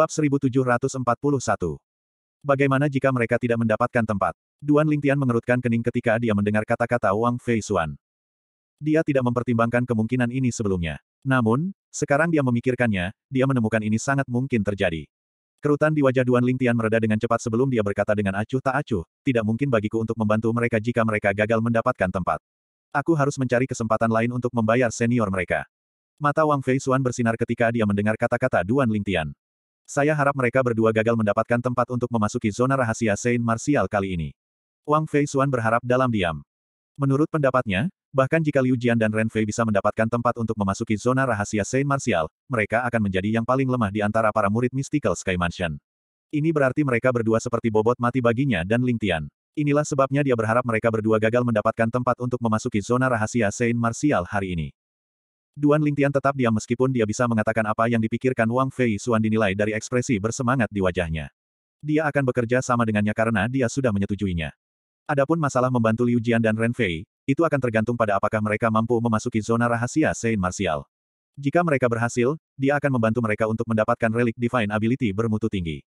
Bab 1741. Bagaimana jika mereka tidak mendapatkan tempat? Duan Lingtian mengerutkan kening ketika dia mendengar kata-kata Wang Fei Xuan. Dia tidak mempertimbangkan kemungkinan ini sebelumnya. Namun, sekarang dia memikirkannya, dia menemukan ini sangat mungkin terjadi. Kerutan di wajah Duan Lingtian mereda dengan cepat sebelum dia berkata dengan acuh tak acuh, tidak mungkin bagiku untuk membantu mereka jika mereka gagal mendapatkan tempat. Aku harus mencari kesempatan lain untuk membayar senior mereka. Mata Wang Fei Xuan bersinar ketika dia mendengar kata-kata Duan Lingtian. Saya harap mereka berdua gagal mendapatkan tempat untuk memasuki zona rahasia Saint Martial kali ini. Wang Fei Xuan berharap dalam diam. Menurut pendapatnya, bahkan jika Liu Jian dan Ren Fei bisa mendapatkan tempat untuk memasuki zona rahasia Saint Martial, mereka akan menjadi yang paling lemah di antara para murid Mystical Sky Mansion. Ini berarti mereka berdua seperti bobot mati baginya dan Ling Tian. Inilah sebabnya dia berharap mereka berdua gagal mendapatkan tempat untuk memasuki zona rahasia Saint Martial hari ini. Duan Lingtian tetap diam meskipun dia bisa mengatakan apa yang dipikirkan Wang Fei Suan dinilai dari ekspresi bersemangat di wajahnya. Dia akan bekerja sama dengannya karena dia sudah menyetujuinya. Adapun masalah membantu Liu Jian dan Ren Fei, itu akan tergantung pada apakah mereka mampu memasuki zona rahasia Sein Martial. Jika mereka berhasil, dia akan membantu mereka untuk mendapatkan relik Divine Ability bermutu tinggi.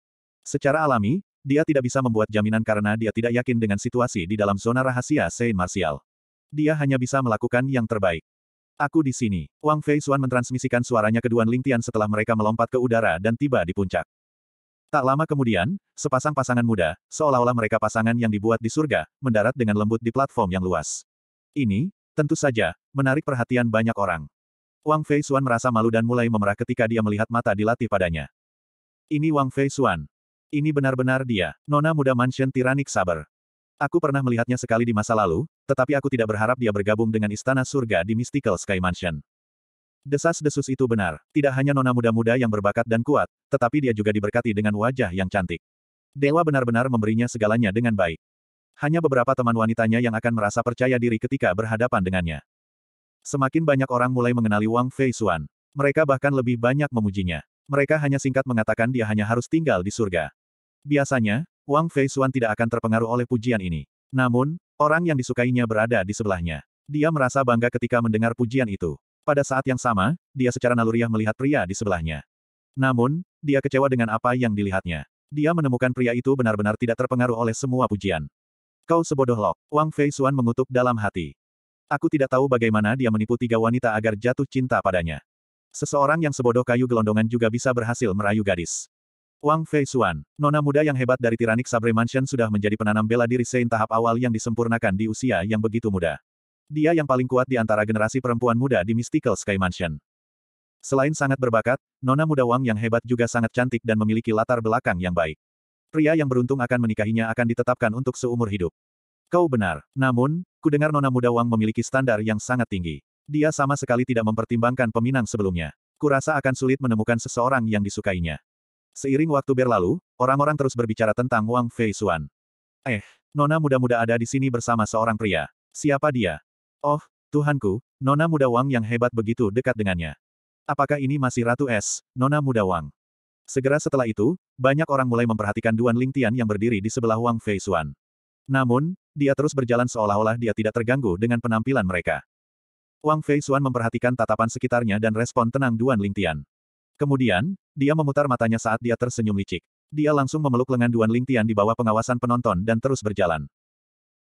Secara alami, dia tidak bisa membuat jaminan karena dia tidak yakin dengan situasi di dalam zona rahasia Sein Martial. Dia hanya bisa melakukan yang terbaik. Aku di sini. Wang Fei Xuan mentransmisikan suaranya ke Duan Lingtian setelah mereka melompat ke udara dan tiba di puncak. Tak lama kemudian, sepasang pasangan muda, seolah-olah mereka pasangan yang dibuat di surga, mendarat dengan lembut di platform yang luas. Ini, tentu saja, menarik perhatian banyak orang. Wang Fei Xuan merasa malu dan mulai memerah ketika dia melihat mata dilatih padanya. Ini Wang Fei Xuan. Ini benar-benar dia, nona muda mansion tiranik sabar. Aku pernah melihatnya sekali di masa lalu, tetapi aku tidak berharap dia bergabung dengan istana surga di Mystical Sky Mansion. Desas-desus itu benar. Tidak hanya nona muda-muda yang berbakat dan kuat, tetapi dia juga diberkati dengan wajah yang cantik. Dewa benar-benar memberinya segalanya dengan baik. Hanya beberapa teman wanitanya yang akan merasa percaya diri ketika berhadapan dengannya. Semakin banyak orang mulai mengenali Wang Fei Xuan. Mereka bahkan lebih banyak memujinya. Mereka hanya singkat mengatakan dia hanya harus tinggal di surga. Biasanya, Wang Fei Xuan tidak akan terpengaruh oleh pujian ini. Namun, orang yang disukainya berada di sebelahnya. Dia merasa bangga ketika mendengar pujian itu. Pada saat yang sama, dia secara naluriah melihat pria di sebelahnya. Namun, dia kecewa dengan apa yang dilihatnya. Dia menemukan pria itu benar-benar tidak terpengaruh oleh semua pujian. Kau sebodoh lok, Wang Fei Xuan mengutuk dalam hati. Aku tidak tahu bagaimana dia menipu tiga wanita agar jatuh cinta padanya. Seseorang yang sebodoh kayu gelondongan juga bisa berhasil merayu gadis. Wang Fei Xuan, nona muda yang hebat dari tiranik Sabre Mansion sudah menjadi penanam bela diri Sein tahap awal yang disempurnakan di usia yang begitu muda. Dia yang paling kuat di antara generasi perempuan muda di Mystical Sky Mansion. Selain sangat berbakat, nona muda Wang yang hebat juga sangat cantik dan memiliki latar belakang yang baik. Pria yang beruntung akan menikahinya akan ditetapkan untuk seumur hidup. Kau benar. Namun, kudengar nona muda Wang memiliki standar yang sangat tinggi. Dia sama sekali tidak mempertimbangkan peminang sebelumnya. Kurasa akan sulit menemukan seseorang yang disukainya. Seiring waktu berlalu, orang-orang terus berbicara tentang Wang Fei Xuan. Eh, Nona muda-muda ada di sini bersama seorang pria. Siapa dia? Oh, Tuhanku, Nona muda Wang yang hebat begitu dekat dengannya. Apakah ini masih Ratu Es, Nona muda Wang? Segera setelah itu, banyak orang mulai memperhatikan Duan Ling Tian yang berdiri di sebelah Wang Fei Xuan. Namun, dia terus berjalan seolah-olah dia tidak terganggu dengan penampilan mereka. Wang Fei Xuan memperhatikan tatapan sekitarnya dan respon tenang Duan Ling Tian. Kemudian, dia memutar matanya saat dia tersenyum licik. Dia langsung memeluk lengan Duan Lingtian di bawah pengawasan penonton dan terus berjalan.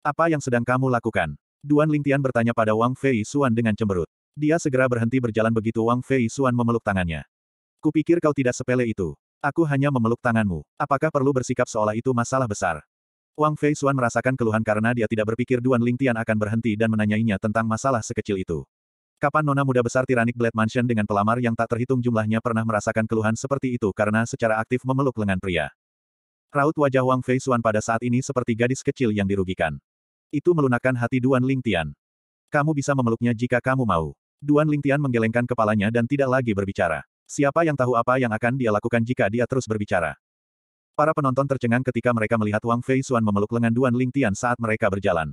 Apa yang sedang kamu lakukan? Duan Lingtian bertanya pada Wang Fei Xuan dengan cemberut. Dia segera berhenti berjalan begitu Wang Fei Xuan memeluk tangannya. Kupikir kau tidak sepele itu. Aku hanya memeluk tanganmu. Apakah perlu bersikap seolah itu masalah besar? Wang Fei Xuan merasakan keluhan karena dia tidak berpikir Duan Lingtian akan berhenti dan menanyainya tentang masalah sekecil itu. Kapan nona muda besar tiranik Blade Mansion dengan pelamar yang tak terhitung jumlahnya pernah merasakan keluhan seperti itu karena secara aktif memeluk lengan pria. Raut wajah Wang Fei Xuan pada saat ini seperti gadis kecil yang dirugikan. Itu melunakkan hati Duan Ling Tian. Kamu bisa memeluknya jika kamu mau. Duan Ling Tian menggelengkan kepalanya dan tidak lagi berbicara. Siapa yang tahu apa yang akan dia lakukan jika dia terus berbicara? Para penonton tercengang ketika mereka melihat Wang Fei Xuan memeluk lengan Duan Ling Tian saat mereka berjalan.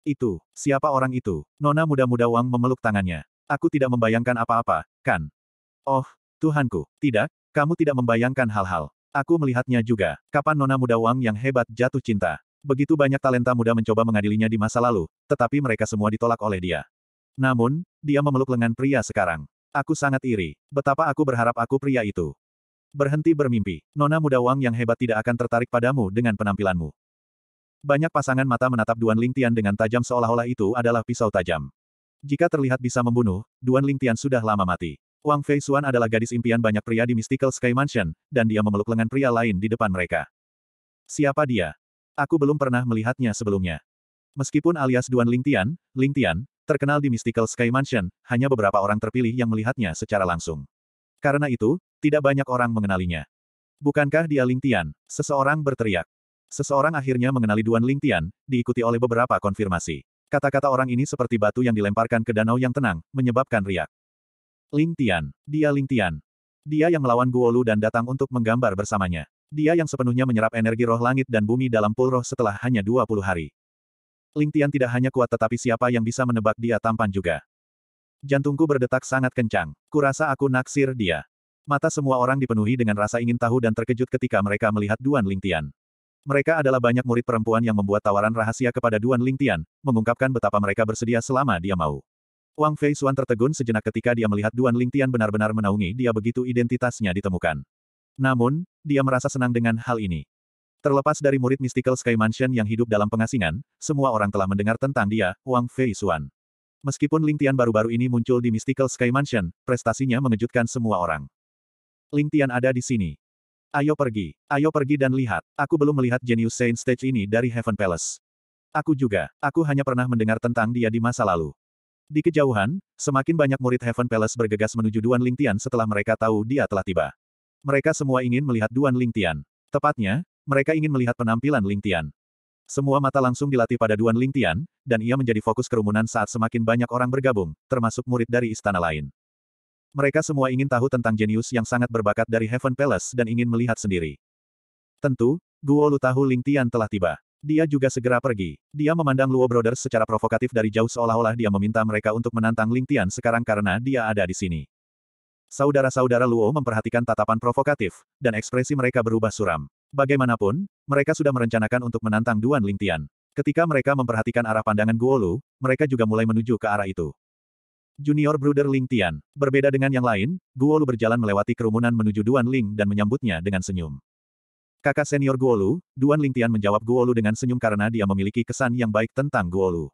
Itu, siapa orang itu? Nona muda-muda Wang memeluk tangannya. Aku tidak membayangkan apa-apa, kan? Oh, Tuhanku, tidak, kamu tidak membayangkan hal-hal. Aku melihatnya juga, kapan Nona muda Wang yang hebat jatuh cinta. Begitu banyak talenta muda mencoba mengadilinya di masa lalu, tetapi mereka semua ditolak oleh dia. Namun, dia memeluk lengan pria sekarang. Aku sangat iri. Betapa aku berharap aku pria itu. Berhenti bermimpi. Nona muda Wang yang hebat tidak akan tertarik padamu dengan penampilanmu. Banyak pasangan mata menatap Duan Ling Tian dengan tajam seolah-olah itu adalah pisau tajam. Jika terlihat bisa membunuh, Duan Ling Tian sudah lama mati. Wang Fei Xuan adalah gadis impian banyak pria di Mystical Sky Mansion, dan dia memeluk lengan pria lain di depan mereka. Siapa dia? Aku belum pernah melihatnya sebelumnya. Meskipun alias Duan Ling Tian, Ling Tian, terkenal di Mystical Sky Mansion, hanya beberapa orang terpilih yang melihatnya secara langsung. Karena itu, tidak banyak orang mengenalinya. Bukankah dia Ling Tian? Seseorang berteriak. Seseorang akhirnya mengenali Duan Lingtian, diikuti oleh beberapa konfirmasi. Kata-kata orang ini seperti batu yang dilemparkan ke danau yang tenang, menyebabkan riak. Lingtian, dia Lingtian. Dia yang melawan Guolu dan datang untuk menggambar bersamanya. Dia yang sepenuhnya menyerap energi roh langit dan bumi dalam pul roh setelah hanya 20 hari. Lingtian tidak hanya kuat tetapi siapa yang bisa menebak dia tampan juga. Jantungku berdetak sangat kencang. Kurasa aku naksir dia. Mata semua orang dipenuhi dengan rasa ingin tahu dan terkejut ketika mereka melihat Duan Lingtian. Mereka adalah banyak murid perempuan yang membuat tawaran rahasia kepada Duan Lingtian, mengungkapkan betapa mereka bersedia selama dia mau. Wang Fei Xuan tertegun sejenak ketika dia melihat Duan Lingtian benar-benar menaungi dia begitu identitasnya ditemukan. Namun, dia merasa senang dengan hal ini. Terlepas dari murid Mystical Sky Mansion yang hidup dalam pengasingan, semua orang telah mendengar tentang dia, Wang Fei Xuan. Meskipun Lingtian baru-baru ini muncul di Mystical Sky Mansion, prestasinya mengejutkan semua orang. Lingtian ada di sini. Ayo pergi, ayo pergi dan lihat, aku belum melihat jenius Saint Stage ini dari Heaven Palace. Aku juga, aku hanya pernah mendengar tentang dia di masa lalu. Di kejauhan, semakin banyak murid Heaven Palace bergegas menuju Duan Lingtian setelah mereka tahu dia telah tiba. Mereka semua ingin melihat Duan Lingtian. Tepatnya, mereka ingin melihat penampilan Lingtian. Semua mata langsung dilatih pada Duan Lingtian, dan ia menjadi fokus kerumunan saat semakin banyak orang bergabung, termasuk murid dari istana lain. Mereka semua ingin tahu tentang jenius yang sangat berbakat dari Heaven Palace dan ingin melihat sendiri. Tentu, Guo Lu tahu Ling Tian telah tiba. Dia juga segera pergi. Dia memandang Luo Brothers secara provokatif dari jauh seolah-olah dia meminta mereka untuk menantang Ling Tian sekarang karena dia ada di sini. Saudara-saudara Luo memperhatikan tatapan provokatif, dan ekspresi mereka berubah suram. Bagaimanapun, mereka sudah merencanakan untuk menantang Duan Ling Tian. Ketika mereka memperhatikan arah pandangan Guo Lu, mereka juga mulai menuju ke arah itu. Junior Brother Ling Tian. Berbeda dengan yang lain, Guo Lu berjalan melewati kerumunan menuju Duan Ling dan menyambutnya dengan senyum. Kakak senior Guo Lu, Duan Ling Tian menjawab Guo Lu dengan senyum karena dia memiliki kesan yang baik tentang Guo Lu.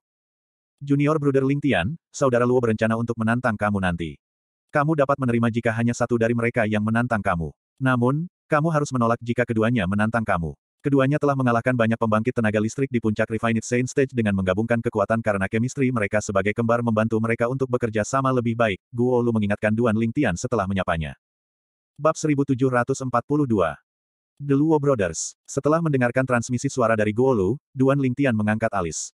Junior Brother Ling Tian, saudara Luo berencana untuk menantang kamu nanti. Kamu dapat menerima jika hanya satu dari mereka yang menantang kamu. Namun, kamu harus menolak jika keduanya menantang kamu. Keduanya telah mengalahkan banyak pembangkit tenaga listrik di puncak Refined Saint Stage dengan menggabungkan kekuatan karena chemistry mereka sebagai kembar membantu mereka untuk bekerja sama lebih baik. Guo Lu mengingatkan Duan Ling Tian setelah menyapanya. Bab 1742 The Luo Brothers. Setelah mendengarkan transmisi suara dari Guo Lu, Duan Ling Tian mengangkat alis.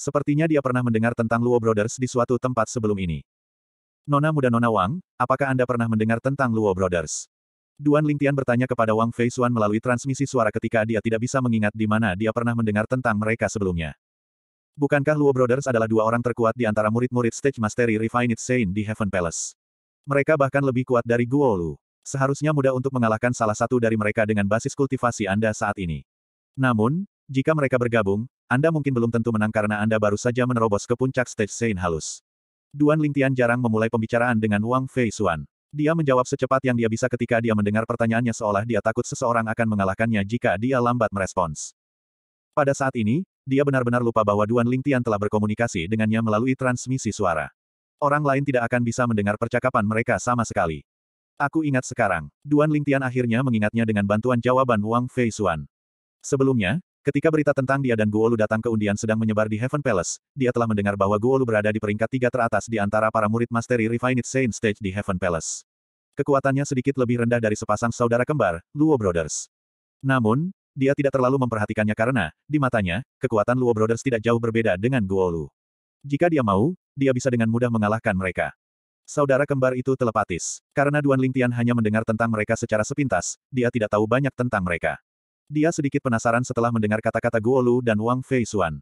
Sepertinya dia pernah mendengar tentang Luo Brothers di suatu tempat sebelum ini. Nona muda Nona Wang, apakah Anda pernah mendengar tentang Luo Brothers? Duan Lingtian bertanya kepada Wang Fei Xuan melalui transmisi suara ketika dia tidak bisa mengingat di mana dia pernah mendengar tentang mereka sebelumnya. Bukankah Luo Brothers adalah dua orang terkuat di antara murid-murid Stage Mastery Refined Saint di Heaven Palace? Mereka bahkan lebih kuat dari Guo Lu. Seharusnya mudah untuk mengalahkan salah satu dari mereka dengan basis kultivasi Anda saat ini. Namun, jika mereka bergabung, Anda mungkin belum tentu menang karena Anda baru saja menerobos ke puncak Stage Saint halus. Duan Lingtian jarang memulai pembicaraan dengan Wang Fei Xuan. Dia menjawab secepat yang dia bisa ketika dia mendengar pertanyaannya seolah dia takut seseorang akan mengalahkannya jika dia lambat merespons. Pada saat ini, dia benar-benar lupa bahwa Duan Lingtian telah berkomunikasi dengannya melalui transmisi suara. Orang lain tidak akan bisa mendengar percakapan mereka sama sekali. Aku ingat sekarang, Duan Lingtian akhirnya mengingatnya dengan bantuan jawaban Wang Fei Xuan. Sebelumnya, Ketika berita tentang dia dan Guolu datang ke undian sedang menyebar di Heaven Palace, dia telah mendengar bahwa Guolu berada di peringkat tiga teratas di antara para murid Mastery Refined Saint Stage di Heaven Palace. Kekuatannya sedikit lebih rendah dari sepasang saudara kembar, Luo Brothers. Namun, dia tidak terlalu memperhatikannya karena, di matanya, kekuatan Luo Brothers tidak jauh berbeda dengan Guolu. Jika dia mau, dia bisa dengan mudah mengalahkan mereka. Saudara kembar itu telepatis. Karena Duan Lingtian hanya mendengar tentang mereka secara sepintas, dia tidak tahu banyak tentang mereka. Dia sedikit penasaran setelah mendengar kata-kata Guolu dan Wang Fei Xuan.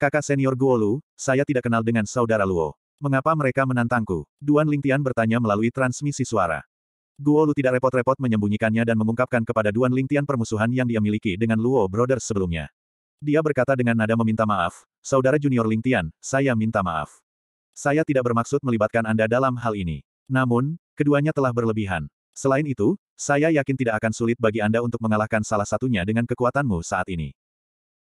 Kakak senior Guolu, saya tidak kenal dengan saudara Luo. Mengapa mereka menantangku? Duan Lingtian bertanya melalui transmisi suara. Guolu tidak repot-repot menyembunyikannya dan mengungkapkan kepada Duan Lingtian permusuhan yang dia miliki dengan Luo Brothers sebelumnya. Dia berkata dengan nada meminta maaf, Saudara Junior Lingtian, saya minta maaf. Saya tidak bermaksud melibatkan Anda dalam hal ini. Namun, keduanya telah berlebihan. Selain itu, saya yakin tidak akan sulit bagi Anda untuk mengalahkan salah satunya dengan kekuatanmu saat ini.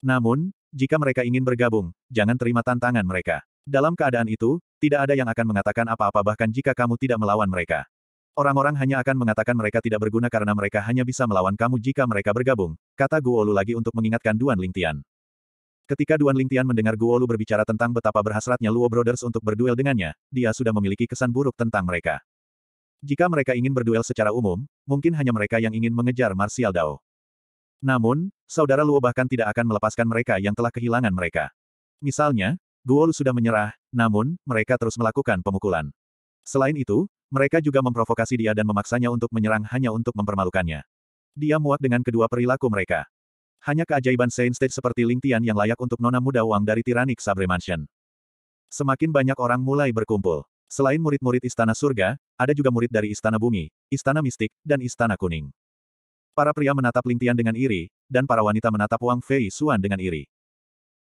Namun, jika mereka ingin bergabung, jangan terima tantangan mereka. Dalam keadaan itu, tidak ada yang akan mengatakan apa-apa bahkan jika kamu tidak melawan mereka. Orang-orang hanya akan mengatakan mereka tidak berguna karena mereka hanya bisa melawan kamu jika mereka bergabung, kata Guolu lagi untuk mengingatkan Duan Lingtian. Ketika Duan Lingtian mendengar Guolu berbicara tentang betapa berhasratnya Luo Brothers untuk berduel dengannya, dia sudah memiliki kesan buruk tentang mereka. Jika mereka ingin berduel secara umum, mungkin hanya mereka yang ingin mengejar Martial Dao. Namun, saudara Luo bahkan tidak akan melepaskan mereka yang telah kehilangan mereka. Misalnya, Lu sudah menyerah, namun, mereka terus melakukan pemukulan. Selain itu, mereka juga memprovokasi dia dan memaksanya untuk menyerang hanya untuk mempermalukannya. Dia muak dengan kedua perilaku mereka. Hanya keajaiban Saint Stage seperti Ling Tian yang layak untuk nona muda Wang dari Tyrannic Sabre Mansion. Semakin banyak orang mulai berkumpul. Selain murid-murid Istana Surga, ada juga murid dari Istana Bumi, Istana Mistik, dan Istana Kuning. Para pria menatap Lingtian dengan iri, dan para wanita menatap Wang Fei Xuan dengan iri.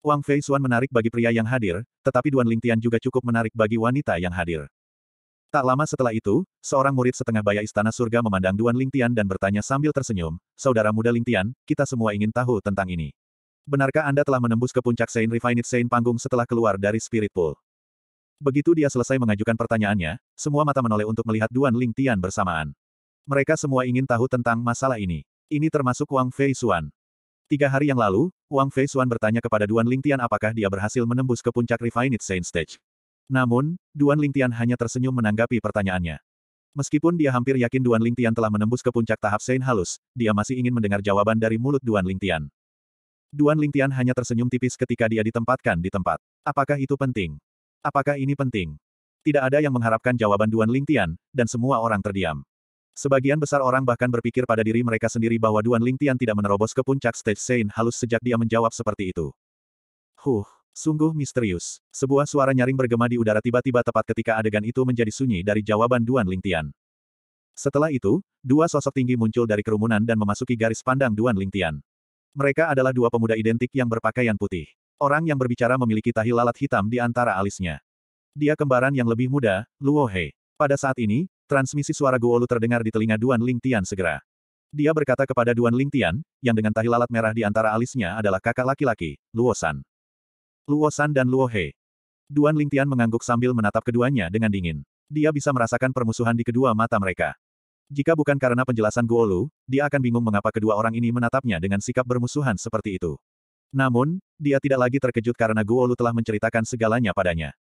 Wang Fei Xuan menarik bagi pria yang hadir, tetapi Duan Lingtian juga cukup menarik bagi wanita yang hadir. Tak lama setelah itu, seorang murid setengah baya Istana Surga memandang Duan Lingtian dan bertanya sambil tersenyum, Saudara muda Lingtian, kita semua ingin tahu tentang ini. Benarkah Anda telah menembus ke puncak Saint Refined Saint Panggung setelah keluar dari Spirit Pool? Begitu dia selesai mengajukan pertanyaannya, semua mata menoleh untuk melihat Duan Ling Tian bersamaan. Mereka semua ingin tahu tentang masalah ini. Ini termasuk Wang Fei Xuan. Tiga hari yang lalu, Wang Fei Xuan bertanya kepada Duan Ling Tian apakah dia berhasil menembus ke puncak Refined Saint Stage. Namun, Duan Ling Tian hanya tersenyum menanggapi pertanyaannya. Meskipun dia hampir yakin Duan Ling Tian telah menembus ke puncak tahap Saint halus, dia masih ingin mendengar jawaban dari mulut Duan Ling Tian. Duan Ling Tian hanya tersenyum tipis ketika dia ditempatkan di tempat. Apakah itu penting? Apakah ini penting? Tidak ada yang mengharapkan jawaban Duan Lingtian, dan semua orang terdiam. Sebagian besar orang bahkan berpikir pada diri mereka sendiri bahwa Duan Lingtian tidak menerobos ke puncak stage Sein halus sejak dia menjawab seperti itu. Huh, sungguh misterius. Sebuah suara nyaring bergema di udara tiba-tiba tepat ketika adegan itu menjadi sunyi dari jawaban Duan Lingtian. Setelah itu, dua sosok tinggi muncul dari kerumunan dan memasuki garis pandang Duan Lingtian. Mereka adalah dua pemuda identik yang berpakaian putih. Orang yang berbicara memiliki tahi lalat hitam di antara alisnya. Dia kembaran yang lebih muda, Luo He. Pada saat ini, transmisi suara Guolu terdengar di telinga Duan Ling Tian segera. Dia berkata kepada Duan Ling Tian, yang dengan tahi lalat merah di antara alisnya adalah kakak laki-laki, Luo San. Luo San dan Luo He. Duan Ling Tian mengangguk sambil menatap keduanya dengan dingin. Dia bisa merasakan permusuhan di kedua mata mereka. Jika bukan karena penjelasan Guolu, dia akan bingung mengapa kedua orang ini menatapnya dengan sikap bermusuhan seperti itu. Namun, dia tidak lagi terkejut karena Guo Lu telah menceritakan segalanya padanya.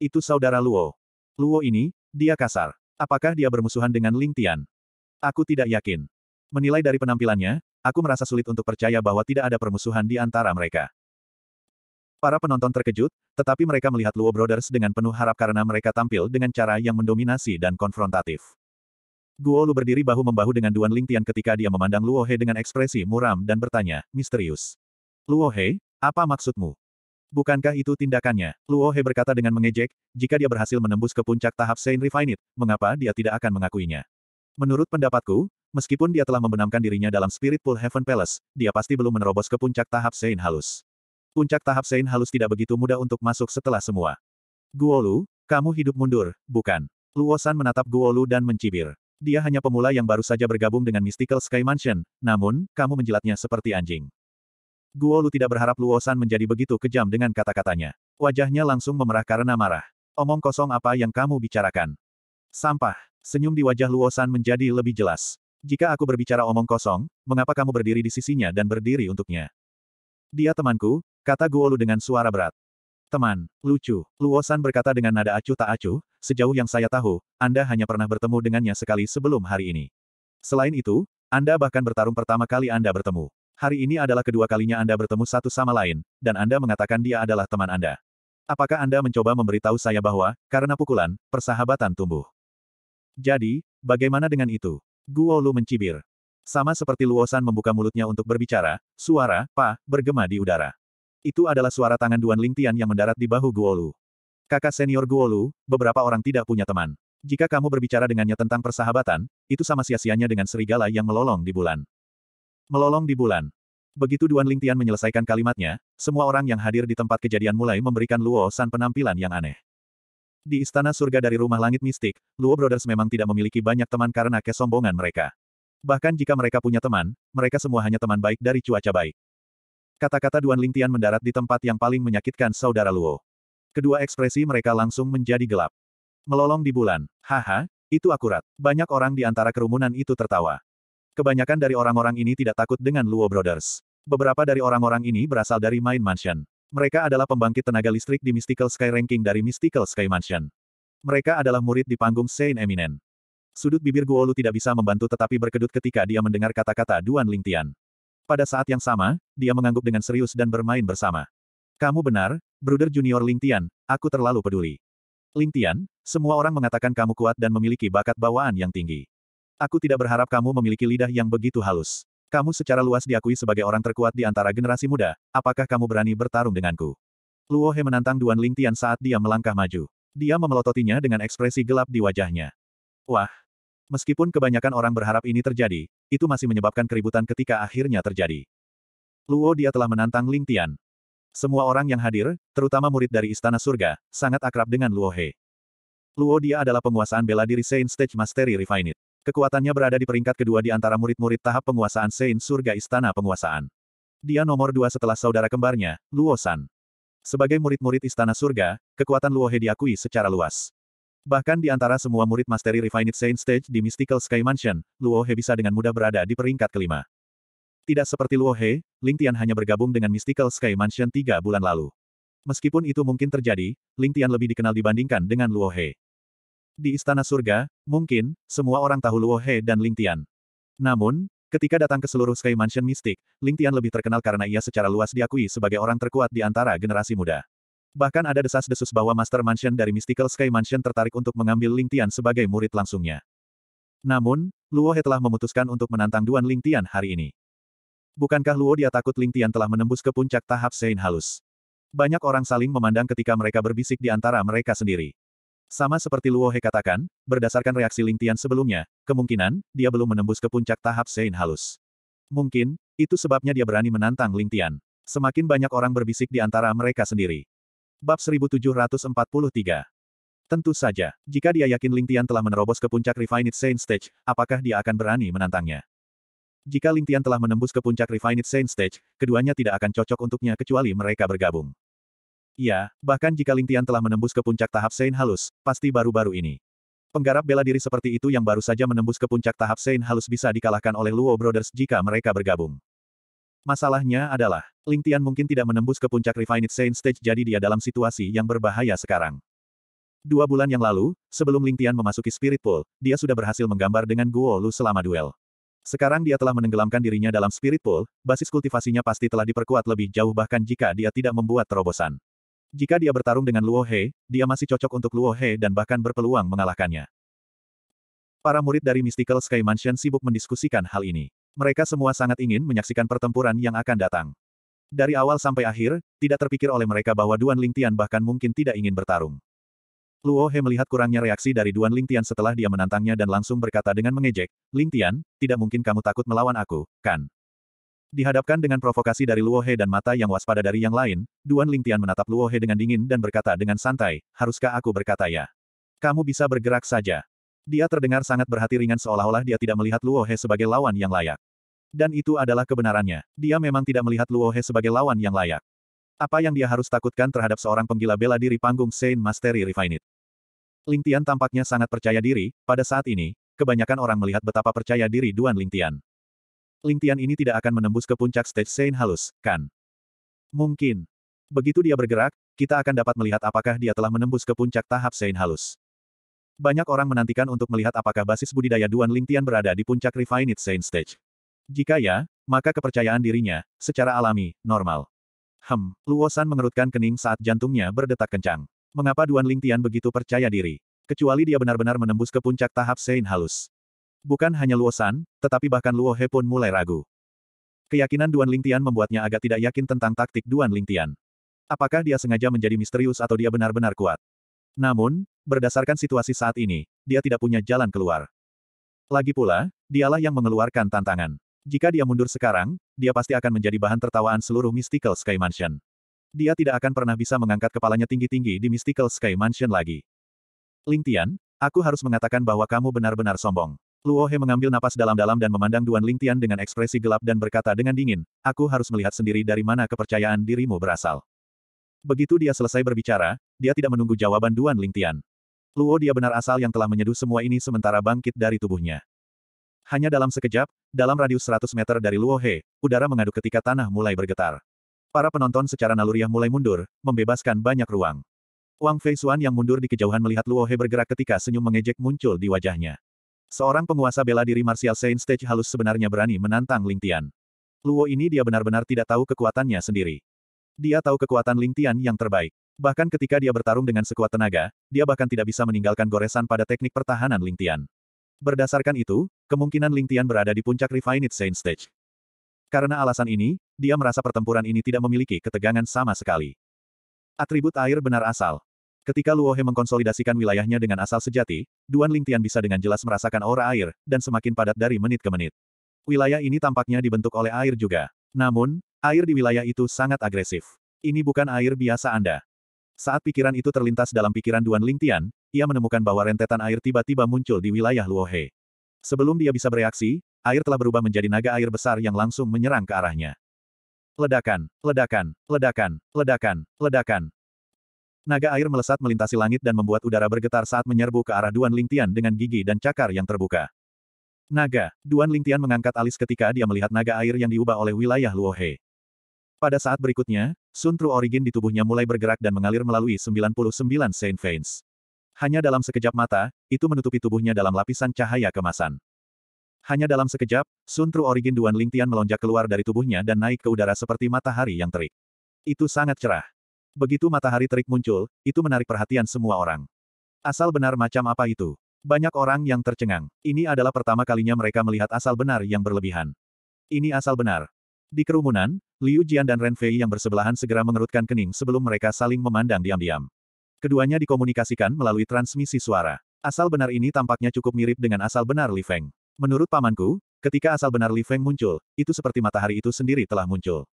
Itu saudara Luo. Luo ini, dia kasar. Apakah dia bermusuhan dengan Ling Tian? Aku tidak yakin. Menilai dari penampilannya, aku merasa sulit untuk percaya bahwa tidak ada permusuhan di antara mereka. Para penonton terkejut, tetapi mereka melihat Luo Brothers dengan penuh harap karena mereka tampil dengan cara yang mendominasi dan konfrontatif. Guo Lu berdiri bahu-membahu dengan Duan Ling Tian ketika dia memandang Luo He dengan ekspresi muram dan bertanya, misterius. Luohe, apa maksudmu? Bukankah itu tindakannya? Luohe berkata dengan mengejek, jika dia berhasil menembus ke puncak tahap Saint Refinite, mengapa dia tidak akan mengakuinya? Menurut pendapatku, meskipun dia telah membenamkan dirinya dalam Spirit Pool Heaven Palace, dia pasti belum menerobos ke puncak tahap Saint halus. Puncak tahap Saint halus tidak begitu mudah untuk masuk setelah semua. Guo Lu, kamu hidup mundur, bukan? Luosan menatap Guo Lu dan mencibir. Dia hanya pemula yang baru saja bergabung dengan Mystical Sky Mansion, namun, kamu menjilatnya seperti anjing. Guo Lu tidak berharap Luosan menjadi begitu kejam dengan kata-katanya. Wajahnya langsung memerah karena marah. Omong kosong apa yang kamu bicarakan? Sampah. Senyum di wajah Luosan menjadi lebih jelas. Jika aku berbicara omong kosong, mengapa kamu berdiri di sisinya dan berdiri untuknya? Dia temanku, kata Guo Lu dengan suara berat. Teman, lucu, Luosan berkata dengan nada acuh tak acuh, sejauh yang saya tahu, Anda hanya pernah bertemu dengannya sekali sebelum hari ini. Selain itu, Anda bahkan bertarung pertama kali Anda bertemu. Hari ini adalah kedua kalinya Anda bertemu satu sama lain, dan Anda mengatakan dia adalah teman Anda. Apakah Anda mencoba memberitahu saya bahwa, karena pukulan, persahabatan tumbuh? Jadi, bagaimana dengan itu? Guo Lu mencibir. Sama seperti Luosan membuka mulutnya untuk berbicara, suara, pa, bergema di udara. Itu adalah suara tangan Duan Lingtian yang mendarat di bahu Guo Lu. Kakak senior Guo Lu, beberapa orang tidak punya teman. Jika kamu berbicara dengannya tentang persahabatan, itu sama sia-sianya dengan serigala yang melolong di bulan. Melolong di bulan. Begitu Duan Lingtian menyelesaikan kalimatnya, semua orang yang hadir di tempat kejadian mulai memberikan Luo San penampilan yang aneh. Di istana surga dari rumah langit mistik, Luo Brothers memang tidak memiliki banyak teman karena kesombongan mereka. Bahkan jika mereka punya teman, mereka semua hanya teman baik dari cuaca baik. Kata-kata Duan Lingtian mendarat di tempat yang paling menyakitkan saudara Luo. Kedua ekspresi mereka langsung menjadi gelap. Melolong di bulan. Haha, itu akurat. Banyak orang di antara kerumunan itu tertawa. Kebanyakan dari orang-orang ini tidak takut dengan Luo Brothers. Beberapa dari orang-orang ini berasal dari Main Mansion. Mereka adalah pembangkit tenaga listrik di Mystical Sky Ranking dari Mystical Sky Mansion. Mereka adalah murid di panggung Saint Eminen. Sudut bibir Guolu tidak bisa membantu tetapi berkedut ketika dia mendengar kata-kata Duan Lingtian. Pada saat yang sama, dia mengangguk dengan serius dan bermain bersama. Kamu benar, Bruder Junior Lingtian, aku terlalu peduli. Lingtian, semua orang mengatakan kamu kuat dan memiliki bakat bawaan yang tinggi. Aku tidak berharap kamu memiliki lidah yang begitu halus. Kamu secara luas diakui sebagai orang terkuat di antara generasi muda, apakah kamu berani bertarung denganku? Luo He menantang Duan Ling Tian saat dia melangkah maju. Dia memelototinya dengan ekspresi gelap di wajahnya. Wah! Meskipun kebanyakan orang berharap ini terjadi, itu masih menyebabkan keributan ketika akhirnya terjadi. Luo dia telah menantang Ling Tian. Semua orang yang hadir, terutama murid dari Istana Surga, sangat akrab dengan Luo He. Luo dia adalah penguasaan bela diri Saint Stage Mastery Refined. Kekuatannya berada di peringkat kedua di antara murid-murid tahap penguasaan Sein Surga Istana Penguasaan. Dia nomor dua setelah saudara kembarnya, Luo San. Sebagai murid-murid Istana Surga, kekuatan Luo He diakui secara luas. Bahkan di antara semua murid Mastery Refined Saint Stage di Mystical Sky Mansion, Luo He bisa dengan mudah berada di peringkat kelima. Tidak seperti Luo He, Ling Tian hanya bergabung dengan Mystical Sky Mansion tiga bulan lalu. Meskipun itu mungkin terjadi, Ling Tian lebih dikenal dibandingkan dengan Luo He. Di Istana Surga, mungkin, semua orang tahu Luo He dan Ling Tian. Namun, ketika datang ke seluruh Sky Mansion Mystic, Ling Tian lebih terkenal karena ia secara luas diakui sebagai orang terkuat di antara generasi muda. Bahkan ada desas-desus bahwa Master Mansion dari Mystical Sky Mansion tertarik untuk mengambil Ling Tian sebagai murid langsungnya. Namun, Luo He telah memutuskan untuk menantang Duan Ling Tian hari ini. Bukankah Luo dia takut Ling Tian telah menembus ke puncak tahap Sein halus? Banyak orang saling memandang ketika mereka berbisik di antara mereka sendiri. Sama seperti Luo He katakan, berdasarkan reaksi Ling Tian sebelumnya, kemungkinan, dia belum menembus ke puncak tahap Sein halus. Mungkin, itu sebabnya dia berani menantang Ling Tian. Semakin banyak orang berbisik di antara mereka sendiri. Bab 1743 Tentu saja, jika dia yakin Ling Tian telah menerobos ke puncak Refined Saint Stage, apakah dia akan berani menantangnya? Jika Ling Tian telah menembus ke puncak Refined Saint Stage, keduanya tidak akan cocok untuknya kecuali mereka bergabung. Iya, bahkan jika Lingtian telah menembus ke puncak tahap Sein halus, pasti baru-baru ini. Penggarap bela diri seperti itu yang baru saja menembus ke puncak tahap Sein halus bisa dikalahkan oleh Luo Brothers jika mereka bergabung. Masalahnya adalah, Lingtian mungkin tidak menembus ke puncak Refined Sein Stage jadi dia dalam situasi yang berbahaya sekarang. Dua bulan yang lalu, sebelum Lingtian memasuki Spirit Pool, dia sudah berhasil menggambar dengan Guo Lu selama duel. Sekarang dia telah menenggelamkan dirinya dalam Spirit Pool, basis kultivasinya pasti telah diperkuat lebih jauh bahkan jika dia tidak membuat terobosan. Jika dia bertarung dengan Luo He, dia masih cocok untuk Luo He dan bahkan berpeluang mengalahkannya. Para murid dari Mystical Sky Mansion sibuk mendiskusikan hal ini. Mereka semua sangat ingin menyaksikan pertempuran yang akan datang. Dari awal sampai akhir, tidak terpikir oleh mereka bahwa Duan Lingtian bahkan mungkin tidak ingin bertarung. Luo He melihat kurangnya reaksi dari Duan Lingtian setelah dia menantangnya dan langsung berkata dengan mengejek, Lingtian, tidak mungkin kamu takut melawan aku, kan? Dihadapkan dengan provokasi dari Luo He dan mata yang waspada dari yang lain, Duan Lingtian menatap Luo He dengan dingin dan berkata dengan santai, haruskah aku berkata ya? Kamu bisa bergerak saja. Dia terdengar sangat berhati ringan seolah-olah dia tidak melihat Luo He sebagai lawan yang layak. Dan itu adalah kebenarannya, dia memang tidak melihat Luo He sebagai lawan yang layak. Apa yang dia harus takutkan terhadap seorang penggila bela diri panggung Saint Mastery Refined? Lingtian tampaknya sangat percaya diri, pada saat ini, kebanyakan orang melihat betapa percaya diri Duan Lingtian. Lingtian ini tidak akan menembus ke puncak stage Saint halus, kan? Mungkin. Begitu dia bergerak, kita akan dapat melihat apakah dia telah menembus ke puncak tahap Saint halus. Banyak orang menantikan untuk melihat apakah basis budidaya Duan Lingtian berada di puncak Refined Saint Stage. Jika ya, maka kepercayaan dirinya, secara alami, normal. Hem, Luosan mengerutkan kening saat jantungnya berdetak kencang. Mengapa Duan Lingtian begitu percaya diri? Kecuali dia benar-benar menembus ke puncak tahap Saint halus. Bukan hanya Luosan, tetapi bahkan Luo He pun mulai ragu. Keyakinan Duan Lingtian membuatnya agak tidak yakin tentang taktik Duan Lingtian. Apakah dia sengaja menjadi misterius atau dia benar-benar kuat? Namun, berdasarkan situasi saat ini, dia tidak punya jalan keluar. Lagi pula, dialah yang mengeluarkan tantangan. Jika dia mundur sekarang, dia pasti akan menjadi bahan tertawaan seluruh Mystical Sky Mansion. Dia tidak akan pernah bisa mengangkat kepalanya tinggi-tinggi di Mystical Sky Mansion lagi. Lingtian, aku harus mengatakan bahwa kamu benar-benar sombong. Luo He mengambil napas dalam-dalam dan memandang Duan Lingtian dengan ekspresi gelap dan berkata dengan dingin, aku harus melihat sendiri dari mana kepercayaan dirimu berasal. Begitu dia selesai berbicara, dia tidak menunggu jawaban Duan Lingtian. Luo dia benar asal yang telah menyeduh semua ini sementara bangkit dari tubuhnya. Hanya dalam sekejap, dalam radius 100 meter dari Luo He, udara mengaduk ketika tanah mulai bergetar. Para penonton secara naluriah mulai mundur, membebaskan banyak ruang. Wang Fei Xuan yang mundur di kejauhan melihat Luo He bergerak ketika senyum mengejek muncul di wajahnya. Seorang penguasa bela diri martial Saint Stage halus sebenarnya berani menantang Ling Tian. Luo ini dia benar-benar tidak tahu kekuatannya sendiri. Dia tahu kekuatan Ling Tian yang terbaik. Bahkan ketika dia bertarung dengan sekuat tenaga, dia bahkan tidak bisa meninggalkan goresan pada teknik pertahanan Ling Tian. Berdasarkan itu, kemungkinan Ling Tian berada di puncak Refined Saint Stage. Karena alasan ini, dia merasa pertempuran ini tidak memiliki ketegangan sama sekali. Atribut air benar asal. Ketika Luohe mengkonsolidasikan wilayahnya dengan asal sejati, Duan Lingtian bisa dengan jelas merasakan aura air, dan semakin padat dari menit ke menit. Wilayah ini tampaknya dibentuk oleh air juga. Namun, air di wilayah itu sangat agresif. Ini bukan air biasa Anda. Saat pikiran itu terlintas dalam pikiran Duan Lingtian, ia menemukan bahwa rentetan air tiba-tiba muncul di wilayah Luohe. Sebelum dia bisa bereaksi, air telah berubah menjadi naga air besar yang langsung menyerang ke arahnya. Ledakan, ledakan, ledakan, ledakan, ledakan. Naga air melesat melintasi langit dan membuat udara bergetar saat menyerbu ke arah Duan Lingtian dengan gigi dan cakar yang terbuka. Naga, Duan Lingtian mengangkat alis ketika dia melihat naga air yang diubah oleh wilayah Luohe. Pada saat berikutnya, Sun Tru Origin di tubuhnya mulai bergerak dan mengalir melalui 99 Saint Veins. Hanya dalam sekejap mata, itu menutupi tubuhnya dalam lapisan cahaya kemasan. Hanya dalam sekejap, Sun Tru Origin Duan Lingtian melonjak keluar dari tubuhnya dan naik ke udara seperti matahari yang terik. Itu sangat cerah. Begitu matahari terik muncul, itu menarik perhatian semua orang. Asal benar macam apa itu? Banyak orang yang tercengang. Ini adalah pertama kalinya mereka melihat asal benar yang berlebihan. Ini asal benar. Di kerumunan, Liu Jian dan Ren Fei yang bersebelahan segera mengerutkan kening sebelum mereka saling memandang diam-diam. Keduanya dikomunikasikan melalui transmisi suara. Asal benar ini tampaknya cukup mirip dengan asal benar Li Feng. Menurut pamanku, ketika asal benar Li Feng muncul, itu seperti matahari itu sendiri telah muncul.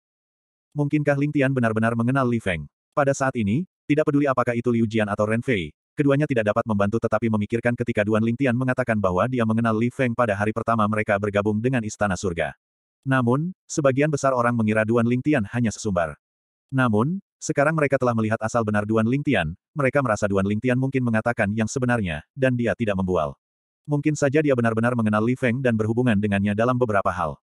Mungkinkah Ling Tian benar-benar mengenal Li Feng? Pada saat ini, tidak peduli apakah itu Liu Jian atau Ren Fei, keduanya tidak dapat membantu tetapi memikirkan ketika Duan Ling Tian mengatakan bahwa dia mengenal Li Feng pada hari pertama mereka bergabung dengan Istana Surga. Namun, sebagian besar orang mengira Duan Ling Tian hanya sesumbar. Namun, sekarang mereka telah melihat asal benar Duan Ling Tian, mereka merasa Duan Ling Tian mungkin mengatakan yang sebenarnya, dan dia tidak membual. Mungkin saja dia benar-benar mengenal Li Feng dan berhubungan dengannya dalam beberapa hal.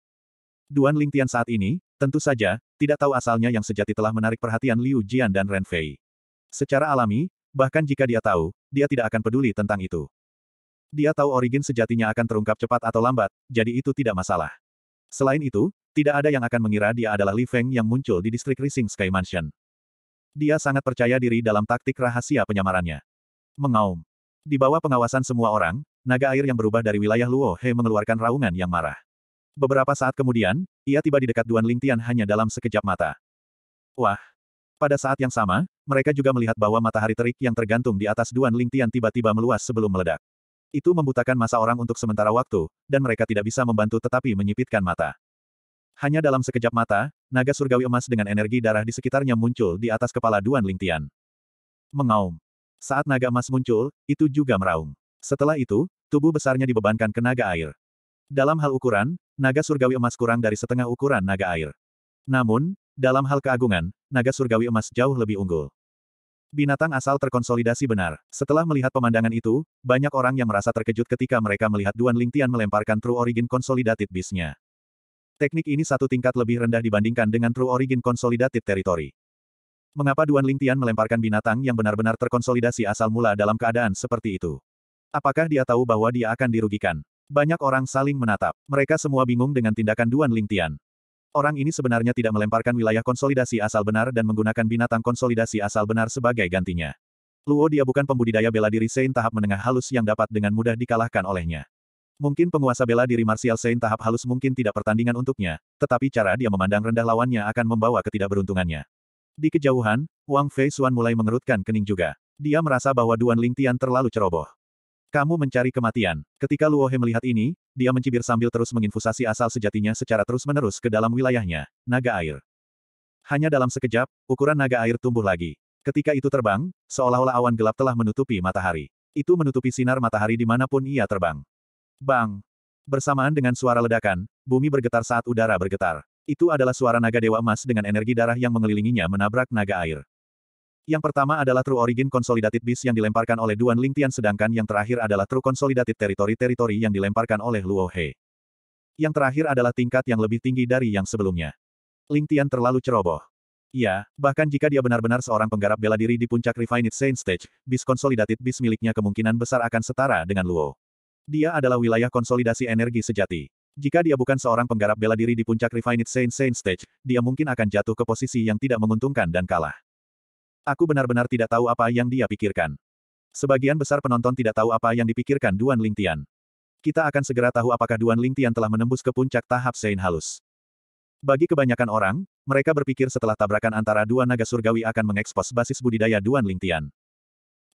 Duan Ling Tian saat ini, Tentu saja, tidak tahu asalnya yang sejati telah menarik perhatian Liu Jian dan Ren Fei. Secara alami, bahkan jika dia tahu, dia tidak akan peduli tentang itu. Dia tahu origin sejatinya akan terungkap cepat atau lambat, jadi itu tidak masalah. Selain itu, tidak ada yang akan mengira dia adalah Li Feng yang muncul di distrik Rising Sky Mansion. Dia sangat percaya diri dalam taktik rahasia penyamarannya. Mengaum. Di bawah pengawasan semua orang, naga air yang berubah dari wilayah Luo He mengeluarkan raungan yang marah. Beberapa saat kemudian, ia tiba di dekat Duan Lingtian hanya dalam sekejap mata. Wah! Pada saat yang sama, mereka juga melihat bahwa matahari terik yang tergantung di atas Duan Lingtian tiba-tiba meluas sebelum meledak. Itu membutakan masa orang untuk sementara waktu, dan mereka tidak bisa membantu tetapi menyipitkan mata. Hanya dalam sekejap mata, naga surgawi emas dengan energi darah di sekitarnya muncul di atas kepala Duan Lingtian. Mengaum. Saat naga emas muncul, itu juga meraung. Setelah itu, tubuh besarnya dibebankan ke naga air. Dalam hal ukuran, naga surgawi emas kurang dari setengah ukuran naga air. Namun, dalam hal keagungan, naga surgawi emas jauh lebih unggul. Binatang asal terkonsolidasi benar. Setelah melihat pemandangan itu, banyak orang yang merasa terkejut ketika mereka melihat Duan Lingtian melemparkan True Origin Consolidated beast Teknik ini satu tingkat lebih rendah dibandingkan dengan True Origin Consolidated Territory. Mengapa Duan Lingtian melemparkan binatang yang benar-benar terkonsolidasi asal mula dalam keadaan seperti itu? Apakah dia tahu bahwa dia akan dirugikan? Banyak orang saling menatap. Mereka semua bingung dengan tindakan Duan Lingtian. Orang ini sebenarnya tidak melemparkan wilayah konsolidasi asal benar dan menggunakan binatang konsolidasi asal benar sebagai gantinya. Luo dia bukan pembudidaya bela diri Sein tahap menengah halus yang dapat dengan mudah dikalahkan olehnya. Mungkin penguasa bela diri Martial Sein tahap halus mungkin tidak pertandingan untuknya, tetapi cara dia memandang rendah lawannya akan membawa ketidakberuntungannya. Di kejauhan, Wang Fei Xuan mulai mengerutkan kening juga. Dia merasa bahwa Duan Lingtian terlalu ceroboh. Kamu mencari kematian. Ketika Luo He melihat ini, dia mencibir sambil terus menginfusasi asal sejatinya secara terus-menerus ke dalam wilayahnya, naga air. Hanya dalam sekejap, ukuran naga air tumbuh lagi. Ketika itu terbang, seolah-olah awan gelap telah menutupi matahari. Itu menutupi sinar matahari dimanapun ia terbang. Bang! Bersamaan dengan suara ledakan, bumi bergetar saat udara bergetar. Itu adalah suara naga dewa emas dengan energi darah yang mengelilinginya menabrak naga air. Yang pertama adalah True Origin Consolidated Beast yang dilemparkan oleh Duan Lingtian sedangkan yang terakhir adalah True Consolidated Territory-Territory yang dilemparkan oleh Luo He. Yang terakhir adalah tingkat yang lebih tinggi dari yang sebelumnya. Lingtian terlalu ceroboh. Ya, bahkan jika dia benar-benar seorang penggarap bela diri di puncak Refined Saint Stage, Beast Consolidated Beast miliknya kemungkinan besar akan setara dengan Luo. Dia adalah wilayah konsolidasi energi sejati. Jika dia bukan seorang penggarap bela diri di puncak Refined Saint Saint Stage, dia mungkin akan jatuh ke posisi yang tidak menguntungkan dan kalah. Aku benar-benar tidak tahu apa yang dia pikirkan. Sebagian besar penonton tidak tahu apa yang dipikirkan Duan Lingtian. Kita akan segera tahu apakah Duan Lingtian telah menembus ke puncak tahap Sein halus. Bagi kebanyakan orang, mereka berpikir setelah tabrakan antara dua naga surgawi akan mengekspos basis budidaya Duan Lingtian.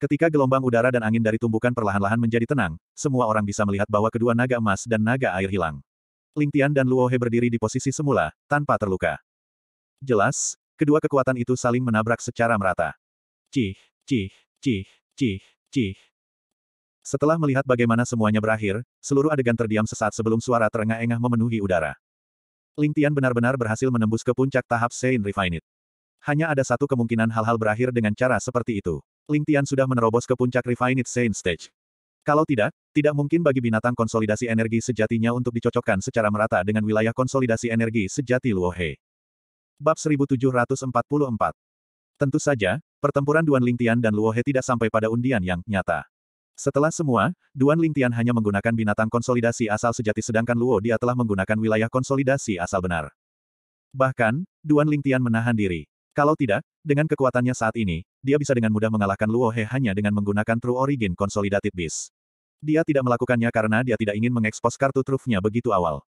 Ketika gelombang udara dan angin dari tumbukan perlahan-lahan menjadi tenang, semua orang bisa melihat bahwa kedua naga emas dan naga air hilang. Lingtian dan Luohe berdiri di posisi semula, tanpa terluka. Jelas, Kedua kekuatan itu saling menabrak secara merata. Cih, cih, cih, cih, cih. Setelah melihat bagaimana semuanya berakhir, seluruh adegan terdiam sesaat sebelum suara terengah-engah memenuhi udara. Ling Tian benar-benar berhasil menembus ke puncak tahap Sein Refined. Hanya ada satu kemungkinan hal-hal berakhir dengan cara seperti itu. Ling Tian sudah menerobos ke puncak Refined Sein Stage. Kalau tidak, tidak mungkin bagi binatang konsolidasi energi sejatinya untuk dicocokkan secara merata dengan wilayah konsolidasi energi sejati Luohe. Bab 1744 Tentu saja, pertempuran Duan Lingtian dan Luo tidak sampai pada undian yang nyata. Setelah semua, Duan Lingtian hanya menggunakan binatang konsolidasi asal sejati sedangkan Luo dia telah menggunakan wilayah konsolidasi asal benar. Bahkan, Duan Lingtian menahan diri. Kalau tidak, dengan kekuatannya saat ini, dia bisa dengan mudah mengalahkan Luo He hanya dengan menggunakan True Origin Consolidated Beast. Dia tidak melakukannya karena dia tidak ingin mengekspos kartu trufnya begitu awal.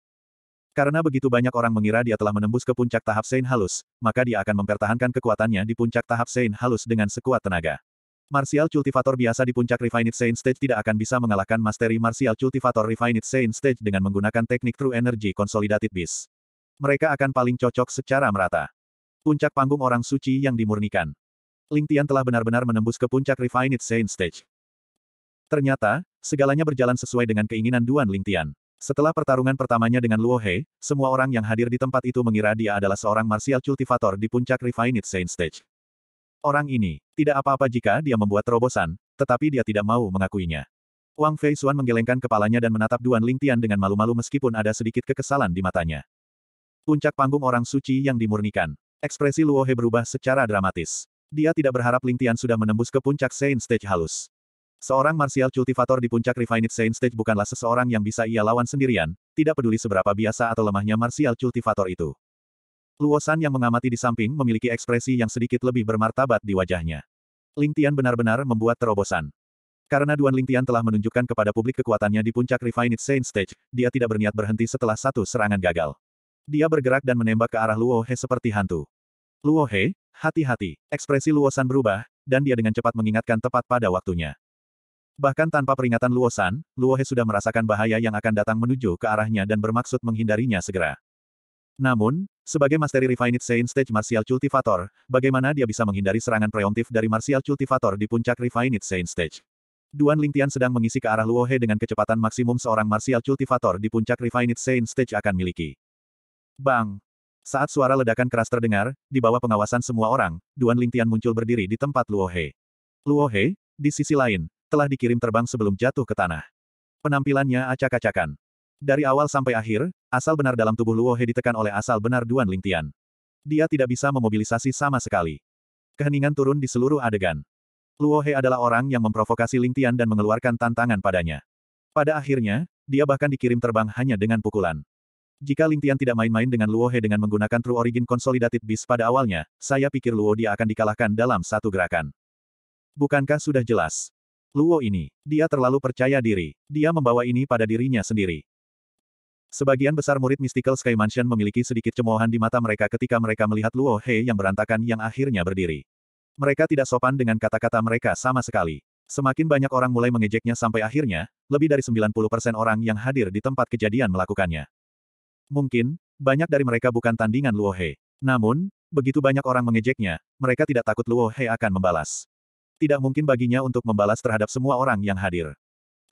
Karena begitu banyak orang mengira dia telah menembus ke puncak tahap Sein halus, maka dia akan mempertahankan kekuatannya di puncak tahap Sein halus dengan sekuat tenaga. Martial Cultivator biasa di puncak Refined Sein Stage tidak akan bisa mengalahkan Mastery Martial Cultivator Refined Sein Stage dengan menggunakan teknik True Energy Consolidated Beast. Mereka akan paling cocok secara merata. Puncak panggung orang suci yang dimurnikan. Ling Tian telah benar-benar menembus ke puncak Refined Saint Stage. Ternyata, segalanya berjalan sesuai dengan keinginan Duan Ling Tian. Setelah pertarungan pertamanya dengan Luo He, semua orang yang hadir di tempat itu mengira dia adalah seorang martial cultivator di puncak Refined Saint Stage. Orang ini, tidak apa-apa jika dia membuat terobosan, tetapi dia tidak mau mengakuinya. Wang Fei Xuan menggelengkan kepalanya dan menatap Duan Lingtian dengan malu-malu meskipun ada sedikit kekesalan di matanya. Puncak panggung orang suci yang dimurnikan. Ekspresi Luo He berubah secara dramatis. Dia tidak berharap Lingtian sudah menembus ke puncak Saint Stage halus. Seorang martial cultivator di puncak Refined Saint Stage bukanlah seseorang yang bisa ia lawan sendirian, tidak peduli seberapa biasa atau lemahnya martial cultivator itu. Luosan yang mengamati di samping memiliki ekspresi yang sedikit lebih bermartabat di wajahnya. Ling Tian benar-benar membuat terobosan. Karena Duan Ling Tian telah menunjukkan kepada publik kekuatannya di puncak Refined Saint Stage, dia tidak berniat berhenti setelah satu serangan gagal. Dia bergerak dan menembak ke arah Luo He seperti hantu. Luo He, hati-hati. Ekspresi Luosan berubah, dan dia dengan cepat mengingatkan tepat pada waktunya. Bahkan tanpa peringatan Luosan, Luohe sudah merasakan bahaya yang akan datang menuju ke arahnya dan bermaksud menghindarinya segera. Namun, sebagai Mastery Refined Saint Stage Martial Cultivator, bagaimana dia bisa menghindari serangan preemptif dari Martial Cultivator di puncak Refined Saint Stage? Duan Lingtian sedang mengisi ke arah Luohe dengan kecepatan maksimum seorang Martial Cultivator di puncak Refined Saint Stage akan miliki. Bang! Saat suara ledakan keras terdengar, di bawah pengawasan semua orang, Duan Lingtian muncul berdiri di tempat Luohe. Luohe, di sisi lain, telah dikirim terbang sebelum jatuh ke tanah. Penampilannya acak-acakan. Dari awal sampai akhir, asal benar dalam tubuh Luo He ditekan oleh asal benar Duan Lingtian. Dia tidak bisa memobilisasi sama sekali. Keheningan turun di seluruh adegan. Luo He adalah orang yang memprovokasi Lingtian dan mengeluarkan tantangan padanya. Pada akhirnya, dia bahkan dikirim terbang hanya dengan pukulan. Jika Lingtian tidak main-main dengan Luo He dengan menggunakan True Origin Consolidated Beast pada awalnya, saya pikir Luo dia akan dikalahkan dalam satu gerakan. Bukankah sudah jelas? Luo ini, dia terlalu percaya diri, dia membawa ini pada dirinya sendiri. Sebagian besar murid Mystical Sky Mansion memiliki sedikit cemoohan di mata mereka ketika mereka melihat Luo He yang berantakan yang akhirnya berdiri. Mereka tidak sopan dengan kata-kata mereka sama sekali. Semakin banyak orang mulai mengejeknya sampai akhirnya, lebih dari 90% orang yang hadir di tempat kejadian melakukannya. Mungkin, banyak dari mereka bukan tandingan Luo He. Namun, begitu banyak orang mengejeknya, mereka tidak takut Luo He akan membalas. Tidak mungkin baginya untuk membalas terhadap semua orang yang hadir.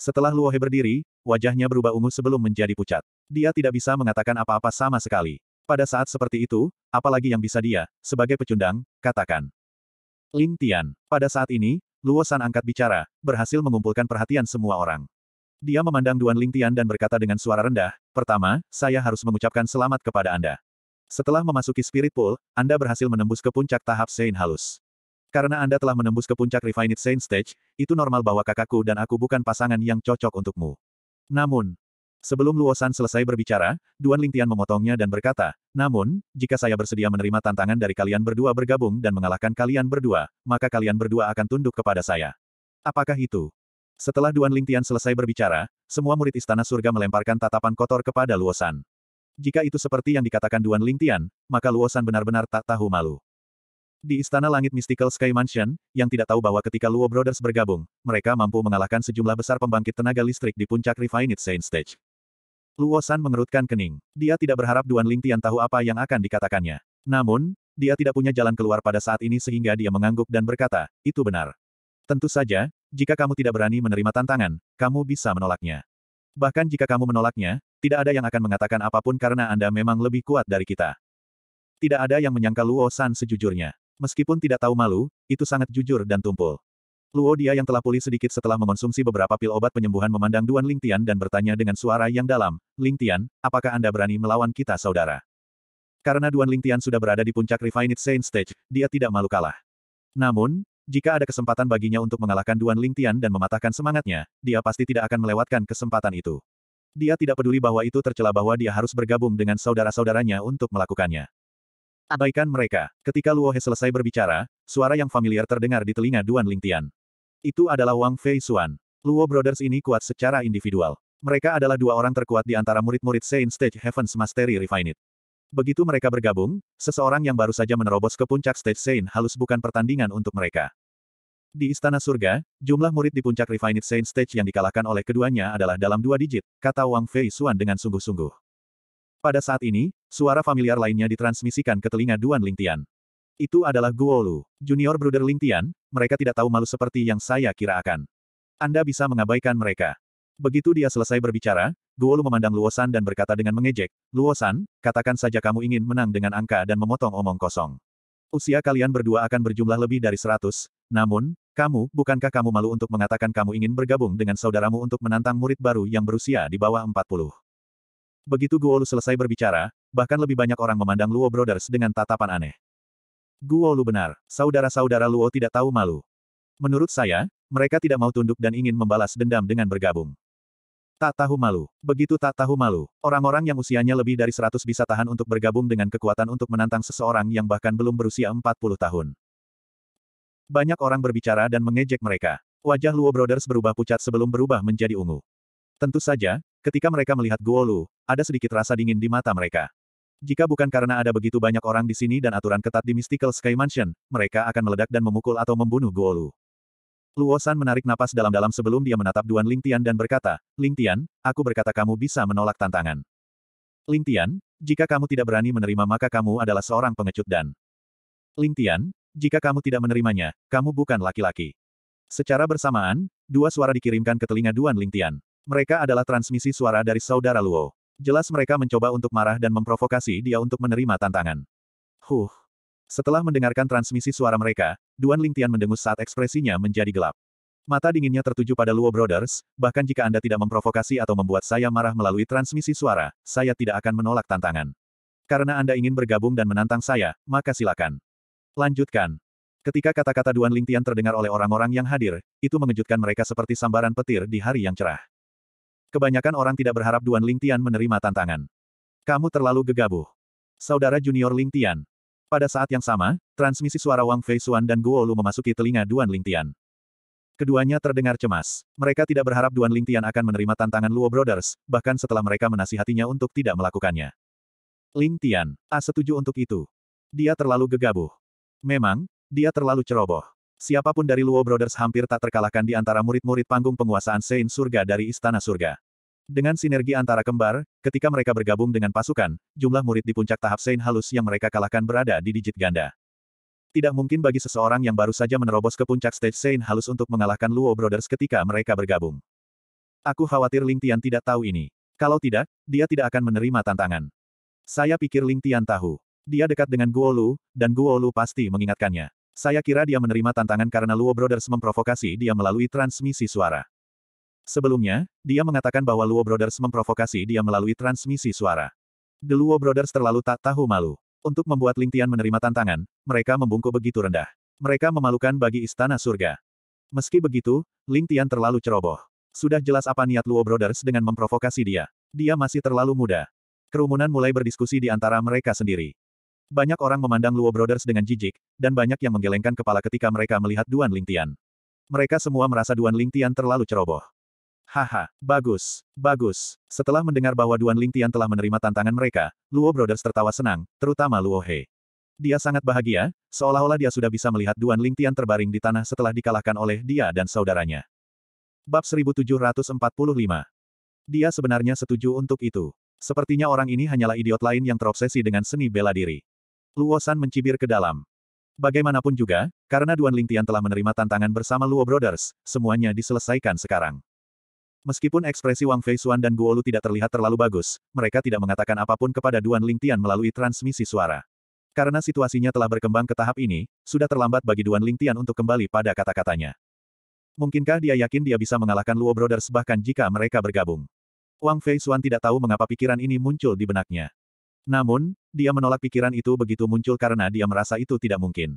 Setelah Luohe berdiri, wajahnya berubah ungu sebelum menjadi pucat. Dia tidak bisa mengatakan apa-apa sama sekali. Pada saat seperti itu, apalagi yang bisa dia, sebagai pecundang, katakan. Ling Tian. Pada saat ini, Luo San angkat bicara, berhasil mengumpulkan perhatian semua orang. Dia memandang Duan Ling Tian dan berkata dengan suara rendah, pertama, saya harus mengucapkan selamat kepada Anda. Setelah memasuki Spirit Pool, Anda berhasil menembus ke puncak tahap Sein halus. Karena Anda telah menembus ke puncak Refined Saint Stage, itu normal bahwa kakakku dan aku bukan pasangan yang cocok untukmu. Namun, sebelum Luosan selesai berbicara, Duan Lingtian memotongnya dan berkata, namun, jika saya bersedia menerima tantangan dari kalian berdua bergabung dan mengalahkan kalian berdua, maka kalian berdua akan tunduk kepada saya. Apakah itu? Setelah Duan Lingtian selesai berbicara, semua murid Istana Surga melemparkan tatapan kotor kepada Luosan. Jika itu seperti yang dikatakan Duan Lingtian, maka Luosan benar-benar tak tahu malu. Di Istana Langit Mystical Sky Mansion, yang tidak tahu bahwa ketika Luo Brothers bergabung, mereka mampu mengalahkan sejumlah besar pembangkit tenaga listrik di puncak Refined Saint Stage. Luo San mengerutkan kening. Dia tidak berharap Duan Ling Tian tahu apa yang akan dikatakannya. Namun, dia tidak punya jalan keluar pada saat ini sehingga dia mengangguk dan berkata, itu benar. Tentu saja, jika kamu tidak berani menerima tantangan, kamu bisa menolaknya. Bahkan jika kamu menolaknya, tidak ada yang akan mengatakan apapun karena Anda memang lebih kuat dari kita. Tidak ada yang menyangka Luo San sejujurnya. Meskipun tidak tahu malu, itu sangat jujur dan tumpul. Luo Dia yang telah pulih sedikit setelah mengonsumsi beberapa pil obat penyembuhan memandang Duan Ling Tian dan bertanya dengan suara yang dalam, Ling Tian, apakah Anda berani melawan kita saudara? Karena Duan Ling Tian sudah berada di puncak Refined Saint Stage, dia tidak malu kalah. Namun, jika ada kesempatan baginya untuk mengalahkan Duan Ling Tian dan mematahkan semangatnya, dia pasti tidak akan melewatkan kesempatan itu. Dia tidak peduli bahwa itu tercela bahwa dia harus bergabung dengan saudara-saudaranya untuk melakukannya. Abaikan mereka. Ketika Luo He selesai berbicara, suara yang familiar terdengar di telinga Duan Lingtian. Itu adalah Wang Fei Xuan. Luo Brothers ini kuat secara individual. Mereka adalah dua orang terkuat di antara murid-murid Saint Stage Heaven's Mastery Refined. Begitu mereka bergabung, seseorang yang baru saja menerobos ke puncak Stage Saint halus bukan pertandingan untuk mereka. Di Istana Surga, jumlah murid di puncak Refined Saint Stage yang dikalahkan oleh keduanya adalah dalam dua digit, kata Wang Fei Xuan dengan sungguh-sungguh. Pada saat ini, Suara familiar lainnya ditransmisikan ke telinga Duan Lingtian. Itu adalah Guolu, junior brother Lingtian, mereka tidak tahu malu seperti yang saya kira akan. Anda bisa mengabaikan mereka. Begitu dia selesai berbicara, Guolu memandang Luosan dan berkata dengan mengejek, Luosan, katakan saja kamu ingin menang dengan angka dan memotong omong kosong. Usia kalian berdua akan berjumlah lebih dari seratus, namun, kamu, bukankah kamu malu untuk mengatakan kamu ingin bergabung dengan saudaramu untuk menantang murid baru yang berusia di bawah empat puluh? Begitu Guolu selesai berbicara, bahkan lebih banyak orang memandang Luo Brothers dengan tatapan aneh. Guo Lu benar, saudara-saudara Luo tidak tahu malu. Menurut saya, mereka tidak mau tunduk dan ingin membalas dendam dengan bergabung. Tak tahu malu. Begitu tak tahu malu, orang-orang yang usianya lebih dari 100 bisa tahan untuk bergabung dengan kekuatan untuk menantang seseorang yang bahkan belum berusia 40 tahun. Banyak orang berbicara dan mengejek mereka. Wajah Luo Brothers berubah pucat sebelum berubah menjadi ungu. Tentu saja, ketika mereka melihat Guo Lu, ada sedikit rasa dingin di mata mereka. Jika bukan karena ada begitu banyak orang di sini dan aturan ketat di Mystical Sky Mansion, mereka akan meledak dan memukul atau membunuh Guolu. Luosan menarik napas dalam-dalam sebelum dia menatap Duan Lingtian dan berkata, Lingtian, aku berkata kamu bisa menolak tantangan. Lingtian, jika kamu tidak berani menerima maka kamu adalah seorang pengecut dan. Lingtian, jika kamu tidak menerimanya, kamu bukan laki-laki. Secara bersamaan, dua suara dikirimkan ke telinga Duan Lingtian. Mereka adalah transmisi suara dari saudara Luo. Jelas mereka mencoba untuk marah dan memprovokasi dia untuk menerima tantangan. Huh. Setelah mendengarkan transmisi suara mereka, Duan Lingtian mendengus saat ekspresinya menjadi gelap. Mata dinginnya tertuju pada Luo Brothers, bahkan jika Anda tidak memprovokasi atau membuat saya marah melalui transmisi suara, saya tidak akan menolak tantangan. Karena Anda ingin bergabung dan menantang saya, maka silakan. Lanjutkan. Ketika kata-kata Duan Lingtian terdengar oleh orang-orang yang hadir, itu mengejutkan mereka seperti sambaran petir di hari yang cerah. Kebanyakan orang tidak berharap Duan Lingtian menerima tantangan. Kamu terlalu gegabah. Saudara junior Lingtian. Pada saat yang sama, transmisi suara Wang Fei, Xuan dan Guo Lu memasuki telinga Duan Lingtian. Keduanya terdengar cemas. Mereka tidak berharap Duan Lingtian akan menerima tantangan Luo Brothers, bahkan setelah mereka menasihatinya untuk tidak melakukannya. Lingtian, A ah, setuju untuk itu. Dia terlalu gegabah. Memang, dia terlalu ceroboh. Siapapun dari Luo Brothers hampir tak terkalahkan di antara murid-murid panggung penguasaan Sein Surga dari Istana Surga. Dengan sinergi antara kembar, ketika mereka bergabung dengan pasukan, jumlah murid di puncak tahap Sein halus yang mereka kalahkan berada di digit ganda. Tidak mungkin bagi seseorang yang baru saja menerobos ke puncak stage Sein halus untuk mengalahkan Luo Brothers ketika mereka bergabung. Aku khawatir Ling Tian tidak tahu ini. Kalau tidak, dia tidak akan menerima tantangan. Saya pikir Ling Tian tahu. Dia dekat dengan Guo Lu, dan Guo Lu pasti mengingatkannya. Saya kira dia menerima tantangan karena Luo Brothers memprovokasi dia melalui transmisi suara. Sebelumnya, dia mengatakan bahwa Luo Brothers memprovokasi dia melalui transmisi suara. The Luo Brothers terlalu tak tahu malu. Untuk membuat Ling Tian menerima tantangan, mereka membungkuk begitu rendah. Mereka memalukan bagi istana surga. Meski begitu, Ling Tian terlalu ceroboh. Sudah jelas apa niat Luo Brothers dengan memprovokasi dia. Dia masih terlalu muda. Kerumunan mulai berdiskusi di antara mereka sendiri. Banyak orang memandang Luo Brothers dengan jijik, dan banyak yang menggelengkan kepala ketika mereka melihat Duan Ling Tian. Mereka semua merasa Duan Ling Tian terlalu ceroboh. Haha, bagus, bagus. Setelah mendengar bahwa Duan Lingtian telah menerima tantangan mereka, Luo Brothers tertawa senang, terutama Luo He. Dia sangat bahagia, seolah-olah dia sudah bisa melihat Duan Lingtian terbaring di tanah setelah dikalahkan oleh dia dan saudaranya. Bab 1745 Dia sebenarnya setuju untuk itu. Sepertinya orang ini hanyalah idiot lain yang terobsesi dengan seni bela diri. Luo San mencibir ke dalam. Bagaimanapun juga, karena Duan Lingtian telah menerima tantangan bersama Luo Brothers, semuanya diselesaikan sekarang. Meskipun ekspresi Wang Fei Xuan dan Guo Lu tidak terlihat terlalu bagus, mereka tidak mengatakan apapun kepada Duan Ling Tian melalui transmisi suara. Karena situasinya telah berkembang ke tahap ini, sudah terlambat bagi Duan Ling Tian untuk kembali pada kata-katanya. Mungkinkah dia yakin dia bisa mengalahkan Luo Brothers bahkan jika mereka bergabung? Wang Fei Xuan tidak tahu mengapa pikiran ini muncul di benaknya. Namun, dia menolak pikiran itu begitu muncul karena dia merasa itu tidak mungkin.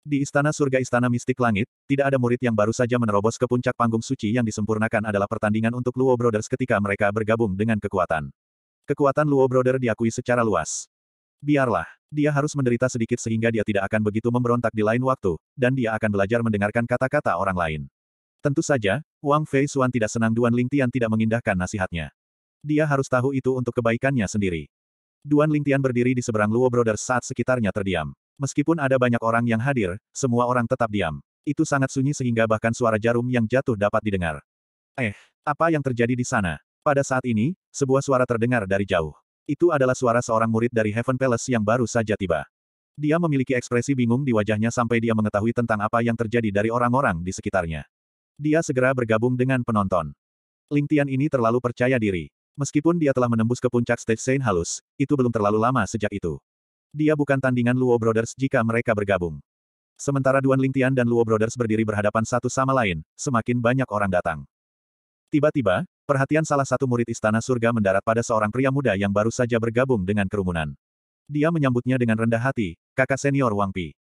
Di istana surga istana mistik langit, tidak ada murid yang baru saja menerobos ke puncak panggung suci yang disempurnakan adalah pertandingan untuk Luo Brothers ketika mereka bergabung dengan kekuatan. Kekuatan Luo Brother diakui secara luas. Biarlah, dia harus menderita sedikit sehingga dia tidak akan begitu memberontak di lain waktu, dan dia akan belajar mendengarkan kata-kata orang lain. Tentu saja, Wang Fei Xuan tidak senang Duan Ling Tian tidak mengindahkan nasihatnya. Dia harus tahu itu untuk kebaikannya sendiri. Duan Ling Tian berdiri di seberang Luo Brothers saat sekitarnya terdiam. Meskipun ada banyak orang yang hadir, semua orang tetap diam. Itu sangat sunyi sehingga bahkan suara jarum yang jatuh dapat didengar. Eh, apa yang terjadi di sana? Pada saat ini, sebuah suara terdengar dari jauh. Itu adalah suara seorang murid dari Heaven Palace yang baru saja tiba. Dia memiliki ekspresi bingung di wajahnya sampai dia mengetahui tentang apa yang terjadi dari orang-orang di sekitarnya. Dia segera bergabung dengan penonton. Ling Tian ini terlalu percaya diri. Meskipun dia telah menembus ke puncak stage Saint halus, itu belum terlalu lama sejak itu. Dia bukan tandingan Luo Brothers jika mereka bergabung. Sementara Duan Lingtian dan Luo Brothers berdiri berhadapan satu sama lain, semakin banyak orang datang. Tiba-tiba, perhatian salah satu murid istana surga mendarat pada seorang pria muda yang baru saja bergabung dengan kerumunan. Dia menyambutnya dengan rendah hati, kakak senior Wang Pi.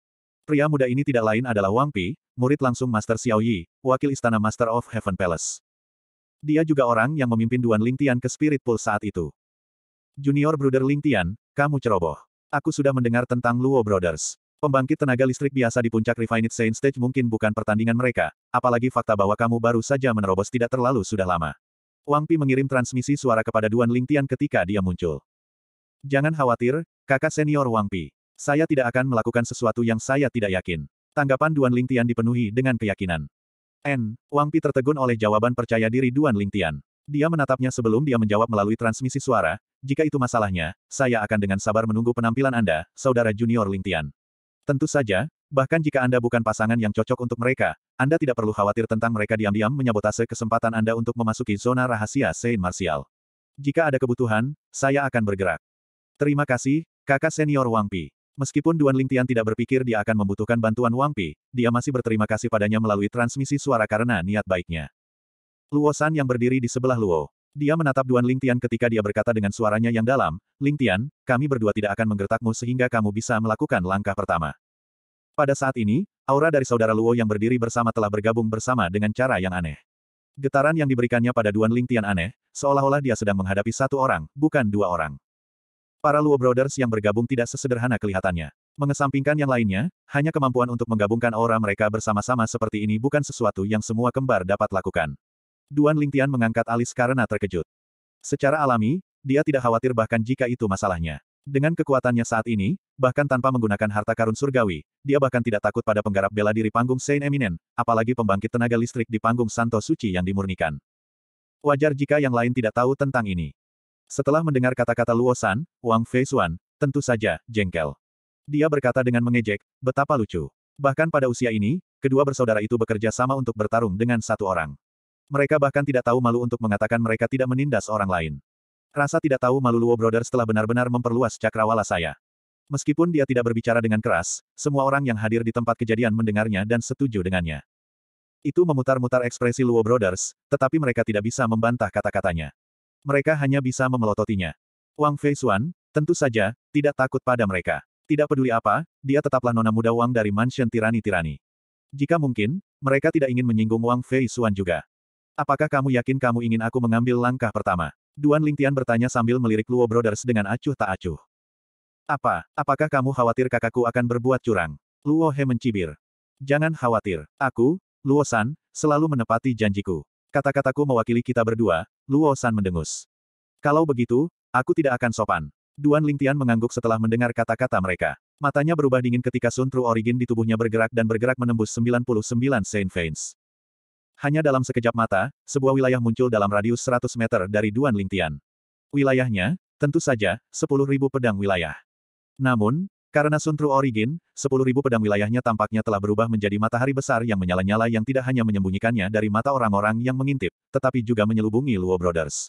Pria muda ini tidak lain adalah Wang Pi, murid langsung Master Xiao Yi, wakil istana Master of Heaven Palace. Dia juga orang yang memimpin Duan Lingtian ke Spirit Pool saat itu. Junior Brother Lingtian, kamu ceroboh. Aku sudah mendengar tentang Luo Brothers. Pembangkit tenaga listrik biasa di puncak Refined Saint Stage mungkin bukan pertandingan mereka, apalagi fakta bahwa kamu baru saja menerobos tidak terlalu sudah lama. Wang Pi mengirim transmisi suara kepada Duan Lingtian ketika dia muncul. Jangan khawatir, kakak senior Wang Pi. Saya tidak akan melakukan sesuatu yang saya tidak yakin. Tanggapan Duan Lingtian dipenuhi dengan keyakinan. N. Wang Pi tertegun oleh jawaban percaya diri Duan Lingtian. Dia menatapnya sebelum dia menjawab melalui transmisi suara, jika itu masalahnya, saya akan dengan sabar menunggu penampilan Anda, Saudara Junior Lingtian. Tentu saja, bahkan jika Anda bukan pasangan yang cocok untuk mereka, Anda tidak perlu khawatir tentang mereka diam-diam menyabotase kesempatan Anda untuk memasuki zona rahasia Saint Martial. Jika ada kebutuhan, saya akan bergerak. Terima kasih, kakak senior Wang Pi. Meskipun Duan Lingtian tidak berpikir dia akan membutuhkan bantuan Wang Pi, dia masih berterima kasih padanya melalui transmisi suara karena niat baiknya. Luosan yang berdiri di sebelah Luo, dia menatap Duan Lingtian ketika dia berkata dengan suaranya yang dalam, Lingtian, kami berdua tidak akan menggertakmu sehingga kamu bisa melakukan langkah pertama. Pada saat ini, aura dari saudara Luo yang berdiri bersama telah bergabung bersama dengan cara yang aneh. Getaran yang diberikannya pada Duan Lingtian aneh, seolah-olah dia sedang menghadapi satu orang, bukan dua orang. Para Luo Brothers yang bergabung tidak sesederhana kelihatannya. Mengesampingkan yang lainnya, hanya kemampuan untuk menggabungkan aura mereka bersama-sama seperti ini bukan sesuatu yang semua kembar dapat lakukan. Duan Lingtian mengangkat alis karena terkejut. Secara alami, dia tidak khawatir bahkan jika itu masalahnya. Dengan kekuatannya saat ini, bahkan tanpa menggunakan harta karun surgawi, dia bahkan tidak takut pada penggarap bela diri panggung Saint Eminen, apalagi pembangkit tenaga listrik di panggung Santo Suci yang dimurnikan. Wajar jika yang lain tidak tahu tentang ini. Setelah mendengar kata-kata Luosan, Wang Fei Xuan, tentu saja, jengkel. Dia berkata dengan mengejek, betapa lucu. Bahkan pada usia ini, kedua bersaudara itu bekerja sama untuk bertarung dengan satu orang. Mereka bahkan tidak tahu malu untuk mengatakan mereka tidak menindas orang lain. Rasa tidak tahu malu Luo Brother setelah benar-benar memperluas cakrawala saya. Meskipun dia tidak berbicara dengan keras, semua orang yang hadir di tempat kejadian mendengarnya dan setuju dengannya. Itu memutar-mutar ekspresi Luo Brothers, tetapi mereka tidak bisa membantah kata-katanya. Mereka hanya bisa memelototinya. Wang Fei Xuan, tentu saja, tidak takut pada mereka. Tidak peduli apa, dia tetaplah nona muda Wang dari Mansion Tirani-Tirani. Jika mungkin, mereka tidak ingin menyinggung Wang Fei Xuan juga. Apakah kamu yakin kamu ingin aku mengambil langkah pertama? Duan Lingtian bertanya sambil melirik Luo Brothers dengan acuh tak acuh. Apa, apakah kamu khawatir kakakku akan berbuat curang? Luo He mencibir. Jangan khawatir, aku, Luo San, selalu menepati janjiku. Kata-kataku mewakili kita berdua, Luo San mendengus. Kalau begitu, aku tidak akan sopan. Duan Lingtian mengangguk setelah mendengar kata-kata mereka. Matanya berubah dingin ketika Sun True Origin di tubuhnya bergerak dan bergerak menembus 99 Saint Veins. Hanya dalam sekejap mata, sebuah wilayah muncul dalam radius 100 meter dari Duan Lingtian. Wilayahnya, tentu saja, 10.000 pedang wilayah. Namun, karena Suntru Origin, 10.000 pedang wilayahnya tampaknya telah berubah menjadi matahari besar yang menyala-nyala yang tidak hanya menyembunyikannya dari mata orang-orang yang mengintip, tetapi juga menyelubungi Luo Brothers.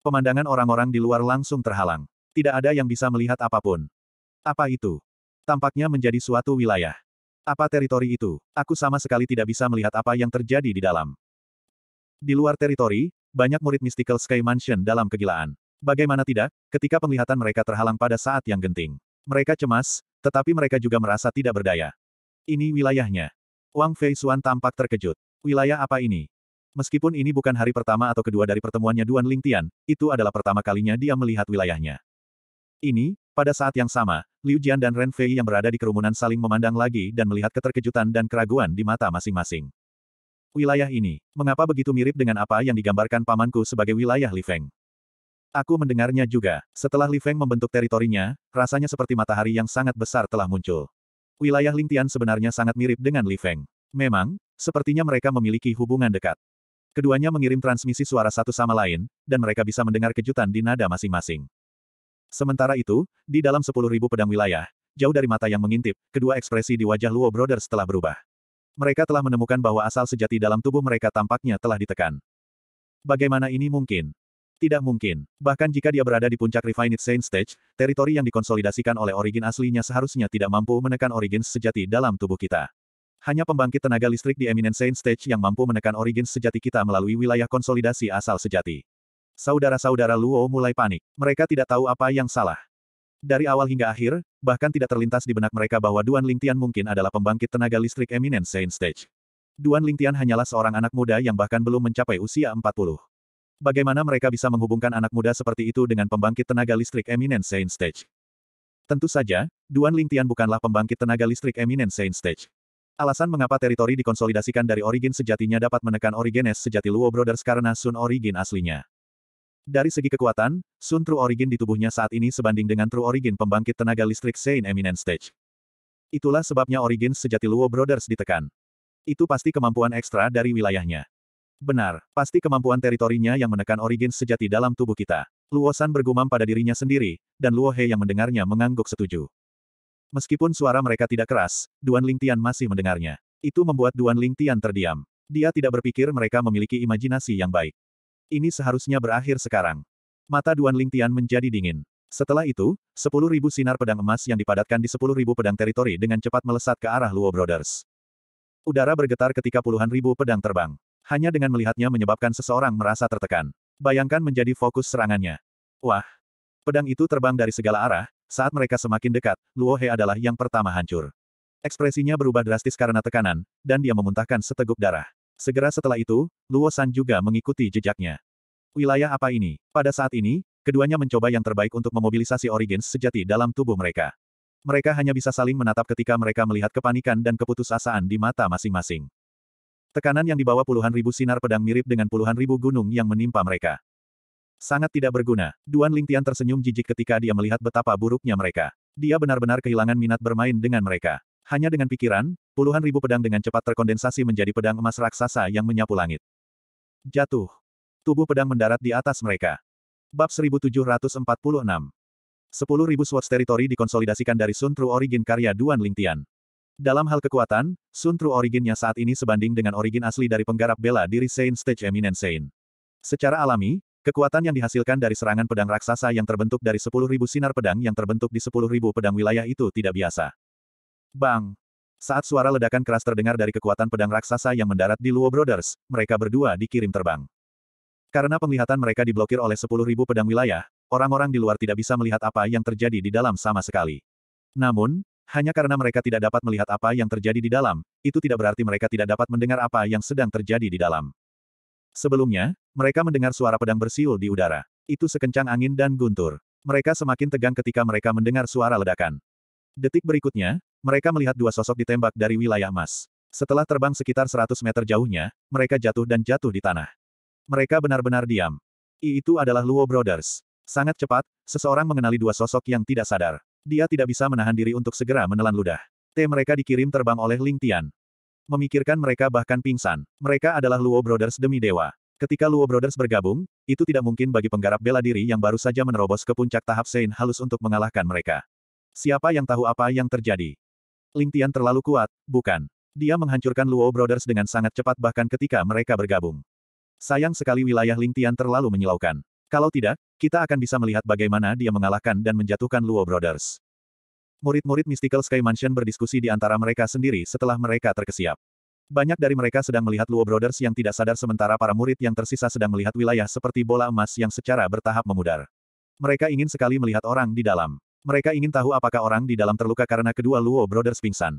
Pemandangan orang-orang di luar langsung terhalang. Tidak ada yang bisa melihat apapun. Apa itu? Tampaknya menjadi suatu wilayah. Apa teritori itu? Aku sama sekali tidak bisa melihat apa yang terjadi di dalam. Di luar teritori, banyak murid Mystical Sky Mansion dalam kegilaan. Bagaimana tidak, ketika penglihatan mereka terhalang pada saat yang genting. Mereka cemas, tetapi mereka juga merasa tidak berdaya. Ini wilayahnya. Wang Fei Xuan tampak terkejut. Wilayah apa ini? Meskipun ini bukan hari pertama atau kedua dari pertemuannya Duan Lingtian, itu adalah pertama kalinya dia melihat wilayahnya. Ini, pada saat yang sama, Liu Jian dan Ren Fei yang berada di kerumunan saling memandang lagi dan melihat keterkejutan dan keraguan di mata masing-masing. Wilayah ini, mengapa begitu mirip dengan apa yang digambarkan pamanku sebagai wilayah Li Feng? Aku mendengarnya juga. Setelah Li Feng membentuk teritorinya, rasanya seperti matahari yang sangat besar telah muncul. Wilayah Ling Tian sebenarnya sangat mirip dengan Li Feng. Memang, sepertinya mereka memiliki hubungan dekat. Keduanya mengirim transmisi suara satu sama lain, dan mereka bisa mendengar kejutan di nada masing-masing. Sementara itu, di dalam 10.000 pedang wilayah, jauh dari mata yang mengintip, kedua ekspresi di wajah Luo Brothers telah berubah. Mereka telah menemukan bahwa asal sejati dalam tubuh mereka tampaknya telah ditekan. Bagaimana ini mungkin? Tidak mungkin. Bahkan jika dia berada di puncak Refined Saint Stage, teritori yang dikonsolidasikan oleh origin aslinya seharusnya tidak mampu menekan origins sejati dalam tubuh kita. Hanya pembangkit tenaga listrik di Eminent Saint Stage yang mampu menekan origins sejati kita melalui wilayah konsolidasi asal sejati. Saudara-saudara Luo mulai panik. Mereka tidak tahu apa yang salah. Dari awal hingga akhir, bahkan tidak terlintas di benak mereka bahwa Duan Lingtian mungkin adalah pembangkit tenaga listrik eminent Saint Stage. Duan Lingtian hanyalah seorang anak muda yang bahkan belum mencapai usia 40. Bagaimana mereka bisa menghubungkan anak muda seperti itu dengan pembangkit tenaga listrik eminent Saint Stage? Tentu saja, Duan Lingtian bukanlah pembangkit tenaga listrik eminent Saint Stage. Alasan mengapa teritori dikonsolidasikan dari origin sejatinya dapat menekan Origenes sejati Luo Brothers karena Sun Origin aslinya. Dari segi kekuatan, Sun True Origin di tubuhnya saat ini sebanding dengan True Origin pembangkit tenaga listrik Saint Eminence Stage. Itulah sebabnya Origin sejati Luo Brothers ditekan. Itu pasti kemampuan ekstra dari wilayahnya. Benar, pasti kemampuan teritorinya yang menekan Origin sejati dalam tubuh kita. Luo San bergumam pada dirinya sendiri, dan Luo He yang mendengarnya mengangguk setuju. Meskipun suara mereka tidak keras, Duan Ling Tian masih mendengarnya. Itu membuat Duan Ling Tian terdiam. Dia tidak berpikir mereka memiliki imajinasi yang baik. Ini seharusnya berakhir sekarang. Mata Duan Ling Tian menjadi dingin. Setelah itu, 10.000 sinar pedang emas yang dipadatkan di 10.000 pedang teritori dengan cepat melesat ke arah Luo Brothers. Udara bergetar ketika puluhan ribu pedang terbang. Hanya dengan melihatnya menyebabkan seseorang merasa tertekan. Bayangkan menjadi fokus serangannya. Wah! Pedang itu terbang dari segala arah, saat mereka semakin dekat, Luo He adalah yang pertama hancur. Ekspresinya berubah drastis karena tekanan, dan dia memuntahkan seteguk darah. Segera setelah itu, Luosan juga mengikuti jejaknya. Wilayah apa ini? Pada saat ini, keduanya mencoba yang terbaik untuk memobilisasi Origins sejati dalam tubuh mereka. Mereka hanya bisa saling menatap ketika mereka melihat kepanikan dan keputusasaan di mata masing-masing. Tekanan yang dibawa puluhan ribu sinar pedang mirip dengan puluhan ribu gunung yang menimpa mereka. Sangat tidak berguna. Duan Lingtian tersenyum jijik ketika dia melihat betapa buruknya mereka. Dia benar-benar kehilangan minat bermain dengan mereka. Hanya dengan pikiran, puluhan ribu pedang dengan cepat terkondensasi menjadi pedang emas raksasa yang menyapu langit. Jatuh. Tubuh pedang mendarat di atas mereka. Bab 1746. 10.000 Swords Territory dikonsolidasikan dari Sun True Origin karya Duan Lingtian. Dalam hal kekuatan, Sun True originnya saat ini sebanding dengan origin asli dari penggarap bela diri Saint Stage Eminent Saint. Secara alami, Kekuatan yang dihasilkan dari serangan pedang raksasa yang terbentuk dari 10.000 sinar pedang yang terbentuk di 10.000 pedang wilayah itu tidak biasa. Bang! Saat suara ledakan keras terdengar dari kekuatan pedang raksasa yang mendarat di Luo Brothers, mereka berdua dikirim terbang. Karena penglihatan mereka diblokir oleh 10.000 pedang wilayah, orang-orang di luar tidak bisa melihat apa yang terjadi di dalam sama sekali. Namun, hanya karena mereka tidak dapat melihat apa yang terjadi di dalam, itu tidak berarti mereka tidak dapat mendengar apa yang sedang terjadi di dalam. Sebelumnya, mereka mendengar suara pedang bersiul di udara. Itu sekencang angin dan guntur. Mereka semakin tegang ketika mereka mendengar suara ledakan. Detik berikutnya, mereka melihat dua sosok ditembak dari wilayah emas. Setelah terbang sekitar 100 meter jauhnya, mereka jatuh dan jatuh di tanah. Mereka benar-benar diam. I itu adalah Luo Brothers. Sangat cepat, seseorang mengenali dua sosok yang tidak sadar. Dia tidak bisa menahan diri untuk segera menelan ludah. T mereka dikirim terbang oleh Ling Tian. Memikirkan mereka bahkan pingsan. Mereka adalah Luo Brothers demi dewa. Ketika Luo Brothers bergabung, itu tidak mungkin bagi penggarap bela diri yang baru saja menerobos ke puncak tahap Sein halus untuk mengalahkan mereka. Siapa yang tahu apa yang terjadi? Ling Tian terlalu kuat, bukan? Dia menghancurkan Luo Brothers dengan sangat cepat bahkan ketika mereka bergabung. Sayang sekali wilayah Ling Tian terlalu menyilaukan. Kalau tidak, kita akan bisa melihat bagaimana dia mengalahkan dan menjatuhkan Luo Brothers. Murid-murid Mystical Sky Mansion berdiskusi di antara mereka sendiri setelah mereka terkesiap. Banyak dari mereka sedang melihat Luo Brothers yang tidak sadar sementara para murid yang tersisa sedang melihat wilayah seperti bola emas yang secara bertahap memudar. Mereka ingin sekali melihat orang di dalam. Mereka ingin tahu apakah orang di dalam terluka karena kedua Luo Brothers pingsan.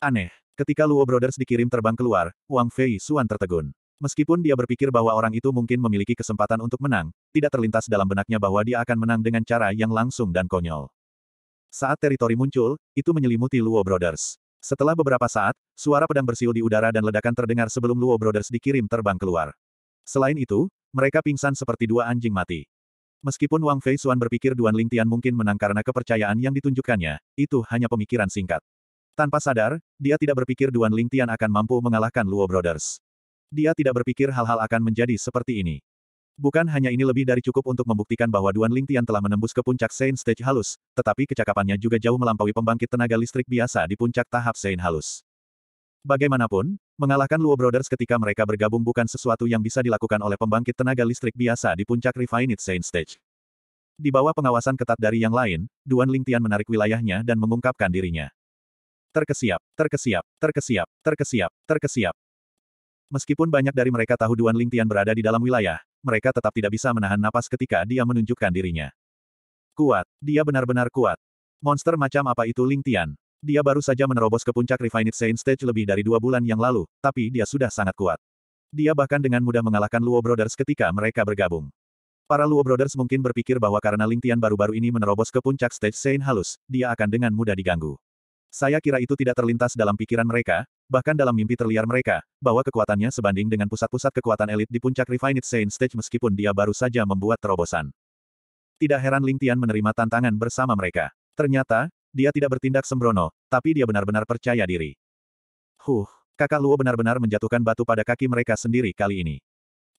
Aneh. Ketika Luo Brothers dikirim terbang keluar, Wang Fei Suan tertegun. Meskipun dia berpikir bahwa orang itu mungkin memiliki kesempatan untuk menang, tidak terlintas dalam benaknya bahwa dia akan menang dengan cara yang langsung dan konyol. Saat teritori muncul, itu menyelimuti Luo Brothers. Setelah beberapa saat, suara pedang bersiul di udara dan ledakan terdengar sebelum Luo Brothers dikirim terbang keluar. Selain itu, mereka pingsan seperti dua anjing mati. Meskipun Wang Fei Xuan berpikir Duan Ling Tian mungkin menang karena kepercayaan yang ditunjukkannya, itu hanya pemikiran singkat. Tanpa sadar, dia tidak berpikir Duan Ling Tian akan mampu mengalahkan Luo Brothers. Dia tidak berpikir hal-hal akan menjadi seperti ini. Bukan hanya ini lebih dari cukup untuk membuktikan bahwa Duan Ling Tian telah menembus ke puncak Saint Stage halus, tetapi kecakapannya juga jauh melampaui pembangkit tenaga listrik biasa di puncak tahap Saint halus. Bagaimanapun, Mengalahkan Luo Brothers ketika mereka bergabung bukan sesuatu yang bisa dilakukan oleh pembangkit tenaga listrik biasa di puncak Refined Saint Stage. Di bawah pengawasan ketat dari yang lain, Duan Lingtian menarik wilayahnya dan mengungkapkan dirinya. Terkesiap, terkesiap, terkesiap, terkesiap, terkesiap. Meskipun banyak dari mereka tahu Duan Lingtian berada di dalam wilayah, mereka tetap tidak bisa menahan napas ketika dia menunjukkan dirinya. Kuat, dia benar-benar kuat. Monster macam apa itu Lingtian? Dia baru saja menerobos ke puncak Refined Saint Stage lebih dari dua bulan yang lalu, tapi dia sudah sangat kuat. Dia bahkan dengan mudah mengalahkan Luo Brothers ketika mereka bergabung. Para Luo Brothers mungkin berpikir bahwa karena Ling Tian baru-baru ini menerobos ke puncak stage Saint halus, dia akan dengan mudah diganggu. Saya kira itu tidak terlintas dalam pikiran mereka, bahkan dalam mimpi terliar mereka, bahwa kekuatannya sebanding dengan pusat-pusat kekuatan elit di puncak Refined Saint Stage meskipun dia baru saja membuat terobosan. Tidak heran Ling Tian menerima tantangan bersama mereka. Ternyata, dia tidak bertindak sembrono, tapi dia benar-benar percaya diri. Huh, kakak Luo benar-benar menjatuhkan batu pada kaki mereka sendiri kali ini.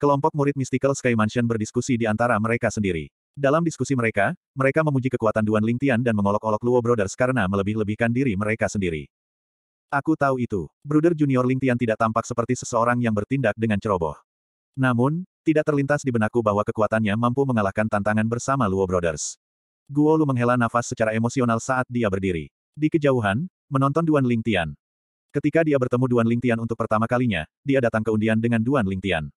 Kelompok murid Mystical Sky Mansion berdiskusi di antara mereka sendiri. Dalam diskusi mereka, mereka memuji kekuatan Duan Ling Tian dan mengolok-olok Luo Brothers karena melebih-lebihkan diri mereka sendiri. Aku tahu itu. Brother Junior Ling Tian tidak tampak seperti seseorang yang bertindak dengan ceroboh. Namun, tidak terlintas di benakku bahwa kekuatannya mampu mengalahkan tantangan bersama Luo Brothers. Guo Lu menghela nafas secara emosional saat dia berdiri. Di kejauhan, menonton Duan Ling Tian. Ketika dia bertemu Duan Ling Tian untuk pertama kalinya, dia datang ke undian dengan Duan Ling Tian.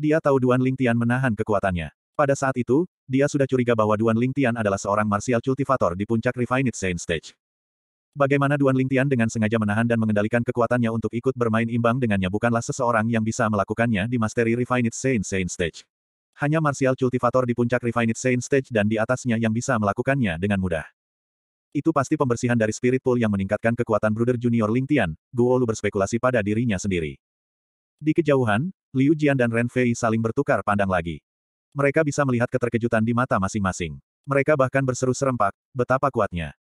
Dia tahu Duan Ling Tian menahan kekuatannya. Pada saat itu, dia sudah curiga bahwa Duan Ling Tian adalah seorang martial cultivator di puncak Refined Saint Stage. Bagaimana Duan Ling Tian dengan sengaja menahan dan mengendalikan kekuatannya untuk ikut bermain imbang dengannya bukanlah seseorang yang bisa melakukannya di Mastery Refined Saint Saint Stage hanya Martial Cultivator di puncak Refined Saint Stage dan di atasnya yang bisa melakukannya dengan mudah. Itu pasti pembersihan dari Spirit Pool yang meningkatkan kekuatan Brother Junior Ling Tian, Guo Lu berspekulasi pada dirinya sendiri. Di kejauhan, Liu Jian dan Ren Fei saling bertukar pandang lagi. Mereka bisa melihat keterkejutan di mata masing-masing. Mereka bahkan berseru serempak, betapa kuatnya.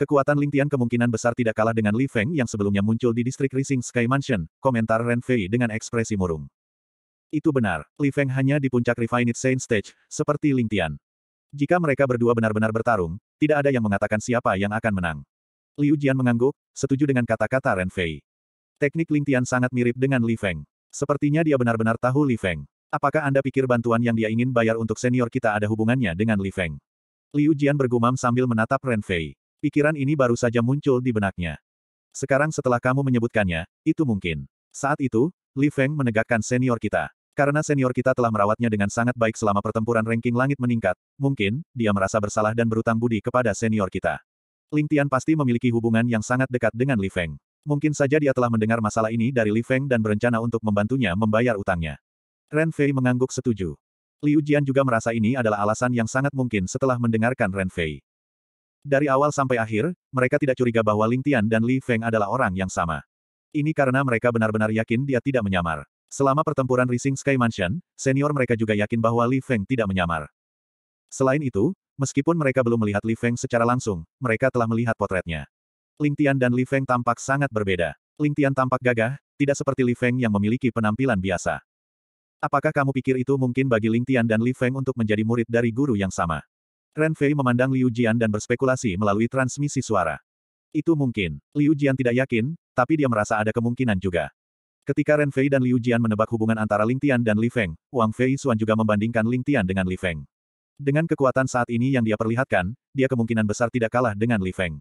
Kekuatan Ling Tian kemungkinan besar tidak kalah dengan Li Feng yang sebelumnya muncul di distrik Rising Sky Mansion, komentar Ren Fei dengan ekspresi murung. Itu benar, Li Feng hanya di puncak Refined Saint Stage, seperti Ling Tian. Jika mereka berdua benar-benar bertarung, tidak ada yang mengatakan siapa yang akan menang. Liu Jian mengangguk, setuju dengan kata-kata Ren Fei. Teknik Ling Tian sangat mirip dengan Li Feng. Sepertinya dia benar-benar tahu Li Feng. Apakah Anda pikir bantuan yang dia ingin bayar untuk senior kita ada hubungannya dengan Li Feng? Liu Jian bergumam sambil menatap Ren Fei. Pikiran ini baru saja muncul di benaknya. Sekarang setelah kamu menyebutkannya, itu mungkin. Saat itu, Li Feng menegakkan senior kita. Karena senior kita telah merawatnya dengan sangat baik selama pertempuran ranking langit meningkat, mungkin, dia merasa bersalah dan berutang budi kepada senior kita. Ling Tian pasti memiliki hubungan yang sangat dekat dengan Li Feng. Mungkin saja dia telah mendengar masalah ini dari Li Feng dan berencana untuk membantunya membayar utangnya. Ren Fei mengangguk setuju. Liu Jian juga merasa ini adalah alasan yang sangat mungkin setelah mendengarkan Ren Fei. Dari awal sampai akhir, mereka tidak curiga bahwa Ling Tian dan Li Feng adalah orang yang sama. Ini karena mereka benar-benar yakin dia tidak menyamar. Selama pertempuran Rising Sky Mansion, senior mereka juga yakin bahwa Li Feng tidak menyamar. Selain itu, meskipun mereka belum melihat Li Feng secara langsung, mereka telah melihat potretnya. Ling Tian dan Li Feng tampak sangat berbeda. Ling Tian tampak gagah, tidak seperti Li Feng yang memiliki penampilan biasa. Apakah kamu pikir itu mungkin bagi Ling Tian dan Li Feng untuk menjadi murid dari guru yang sama? Ren Fei memandang Liu Jian dan berspekulasi melalui transmisi suara. Itu mungkin. Liu Jian tidak yakin, tapi dia merasa ada kemungkinan juga. Ketika Ren Fei dan Liu Jian menebak hubungan antara Ling Tian dan Li Feng, Wang Fei Xuan juga membandingkan Ling Tian dengan Li Feng. Dengan kekuatan saat ini yang dia perlihatkan, dia kemungkinan besar tidak kalah dengan Li Feng.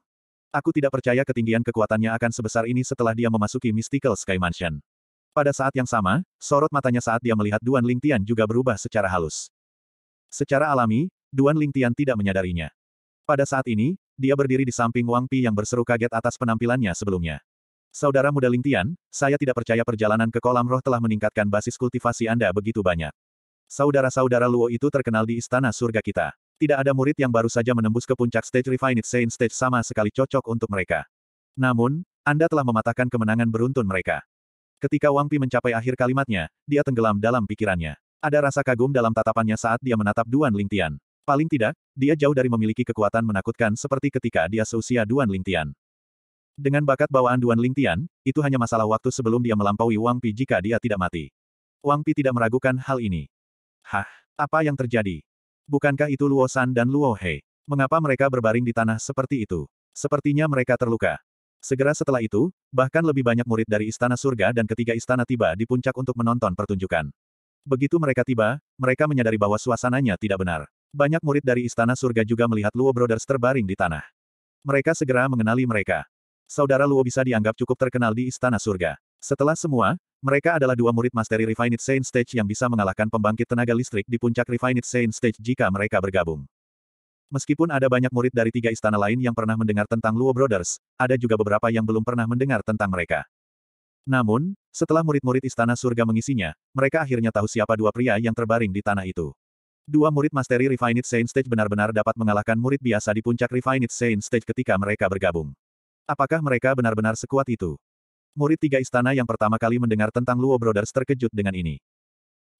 Aku tidak percaya ketinggian kekuatannya akan sebesar ini setelah dia memasuki Mystical Sky Mansion. Pada saat yang sama, sorot matanya saat dia melihat Duan Ling Tian juga berubah secara halus. Secara alami, Duan Ling Tian tidak menyadarinya. Pada saat ini, dia berdiri di samping Wang Pi yang berseru kaget atas penampilannya sebelumnya. Saudara muda Lingtian, saya tidak percaya perjalanan ke kolam roh telah meningkatkan basis kultivasi Anda begitu banyak. Saudara-saudara Luo itu terkenal di istana surga kita. Tidak ada murid yang baru saja menembus ke puncak stage Refined Saint Stage sama sekali cocok untuk mereka. Namun, Anda telah mematahkan kemenangan beruntun mereka. Ketika Wang Pi mencapai akhir kalimatnya, dia tenggelam dalam pikirannya. Ada rasa kagum dalam tatapannya saat dia menatap Duan Lingtian. Paling tidak, dia jauh dari memiliki kekuatan menakutkan seperti ketika dia seusia Duan Lingtian. Dengan bakat bawaan Duan Lingtian, itu hanya masalah waktu sebelum dia melampaui Wang Pi jika dia tidak mati. Wang Pi tidak meragukan hal ini. Hah, apa yang terjadi? Bukankah itu Luo San dan Luo He? Mengapa mereka berbaring di tanah seperti itu? Sepertinya mereka terluka. Segera setelah itu, bahkan lebih banyak murid dari Istana Surga dan ketiga istana tiba di puncak untuk menonton pertunjukan. Begitu mereka tiba, mereka menyadari bahwa suasananya tidak benar. Banyak murid dari Istana Surga juga melihat Luo Brothers terbaring di tanah. Mereka segera mengenali mereka saudara Luo bisa dianggap cukup terkenal di Istana Surga. Setelah semua, mereka adalah dua murid masteri Refined Saint Stage yang bisa mengalahkan pembangkit tenaga listrik di puncak Refined Saint Stage jika mereka bergabung. Meskipun ada banyak murid dari tiga istana lain yang pernah mendengar tentang Luo Brothers, ada juga beberapa yang belum pernah mendengar tentang mereka. Namun, setelah murid-murid istana surga mengisinya, mereka akhirnya tahu siapa dua pria yang terbaring di tanah itu. Dua murid masteri Refined Saint Stage benar-benar dapat mengalahkan murid biasa di puncak Refined Saint Stage ketika mereka bergabung. Apakah mereka benar-benar sekuat itu? Murid tiga istana yang pertama kali mendengar tentang Luo Brothers terkejut dengan ini.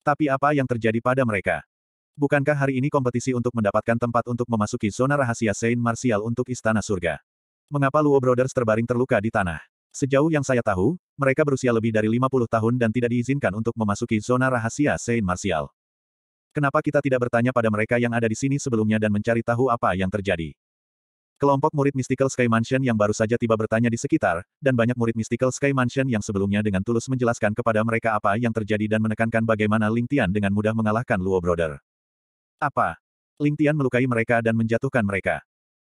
Tapi apa yang terjadi pada mereka? Bukankah hari ini kompetisi untuk mendapatkan tempat untuk memasuki zona rahasia Saint Martial untuk Istana Surga? Mengapa Luo Brothers terbaring terluka di tanah? Sejauh yang saya tahu, mereka berusia lebih dari 50 tahun dan tidak diizinkan untuk memasuki zona rahasia Saint Martial. Kenapa kita tidak bertanya pada mereka yang ada di sini sebelumnya dan mencari tahu apa yang terjadi? Kelompok murid Mystical Sky Mansion yang baru saja tiba bertanya di sekitar, dan banyak murid Mystical Sky Mansion yang sebelumnya dengan tulus menjelaskan kepada mereka apa yang terjadi dan menekankan bagaimana Ling Tian dengan mudah mengalahkan Luo Brother. Apa? Ling Tian melukai mereka dan menjatuhkan mereka.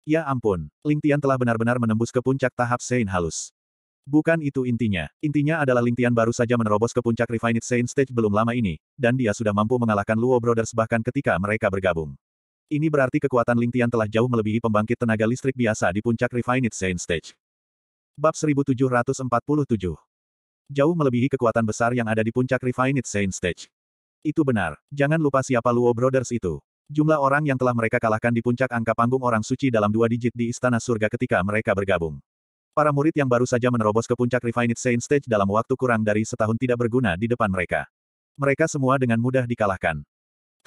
Ya ampun, Ling Tian telah benar-benar menembus ke puncak tahap Saint halus. Bukan itu intinya. Intinya adalah Ling Tian baru saja menerobos ke puncak Refined Saint Stage belum lama ini, dan dia sudah mampu mengalahkan Luo Brothers bahkan ketika mereka bergabung. Ini berarti kekuatan Lingtian telah jauh melebihi pembangkit tenaga listrik biasa di puncak Refined Saint Stage. Bab 1747 Jauh melebihi kekuatan besar yang ada di puncak Refined Saint Stage. Itu benar. Jangan lupa siapa Luo Brothers itu. Jumlah orang yang telah mereka kalahkan di puncak angka panggung orang suci dalam dua digit di Istana Surga ketika mereka bergabung. Para murid yang baru saja menerobos ke puncak Refined Saint Stage dalam waktu kurang dari setahun tidak berguna di depan mereka. Mereka semua dengan mudah dikalahkan.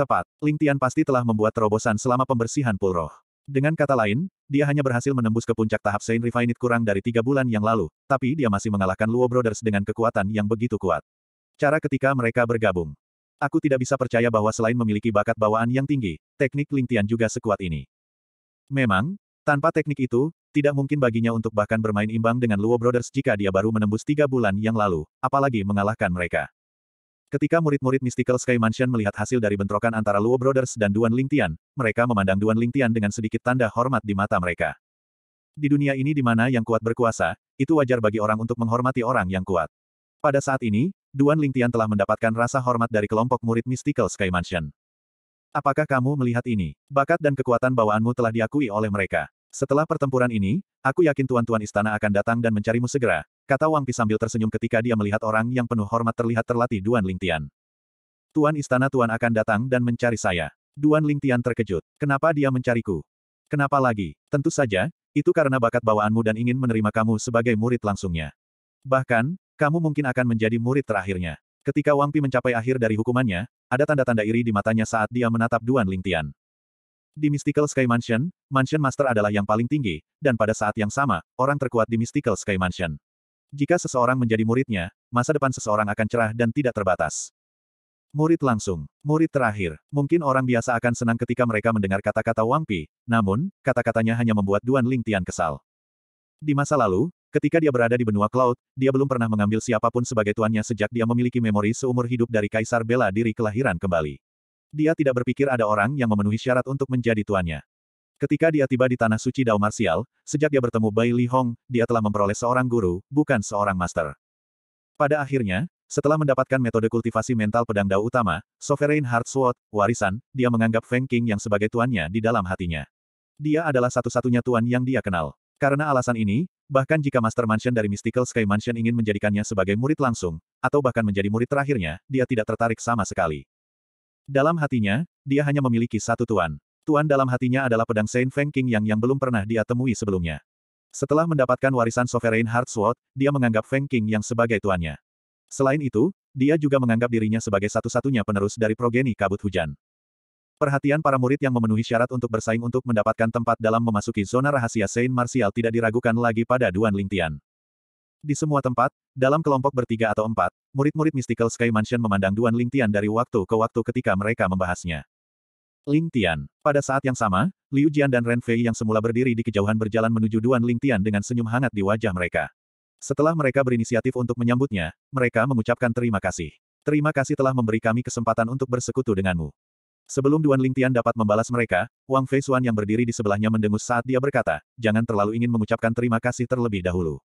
Tepat, Ling Tian pasti telah membuat terobosan selama pembersihan pulroh. Dengan kata lain, dia hanya berhasil menembus ke puncak tahap Saint Refined kurang dari tiga bulan yang lalu, tapi dia masih mengalahkan Luo Brothers dengan kekuatan yang begitu kuat. Cara ketika mereka bergabung. Aku tidak bisa percaya bahwa selain memiliki bakat bawaan yang tinggi, teknik Ling Tian juga sekuat ini. Memang, tanpa teknik itu, tidak mungkin baginya untuk bahkan bermain imbang dengan Luo Brothers jika dia baru menembus tiga bulan yang lalu, apalagi mengalahkan mereka. Ketika murid-murid Mystical Sky Mansion melihat hasil dari bentrokan antara Luo Brothers dan Duan Lingtian, mereka memandang Duan Lingtian dengan sedikit tanda hormat di mata mereka. Di dunia ini di mana yang kuat berkuasa, itu wajar bagi orang untuk menghormati orang yang kuat. Pada saat ini, Duan Lingtian telah mendapatkan rasa hormat dari kelompok murid Mystical Sky Mansion. Apakah kamu melihat ini? Bakat dan kekuatan bawaanmu telah diakui oleh mereka. Setelah pertempuran ini, aku yakin tuan-tuan istana akan datang dan mencarimu segera, kata Wang Pi sambil tersenyum ketika dia melihat orang yang penuh hormat terlihat terlatih Duan Lingtian. Tuan istana Tuan akan datang dan mencari saya. Duan Lingtian terkejut. Kenapa dia mencariku? Kenapa lagi? Tentu saja, itu karena bakat bawaanmu dan ingin menerima kamu sebagai murid langsungnya. Bahkan, kamu mungkin akan menjadi murid terakhirnya. Ketika Wang Pi mencapai akhir dari hukumannya, ada tanda-tanda iri di matanya saat dia menatap Duan Lingtian. Di Mystical Sky Mansion, Mansion Master adalah yang paling tinggi, dan pada saat yang sama, orang terkuat di Mystical Sky Mansion. Jika seseorang menjadi muridnya, masa depan seseorang akan cerah dan tidak terbatas. Murid langsung. Murid terakhir. Mungkin orang biasa akan senang ketika mereka mendengar kata-kata Wang Pi, namun, kata-katanya hanya membuat Duan Lingtian kesal. Di masa lalu, ketika dia berada di benua Cloud, dia belum pernah mengambil siapapun sebagai tuannya sejak dia memiliki memori seumur hidup dari Kaisar Bela Diri kelahiran kembali. Dia tidak berpikir ada orang yang memenuhi syarat untuk menjadi tuannya. Ketika dia tiba di Tanah Suci Dao Marsial, sejak dia bertemu Bai Li Hong, dia telah memperoleh seorang guru, bukan seorang master. Pada akhirnya, setelah mendapatkan metode kultivasi mental pedang Dao utama, Sovereign Heart Sword, warisan, dia menganggap Feng King yang sebagai tuannya di dalam hatinya. Dia adalah satu-satunya tuan yang dia kenal. Karena alasan ini, bahkan jika Master Mansion dari Mystical Sky Mansion ingin menjadikannya sebagai murid langsung, atau bahkan menjadi murid terakhirnya, dia tidak tertarik sama sekali. Dalam hatinya, dia hanya memiliki satu tuan. Tuan dalam hatinya adalah pedang Saint Feng King Yang yang belum pernah dia temui sebelumnya. Setelah mendapatkan warisan Sovereign Heart Sword, dia menganggap Feng King Yang sebagai tuannya. Selain itu, dia juga menganggap dirinya sebagai satu-satunya penerus dari progeni kabut hujan. Perhatian para murid yang memenuhi syarat untuk bersaing untuk mendapatkan tempat dalam memasuki zona rahasia Saint Martial tidak diragukan lagi pada Duan Lingtian. Di semua tempat, dalam kelompok bertiga atau empat, murid-murid Mystical Sky Mansion memandang Duan Lingtian dari waktu ke waktu ketika mereka membahasnya. Ling Tian. Pada saat yang sama, Liu Jian dan Ren Fei yang semula berdiri di kejauhan berjalan menuju Duan Ling Tian dengan senyum hangat di wajah mereka. Setelah mereka berinisiatif untuk menyambutnya, mereka mengucapkan terima kasih. Terima kasih telah memberi kami kesempatan untuk bersekutu denganmu. Sebelum Duan Ling Tian dapat membalas mereka, Wang Fei Xuan yang berdiri di sebelahnya mendengus saat dia berkata, jangan terlalu ingin mengucapkan terima kasih terlebih dahulu.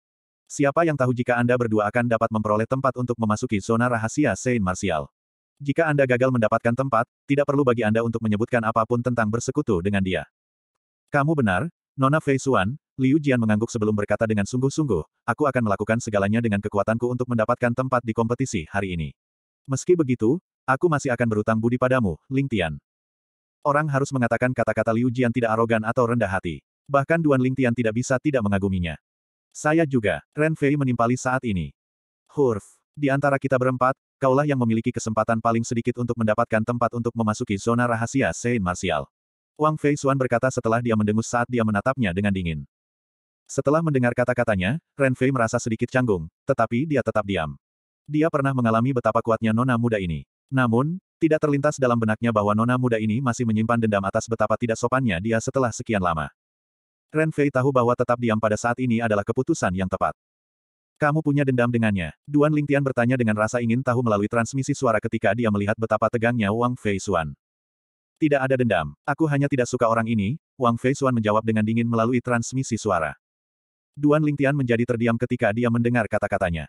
Siapa yang tahu jika Anda berdua akan dapat memperoleh tempat untuk memasuki zona rahasia Sein Martial. Jika Anda gagal mendapatkan tempat, tidak perlu bagi Anda untuk menyebutkan apapun tentang bersekutu dengan dia. Kamu benar, Nona Fei Xuan, Liu Jian mengangguk sebelum berkata dengan sungguh-sungguh, aku akan melakukan segalanya dengan kekuatanku untuk mendapatkan tempat di kompetisi hari ini. Meski begitu, aku masih akan berutang budi padamu, Ling Tian. Orang harus mengatakan kata-kata Liu Jian tidak arogan atau rendah hati. Bahkan Duan Ling Tian tidak bisa tidak mengaguminya. Saya juga, Ren Fei menimpali saat ini. Hurf. Di antara kita berempat, kaulah yang memiliki kesempatan paling sedikit untuk mendapatkan tempat untuk memasuki zona rahasia Sein Martial. Wang Fei Xuan berkata setelah dia mendengus saat dia menatapnya dengan dingin. Setelah mendengar kata-katanya, Ren Fei merasa sedikit canggung, tetapi dia tetap diam. Dia pernah mengalami betapa kuatnya nona muda ini. Namun, tidak terlintas dalam benaknya bahwa nona muda ini masih menyimpan dendam atas betapa tidak sopannya dia setelah sekian lama. Ren Fei tahu bahwa tetap diam pada saat ini adalah keputusan yang tepat. Kamu punya dendam dengannya? Duan Lingtian bertanya dengan rasa ingin tahu melalui transmisi suara ketika dia melihat betapa tegangnya Wang Fei Xuan. Tidak ada dendam. Aku hanya tidak suka orang ini, Wang Fei Xuan menjawab dengan dingin melalui transmisi suara. Duan Lingtian menjadi terdiam ketika dia mendengar kata-katanya.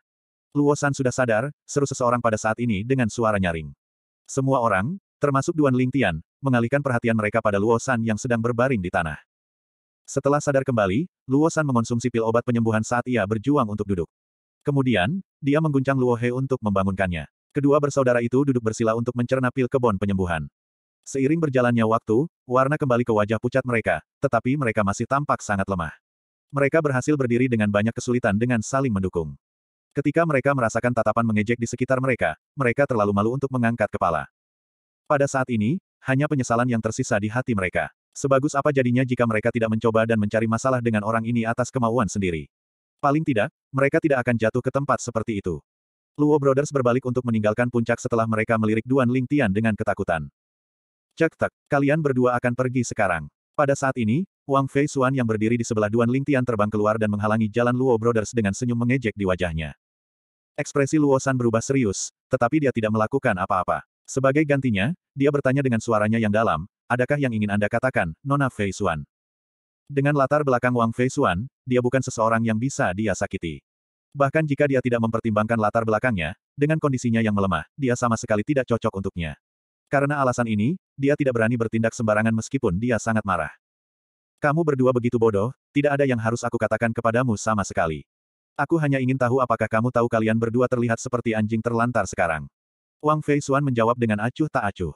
Luo San sudah sadar, seru seseorang pada saat ini dengan suara nyaring. Semua orang, termasuk Duan Lingtian, mengalihkan perhatian mereka pada Luo San yang sedang berbaring di tanah. Setelah sadar kembali, Luosan mengonsumsi pil obat penyembuhan saat ia berjuang untuk duduk. Kemudian, dia mengguncang Luo He untuk membangunkannya. Kedua bersaudara itu duduk bersila untuk mencerna pil kebon penyembuhan. Seiring berjalannya waktu, warna kembali ke wajah pucat mereka, tetapi mereka masih tampak sangat lemah. Mereka berhasil berdiri dengan banyak kesulitan dengan saling mendukung. Ketika mereka merasakan tatapan mengejek di sekitar mereka, mereka terlalu malu untuk mengangkat kepala. Pada saat ini, hanya penyesalan yang tersisa di hati mereka. Sebagus apa jadinya jika mereka tidak mencoba dan mencari masalah dengan orang ini atas kemauan sendiri. Paling tidak, mereka tidak akan jatuh ke tempat seperti itu. Luo Brothers berbalik untuk meninggalkan puncak setelah mereka melirik Duan Ling Tian dengan ketakutan. Cek tak, kalian berdua akan pergi sekarang. Pada saat ini, Wang Fei Xuan yang berdiri di sebelah Duan Ling Tian terbang keluar dan menghalangi jalan Luo Brothers dengan senyum mengejek di wajahnya. Ekspresi Luo San berubah serius, tetapi dia tidak melakukan apa-apa. Sebagai gantinya, dia bertanya dengan suaranya yang dalam, adakah yang ingin Anda katakan, Nona Fei Xuan? Dengan latar belakang Wang Fei Xuan, dia bukan seseorang yang bisa dia sakiti. Bahkan jika dia tidak mempertimbangkan latar belakangnya, dengan kondisinya yang melemah, dia sama sekali tidak cocok untuknya. Karena alasan ini, dia tidak berani bertindak sembarangan meskipun dia sangat marah. Kamu berdua begitu bodoh, tidak ada yang harus aku katakan kepadamu sama sekali. Aku hanya ingin tahu apakah kamu tahu kalian berdua terlihat seperti anjing terlantar sekarang. Wang Fei Xuan menjawab dengan acuh tak acuh.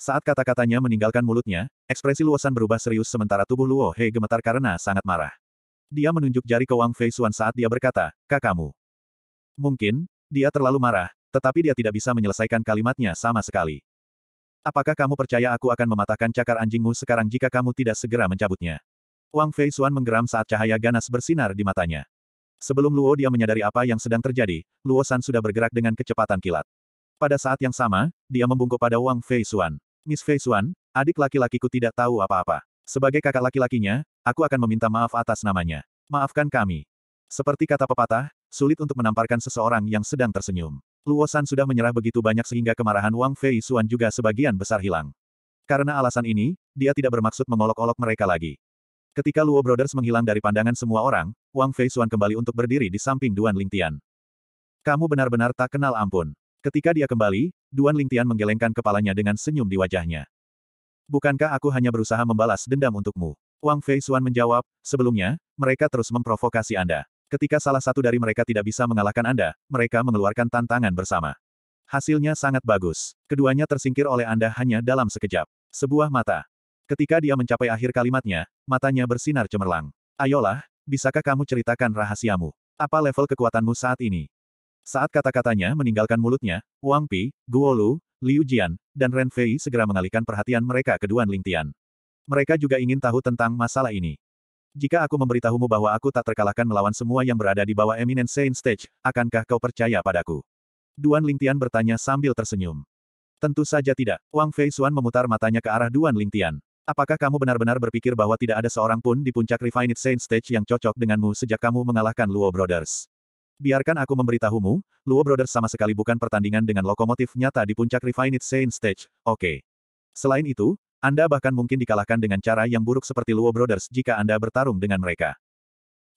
Saat kata-katanya meninggalkan mulutnya, ekspresi Luosan berubah serius sementara tubuh Luo He gemetar karena sangat marah. Dia menunjuk jari ke Wang Fei Xuan saat dia berkata, "Kakamu." Mungkin, dia terlalu marah, tetapi dia tidak bisa menyelesaikan kalimatnya sama sekali. Apakah kamu percaya aku akan mematahkan cakar anjingmu sekarang jika kamu tidak segera mencabutnya? Wang Fei Xuan menggeram saat cahaya ganas bersinar di matanya. Sebelum Luo dia menyadari apa yang sedang terjadi, Luo San sudah bergerak dengan kecepatan kilat. Pada saat yang sama, dia membungkuk pada Wang Fei Xuan. Miss Fei Xuan, adik laki-lakiku tidak tahu apa-apa. Sebagai kakak laki-lakinya, aku akan meminta maaf atas namanya. Maafkan kami. Seperti kata pepatah, sulit untuk menamparkan seseorang yang sedang tersenyum. Luosan sudah menyerah begitu banyak sehingga kemarahan Wang Fei Xuan juga sebagian besar hilang. Karena alasan ini, dia tidak bermaksud mengolok-olok mereka lagi. Ketika Luo Brothers menghilang dari pandangan semua orang, Wang Fei Xuan kembali untuk berdiri di samping Duan Lingtian. Kamu benar-benar tak kenal ampun. Ketika dia kembali, Duan Lingtian menggelengkan kepalanya dengan senyum di wajahnya. Bukankah aku hanya berusaha membalas dendam untukmu? Wang Fei Xuan menjawab, sebelumnya, mereka terus memprovokasi Anda. Ketika salah satu dari mereka tidak bisa mengalahkan Anda, mereka mengeluarkan tantangan bersama. Hasilnya sangat bagus. Keduanya tersingkir oleh Anda hanya dalam sekejap. Sebuah mata. Ketika dia mencapai akhir kalimatnya, matanya bersinar cemerlang. Ayolah, bisakah kamu ceritakan rahasiamu? Apa level kekuatanmu saat ini? Saat kata-katanya meninggalkan mulutnya, Wang Pi, Guo Lu, Liu Jian, dan Ren Fei segera mengalihkan perhatian mereka ke Duan Ling Tian. Mereka juga ingin tahu tentang masalah ini. Jika aku memberitahumu bahwa aku tak terkalahkan melawan semua yang berada di bawah Eminent Saint Stage, akankah kau percaya padaku? Duan Ling Tian bertanya sambil tersenyum. Tentu saja tidak. Wang Fei Xuan memutar matanya ke arah Duan Ling Tian. Apakah kamu benar-benar berpikir bahwa tidak ada seorang pun di puncak Refined Saint Stage yang cocok denganmu sejak kamu mengalahkan Luo Brothers? Biarkan aku memberitahumu, Luo Brothers sama sekali bukan pertandingan dengan lokomotif nyata di puncak Refined Saint Stage, oke. Okay. Selain itu, Anda bahkan mungkin dikalahkan dengan cara yang buruk seperti Luo Brothers jika Anda bertarung dengan mereka.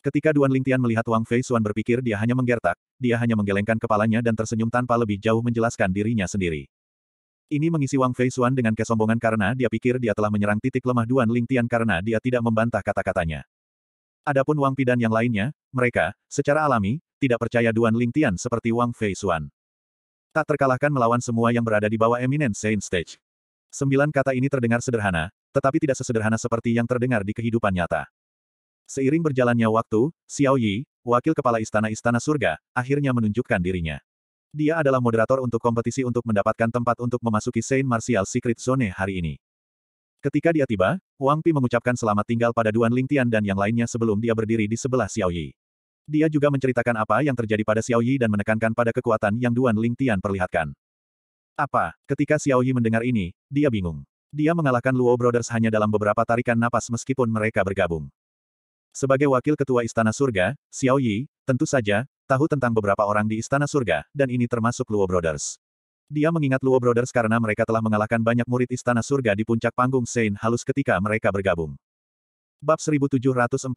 Ketika Duan Lingtian melihat Wang Fei Xuan berpikir dia hanya menggertak, dia hanya menggelengkan kepalanya dan tersenyum tanpa lebih jauh menjelaskan dirinya sendiri. Ini mengisi Wang Fei Xuan dengan kesombongan karena dia pikir dia telah menyerang titik lemah Duan Lingtian karena dia tidak membantah kata-katanya. Adapun Wang Pidan yang lainnya, mereka, secara alami, tidak percaya Duan Lingtian seperti Wang Fei Xuan. Tak terkalahkan melawan semua yang berada di bawah Eminent Saint Stage. Sembilan kata ini terdengar sederhana, tetapi tidak sesederhana seperti yang terdengar di kehidupan nyata. Seiring berjalannya waktu, Xiao Yi, wakil kepala istana-istana surga, akhirnya menunjukkan dirinya. Dia adalah moderator untuk kompetisi untuk mendapatkan tempat untuk memasuki Saint Martial Secret Zone hari ini. Ketika dia tiba, Wang Pi mengucapkan selamat tinggal pada Duan Lingtian dan yang lainnya sebelum dia berdiri di sebelah Xiao Yi. Dia juga menceritakan apa yang terjadi pada Xiao Yi dan menekankan pada kekuatan yang Duan Ling Tian perlihatkan. Apa? Ketika Xiao Yi mendengar ini, dia bingung. Dia mengalahkan Luo Brothers hanya dalam beberapa tarikan napas meskipun mereka bergabung. Sebagai wakil ketua Istana Surga, Xiao Yi, tentu saja, tahu tentang beberapa orang di Istana Surga, dan ini termasuk Luo Brothers. Dia mengingat Luo Brothers karena mereka telah mengalahkan banyak murid Istana Surga di puncak panggung Sein halus ketika mereka bergabung. Bab 1748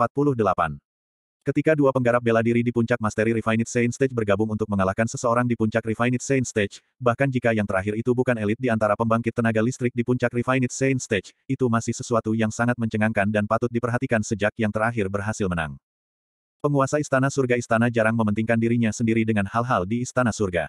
Ketika dua penggarap bela diri di puncak Mastery Refined Saint Stage bergabung untuk mengalahkan seseorang di puncak Refined Saint Stage, bahkan jika yang terakhir itu bukan elit di antara pembangkit tenaga listrik di puncak Refined Saint Stage, itu masih sesuatu yang sangat mencengangkan dan patut diperhatikan sejak yang terakhir berhasil menang. Penguasa Istana Surga Istana jarang mementingkan dirinya sendiri dengan hal-hal di Istana Surga.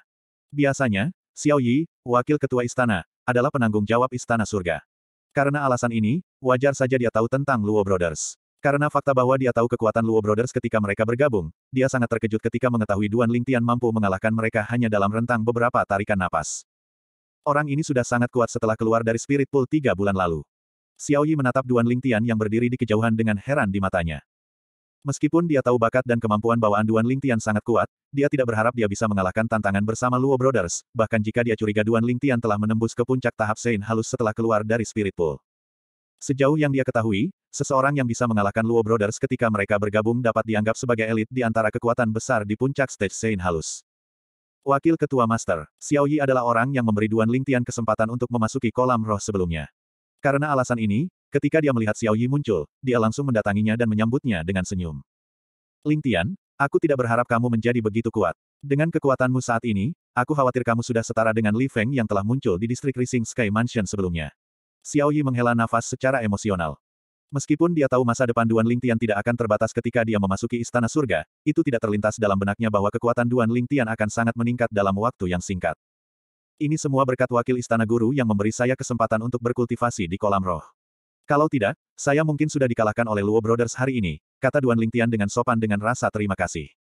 Biasanya, Xiao Yi, wakil ketua istana, adalah penanggung jawab Istana Surga. Karena alasan ini, wajar saja dia tahu tentang Luo Brothers. Karena fakta bahwa dia tahu kekuatan Luo Brothers ketika mereka bergabung, dia sangat terkejut ketika mengetahui Duan Lingtian mampu mengalahkan mereka hanya dalam rentang beberapa tarikan napas. Orang ini sudah sangat kuat setelah keluar dari Spirit Pool tiga bulan lalu. Xiao Yi menatap Duan Lingtian yang berdiri di kejauhan dengan heran di matanya. Meskipun dia tahu bakat dan kemampuan bawaan Duan Lingtian sangat kuat, dia tidak berharap dia bisa mengalahkan tantangan bersama Luo Brothers, bahkan jika dia curiga Duan Lingtian telah menembus ke puncak tahap Sein halus setelah keluar dari Spirit Pool. Sejauh yang dia ketahui, seseorang yang bisa mengalahkan Luo Brothers ketika mereka bergabung dapat dianggap sebagai elit di antara kekuatan besar di puncak stage Sein halus. Wakil Ketua Master, Xiao Yi adalah orang yang memberi Duan Lingtian kesempatan untuk memasuki kolam roh sebelumnya. Karena alasan ini, ketika dia melihat Xiao Yi muncul, dia langsung mendatanginya dan menyambutnya dengan senyum. Lingtian, aku tidak berharap kamu menjadi begitu kuat. Dengan kekuatanmu saat ini, aku khawatir kamu sudah setara dengan Li Feng yang telah muncul di distrik Rising Sky Mansion sebelumnya. Xiao Yi menghela nafas secara emosional. Meskipun dia tahu masa depan Duan Lingtian tidak akan terbatas ketika dia memasuki istana surga, itu tidak terlintas dalam benaknya bahwa kekuatan Duan Lingtian akan sangat meningkat dalam waktu yang singkat. Ini semua berkat wakil istana guru yang memberi saya kesempatan untuk berkultivasi di kolam roh. Kalau tidak, saya mungkin sudah dikalahkan oleh Luo Brothers hari ini, kata Duan Lingtian dengan sopan dengan rasa terima kasih.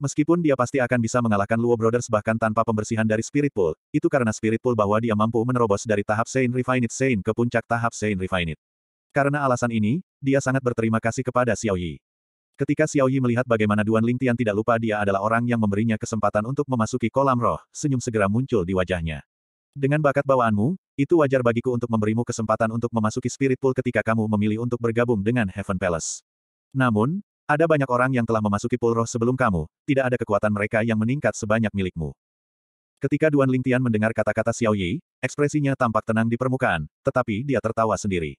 Meskipun dia pasti akan bisa mengalahkan Luo Brothers bahkan tanpa pembersihan dari Spirit Pool, itu karena Spirit Pool bahwa dia mampu menerobos dari tahap Saint Refined Saint ke puncak tahap Saint Refined. Karena alasan ini, dia sangat berterima kasih kepada Xiao Yi. Ketika Xiao Yi melihat bagaimana Duan Ling Tian tidak lupa dia adalah orang yang memberinya kesempatan untuk memasuki kolam roh, senyum segera muncul di wajahnya. Dengan bakat bawaanmu, itu wajar bagiku untuk memberimu kesempatan untuk memasuki Spirit Pool ketika kamu memilih untuk bergabung dengan Heaven Palace. Namun, ada banyak orang yang telah memasuki pulroh sebelum kamu, tidak ada kekuatan mereka yang meningkat sebanyak milikmu. Ketika Duan Lingtian mendengar kata-kata Xiao Yi, ekspresinya tampak tenang di permukaan, tetapi dia tertawa sendiri.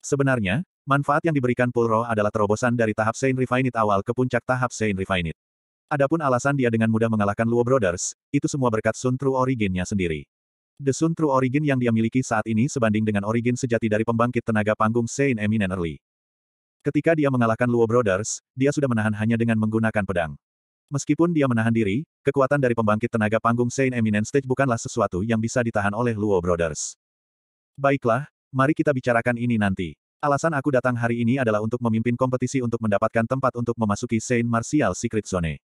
Sebenarnya, manfaat yang diberikan pulroh adalah terobosan dari tahap Saint Refinite awal ke puncak tahap Saint Refinite. Adapun alasan dia dengan mudah mengalahkan Luo Brothers, itu semua berkat Sun True Origin-nya sendiri. The Sun True Origin yang dia miliki saat ini sebanding dengan origin sejati dari pembangkit tenaga panggung Saint Eminent Early. Ketika dia mengalahkan Luo Brothers, dia sudah menahan hanya dengan menggunakan pedang. Meskipun dia menahan diri, kekuatan dari pembangkit tenaga panggung Saint Eminence Stage bukanlah sesuatu yang bisa ditahan oleh Luo Brothers. Baiklah, mari kita bicarakan ini nanti. Alasan aku datang hari ini adalah untuk memimpin kompetisi untuk mendapatkan tempat untuk memasuki Saint Martial Secret Zone.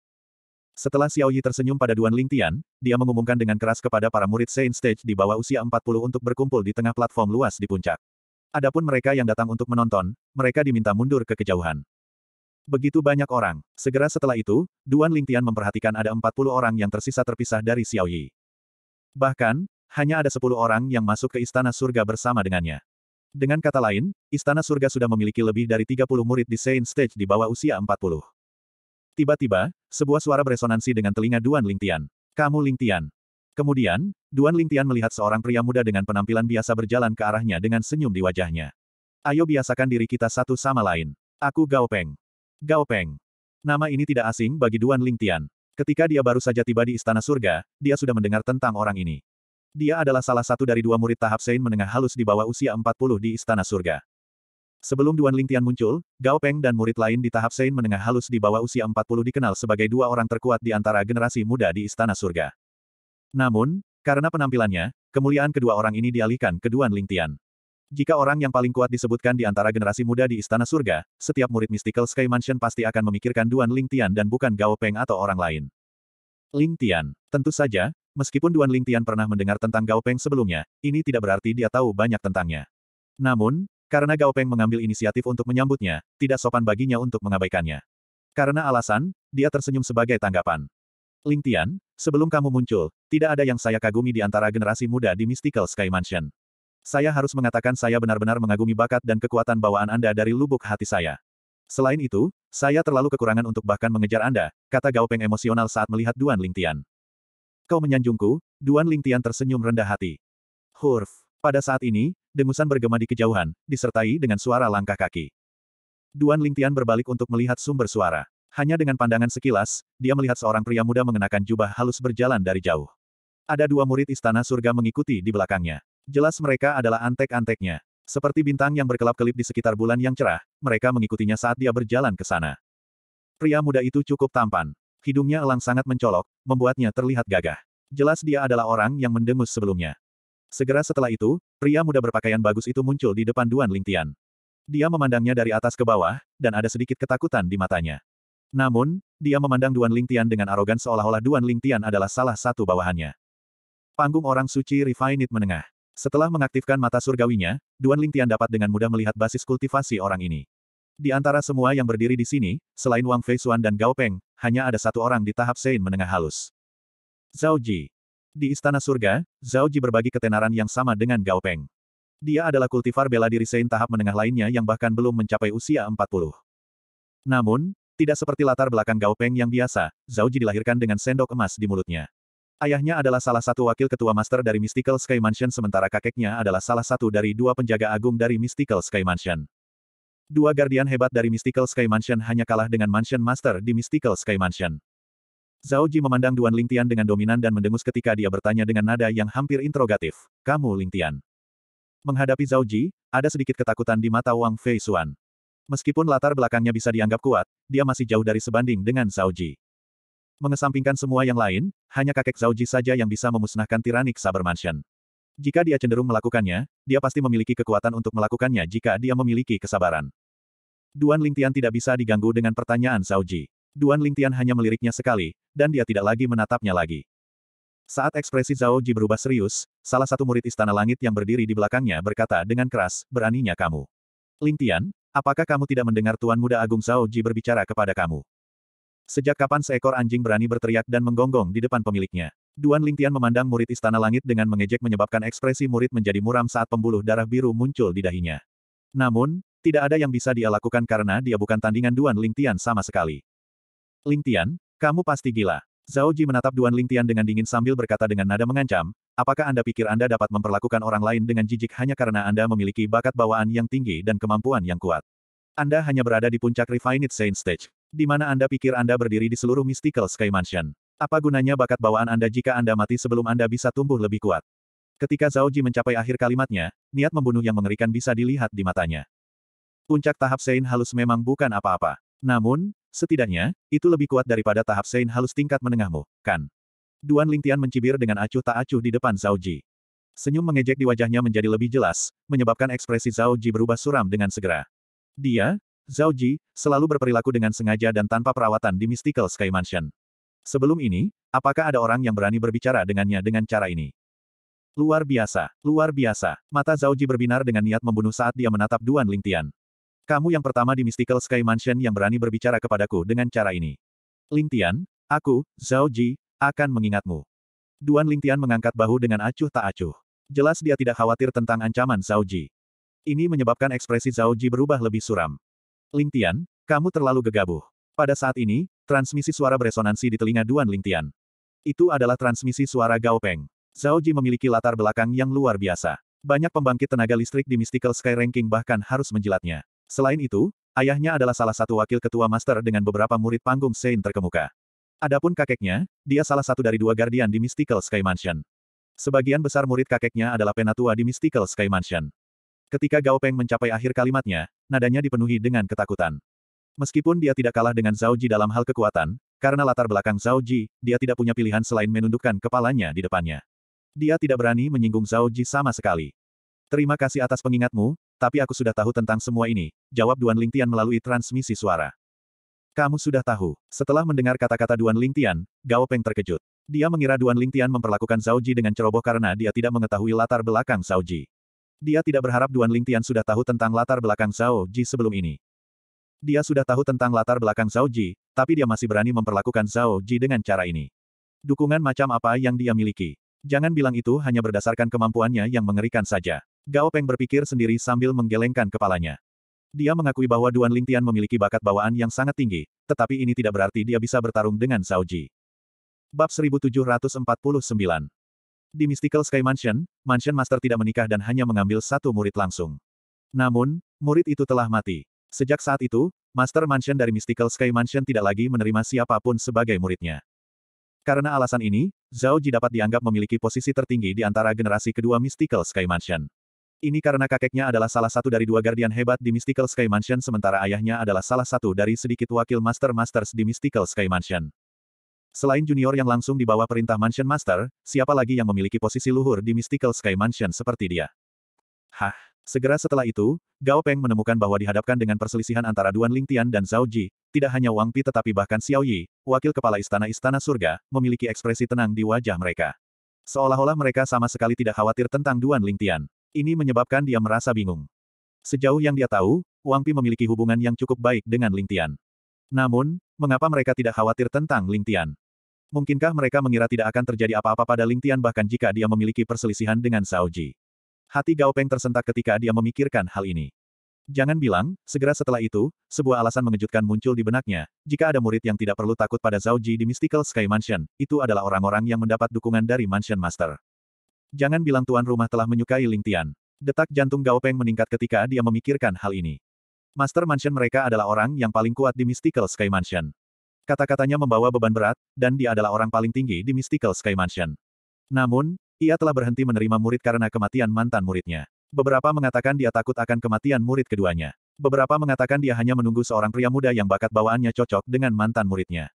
Setelah Xiao Yi tersenyum pada Duan Ling Tian, dia mengumumkan dengan keras kepada para murid Saint Stage di bawah usia 40 untuk berkumpul di tengah platform luas di puncak. Adapun mereka yang datang untuk menonton, mereka diminta mundur ke kejauhan. Begitu banyak orang. Segera setelah itu, Duan Lingtian memperhatikan ada 40 orang yang tersisa terpisah dari Xiao Yi. Bahkan, hanya ada 10 orang yang masuk ke Istana Surga bersama dengannya. Dengan kata lain, Istana Surga sudah memiliki lebih dari 30 murid di Saint Stage di bawah usia 40. Tiba-tiba, sebuah suara beresonansi dengan telinga Duan Lingtian. Kamu Lingtian. Kemudian, Duan Lingtian melihat seorang pria muda dengan penampilan biasa berjalan ke arahnya dengan senyum di wajahnya. Ayo biasakan diri kita satu sama lain. Aku Gao Peng. Gao Peng. Nama ini tidak asing bagi Duan Lingtian. Ketika dia baru saja tiba di Istana Surga, dia sudah mendengar tentang orang ini. Dia adalah salah satu dari dua murid tahap Sein menengah halus di bawah usia 40 di Istana Surga. Sebelum Duan Lingtian muncul, Gao Peng dan murid lain di tahap Sein menengah halus di bawah usia 40 dikenal sebagai dua orang terkuat di antara generasi muda di Istana Surga. Namun, karena penampilannya, kemuliaan kedua orang ini dialihkan ke Duan Lingtian. Jika orang yang paling kuat disebutkan di antara generasi muda di Istana Surga, setiap murid Mystical Sky Mansion pasti akan memikirkan Duan Lingtian dan bukan Gao Peng atau orang lain. Lingtian, tentu saja, meskipun Duan Lingtian pernah mendengar tentang Gao Peng sebelumnya, ini tidak berarti dia tahu banyak tentangnya. Namun, karena Gao Peng mengambil inisiatif untuk menyambutnya, tidak sopan baginya untuk mengabaikannya. Karena alasan, dia tersenyum sebagai tanggapan. Ling Tian, sebelum kamu muncul, tidak ada yang saya kagumi di antara generasi muda di Mystical Sky Mansion. Saya harus mengatakan saya benar-benar mengagumi bakat dan kekuatan bawaan Anda dari lubuk hati saya. Selain itu, saya terlalu kekurangan untuk bahkan mengejar Anda, kata Gao Peng emosional saat melihat Duan Ling Tian. Kau menyanjungku, Duan Ling Tian tersenyum rendah hati. Hurf. Pada saat ini, dengusan bergema di kejauhan, disertai dengan suara langkah kaki. Duan Ling Tian berbalik untuk melihat sumber suara. Hanya dengan pandangan sekilas, dia melihat seorang pria muda mengenakan jubah halus berjalan dari jauh. Ada dua murid istana surga mengikuti di belakangnya. Jelas mereka adalah antek-anteknya. Seperti bintang yang berkelap-kelip di sekitar bulan yang cerah, mereka mengikutinya saat dia berjalan ke sana. Pria muda itu cukup tampan. Hidungnya elang sangat mencolok, membuatnya terlihat gagah. Jelas dia adalah orang yang mendengus sebelumnya. Segera setelah itu, pria muda berpakaian bagus itu muncul di depan Duan Lingtian. Dia memandangnya dari atas ke bawah, dan ada sedikit ketakutan di matanya. Namun, dia memandang Duan Lingtian dengan arogan seolah-olah Duan Lingtian adalah salah satu bawahannya. Panggung orang suci Refined menengah. Setelah mengaktifkan mata surgawinya, Duan Lingtian dapat dengan mudah melihat basis kultivasi orang ini. Di antara semua yang berdiri di sini, selain Wang Fei Xuan dan Gao Peng, hanya ada satu orang di tahap Sein menengah halus. Zhao Ji. Di Istana Surga, Zhao Ji berbagi ketenaran yang sama dengan Gao Peng. Dia adalah kultivar bela diri Sein tahap menengah lainnya yang bahkan belum mencapai usia 40. Namun, tidak seperti latar belakang Gao Peng yang biasa, Zhao Ji dilahirkan dengan sendok emas di mulutnya. Ayahnya adalah salah satu wakil ketua master dari Mystical Sky Mansion sementara kakeknya adalah salah satu dari dua penjaga agung dari Mystical Sky Mansion. Dua gardian hebat dari Mystical Sky Mansion hanya kalah dengan Mansion Master di Mystical Sky Mansion. Zhao Ji memandang Duan Lingtian dengan dominan dan mendengus ketika dia bertanya dengan nada yang hampir interogatif, Kamu Lingtian. Menghadapi Zhao Ji, ada sedikit ketakutan di mata Wang Fei Xuan. Meskipun latar belakangnya bisa dianggap kuat, dia masih jauh dari sebanding dengan Ji. Mengesampingkan semua yang lain, hanya kakek Ji saja yang bisa memusnahkan tiranik Saber Mansion. Jika dia cenderung melakukannya, dia pasti memiliki kekuatan untuk melakukannya jika dia memiliki kesabaran. Duan Lingtian tidak bisa diganggu dengan pertanyaan Ji. Duan Lingtian hanya meliriknya sekali, dan dia tidak lagi menatapnya lagi. Saat ekspresi Zhao Ji berubah serius, salah satu murid Istana Langit yang berdiri di belakangnya berkata dengan keras, beraninya kamu. Lingtian, Apakah kamu tidak mendengar Tuan Muda Agung Zhao Ji berbicara kepada kamu? Sejak kapan seekor anjing berani berteriak dan menggonggong di depan pemiliknya? Duan Lingtian memandang murid Istana Langit dengan mengejek menyebabkan ekspresi murid menjadi muram saat pembuluh darah biru muncul di dahinya. Namun, tidak ada yang bisa dia lakukan karena dia bukan tandingan Duan Lingtian sama sekali. Lingtian, kamu pasti gila. Zhao Ji menatap Duan Lingtian dengan dingin sambil berkata dengan nada mengancam, Apakah Anda pikir Anda dapat memperlakukan orang lain dengan jijik hanya karena Anda memiliki bakat bawaan yang tinggi dan kemampuan yang kuat? Anda hanya berada di puncak Refined Saint Stage, di mana Anda pikir Anda berdiri di seluruh Mystical Sky Mansion. Apa gunanya bakat bawaan Anda jika Anda mati sebelum Anda bisa tumbuh lebih kuat? Ketika Zhao Ji mencapai akhir kalimatnya, niat membunuh yang mengerikan bisa dilihat di matanya. Puncak tahap Saint halus memang bukan apa-apa. Namun, setidaknya, itu lebih kuat daripada tahap Saint halus tingkat menengahmu, kan? Duan Lingtian mencibir dengan acuh tak acuh di depan Zhao Ji. Senyum mengejek di wajahnya menjadi lebih jelas, menyebabkan ekspresi Zhao Ji berubah suram dengan segera. Dia, Zhao Ji, selalu berperilaku dengan sengaja dan tanpa perawatan di Mystical Sky Mansion. Sebelum ini, apakah ada orang yang berani berbicara dengannya dengan cara ini? Luar biasa, luar biasa. Mata Zhao Ji berbinar dengan niat membunuh saat dia menatap Duan Lingtian. Kamu yang pertama di Mystical Sky Mansion yang berani berbicara kepadaku dengan cara ini. Lingtian, aku, Zhao Ji, akan mengingatmu. Duan Lingtian mengangkat bahu dengan acuh tak acuh. Jelas dia tidak khawatir tentang ancaman Zhao Ji. Ini menyebabkan ekspresi Zhao Ji berubah lebih suram. Lingtian, kamu terlalu gegabah. Pada saat ini, transmisi suara beresonansi di telinga Duan Lingtian. Itu adalah transmisi suara Gao Peng. Zhao Ji memiliki latar belakang yang luar biasa. Banyak pembangkit tenaga listrik di Mystical Sky Ranking bahkan harus menjilatnya. Selain itu, ayahnya adalah salah satu wakil ketua master dengan beberapa murid panggung Sein terkemuka. Adapun kakeknya, dia salah satu dari dua gardian di Mystical Sky Mansion. Sebagian besar murid kakeknya adalah penatua di Mystical Sky Mansion. Ketika Gao Peng mencapai akhir kalimatnya, nadanya dipenuhi dengan ketakutan. Meskipun dia tidak kalah dengan Zhao Ji dalam hal kekuatan, karena latar belakang Zhao Ji, dia tidak punya pilihan selain menundukkan kepalanya di depannya. Dia tidak berani menyinggung Zhao Ji sama sekali. Terima kasih atas pengingatmu, tapi aku sudah tahu tentang semua ini, jawab Duan Lingtian melalui transmisi suara. Kamu sudah tahu. Setelah mendengar kata-kata Duan Lingtian, Gao Peng terkejut. Dia mengira Duan Lingtian memperlakukan Zhao Ji dengan ceroboh karena dia tidak mengetahui latar belakang Zhao Ji. Dia tidak berharap Duan Lingtian sudah tahu tentang latar belakang Zhao Ji sebelum ini. Dia sudah tahu tentang latar belakang Zhao Ji, tapi dia masih berani memperlakukan Zhao Ji dengan cara ini. Dukungan macam apa yang dia miliki? Jangan bilang itu hanya berdasarkan kemampuannya yang mengerikan saja. Gao Peng berpikir sendiri sambil menggelengkan kepalanya. Dia mengakui bahwa Duan Lingtian memiliki bakat bawaan yang sangat tinggi, tetapi ini tidak berarti dia bisa bertarung dengan Zhao Ji. Bab 1749 Di Mystical Sky Mansion, Mansion Master tidak menikah dan hanya mengambil satu murid langsung. Namun, murid itu telah mati. Sejak saat itu, Master Mansion dari Mystical Sky Mansion tidak lagi menerima siapapun sebagai muridnya. Karena alasan ini, Zhao Ji dapat dianggap memiliki posisi tertinggi di antara generasi kedua Mystical Sky Mansion. Ini karena kakeknya adalah salah satu dari dua gardian hebat di Mystical Sky Mansion sementara ayahnya adalah salah satu dari sedikit wakil Master Masters di Mystical Sky Mansion. Selain junior yang langsung di perintah Mansion Master, siapa lagi yang memiliki posisi luhur di Mystical Sky Mansion seperti dia? Hah? Segera setelah itu, Gao Peng menemukan bahwa dihadapkan dengan perselisihan antara Duan Lingtian dan Zhao Ji, tidak hanya Wang Pi tetapi bahkan Xiao Yi, wakil kepala istana-istana surga, memiliki ekspresi tenang di wajah mereka. Seolah-olah mereka sama sekali tidak khawatir tentang Duan Lingtian. Ini menyebabkan dia merasa bingung. Sejauh yang dia tahu, Wang Pi memiliki hubungan yang cukup baik dengan Ling Tian. Namun, mengapa mereka tidak khawatir tentang Ling Tian? Mungkinkah mereka mengira tidak akan terjadi apa-apa pada Ling Tian bahkan jika dia memiliki perselisihan dengan Zhao Ji? Hati Gao Peng tersentak ketika dia memikirkan hal ini. Jangan bilang, segera setelah itu, sebuah alasan mengejutkan muncul di benaknya, jika ada murid yang tidak perlu takut pada Zhao Ji di Mystical Sky Mansion, itu adalah orang-orang yang mendapat dukungan dari Mansion Master. Jangan bilang tuan rumah telah menyukai Ling Tian. Detak jantung Gao Peng meningkat ketika dia memikirkan hal ini. Master Mansion mereka adalah orang yang paling kuat di Mystical Sky Mansion. Kata-katanya membawa beban berat, dan dia adalah orang paling tinggi di Mystical Sky Mansion. Namun, ia telah berhenti menerima murid karena kematian mantan muridnya. Beberapa mengatakan dia takut akan kematian murid keduanya. Beberapa mengatakan dia hanya menunggu seorang pria muda yang bakat bawaannya cocok dengan mantan muridnya.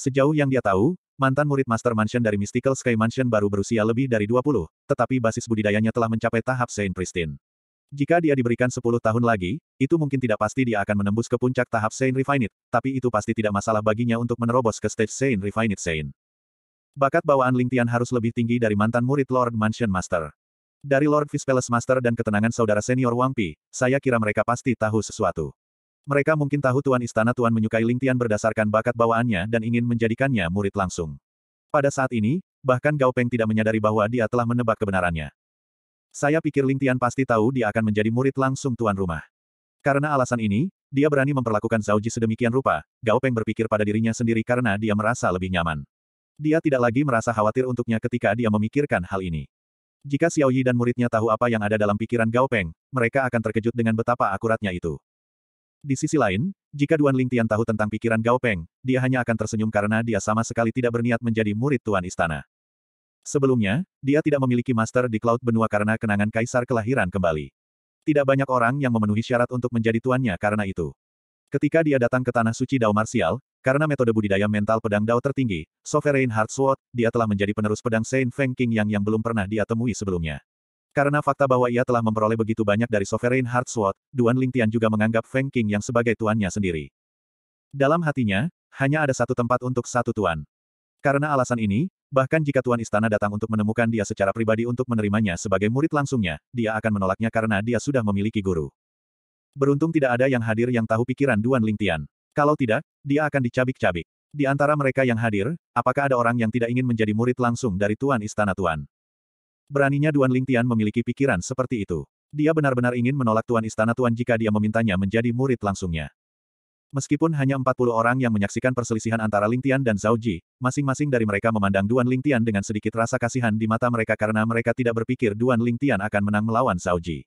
Sejauh yang dia tahu, Mantan murid Master Mansion dari Mystical Sky Mansion baru berusia lebih dari 20, tetapi basis budidayanya telah mencapai tahap Saint Pristine. Jika dia diberikan 10 tahun lagi, itu mungkin tidak pasti dia akan menembus ke puncak tahap Saint Refined, tapi itu pasti tidak masalah baginya untuk menerobos ke stage Saint Refined Saint. Bakat bawaan Ling Tian harus lebih tinggi dari mantan murid Lord Mansion Master. Dari Lord Vispelus Master dan ketenangan saudara senior Wang Pi, saya kira mereka pasti tahu sesuatu. Mereka mungkin tahu Tuan Istana Tuan menyukai Ling Tian berdasarkan bakat bawaannya dan ingin menjadikannya murid langsung. Pada saat ini, bahkan Gao Peng tidak menyadari bahwa dia telah menebak kebenarannya. Saya pikir Ling Tian pasti tahu dia akan menjadi murid langsung tuan rumah. Karena alasan ini, dia berani memperlakukan Zhao Ji sedemikian rupa, Gao Peng berpikir pada dirinya sendiri karena dia merasa lebih nyaman. Dia tidak lagi merasa khawatir untuknya ketika dia memikirkan hal ini. Jika Xiao Yi dan muridnya tahu apa yang ada dalam pikiran Gao Peng, mereka akan terkejut dengan betapa akuratnya itu. Di sisi lain, jika Duan Ling Tian tahu tentang pikiran Gao Peng, dia hanya akan tersenyum karena dia sama sekali tidak berniat menjadi murid Tuan Istana. Sebelumnya, dia tidak memiliki master di Cloud Benua karena kenangan kaisar kelahiran kembali. Tidak banyak orang yang memenuhi syarat untuk menjadi tuannya karena itu. Ketika dia datang ke Tanah Suci Dao Martial, karena metode budidaya mental pedang Dao tertinggi, Sovereign Heart Sword, dia telah menjadi penerus pedang Saint Feng King yang yang belum pernah dia temui sebelumnya. Karena fakta bahwa ia telah memperoleh begitu banyak dari Sovereign Heart Sword, Duan Lingtian juga menganggap Feng King yang sebagai tuannya sendiri. Dalam hatinya, hanya ada satu tempat untuk satu tuan. Karena alasan ini, bahkan jika tuan istana datang untuk menemukan dia secara pribadi untuk menerimanya sebagai murid langsungnya, dia akan menolaknya karena dia sudah memiliki guru. Beruntung tidak ada yang hadir yang tahu pikiran Duan Lingtian. Kalau tidak, dia akan dicabik-cabik. Di antara mereka yang hadir, apakah ada orang yang tidak ingin menjadi murid langsung dari tuan istana tuan? Beraninya Duan Lingtian memiliki pikiran seperti itu. Dia benar-benar ingin menolak Tuan Istana Tuan jika dia memintanya menjadi murid langsungnya. Meskipun hanya 40 orang yang menyaksikan perselisihan antara Lingtian dan Zhao Ji, masing-masing dari mereka memandang Duan Lingtian dengan sedikit rasa kasihan di mata mereka karena mereka tidak berpikir Duan Lingtian akan menang melawan Zhao Ji.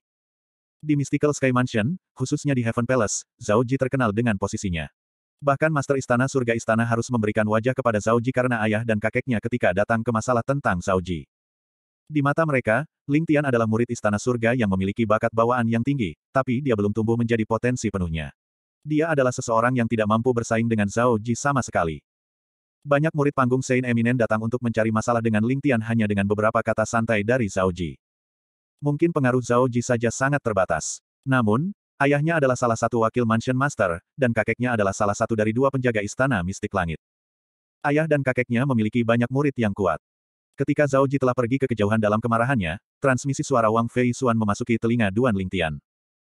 Di Mystical Sky Mansion, khususnya di Heaven Palace, Zhao Ji terkenal dengan posisinya. Bahkan Master Istana Surga Istana harus memberikan wajah kepada Zhao Ji karena ayah dan kakeknya ketika datang ke masalah tentang Zhao Ji. Di mata mereka, Ling Tian adalah murid istana surga yang memiliki bakat bawaan yang tinggi, tapi dia belum tumbuh menjadi potensi penuhnya. Dia adalah seseorang yang tidak mampu bersaing dengan Zhao Ji sama sekali. Banyak murid panggung Saint Eminen datang untuk mencari masalah dengan Ling Tian hanya dengan beberapa kata santai dari Zhao Ji. Mungkin pengaruh Zhao Ji saja sangat terbatas. Namun, ayahnya adalah salah satu wakil Mansion Master, dan kakeknya adalah salah satu dari dua penjaga istana mistik langit. Ayah dan kakeknya memiliki banyak murid yang kuat. Ketika Zhao Ji telah pergi ke kejauhan dalam kemarahannya, transmisi suara Wang Fei Xuan memasuki telinga Duan Lingtian.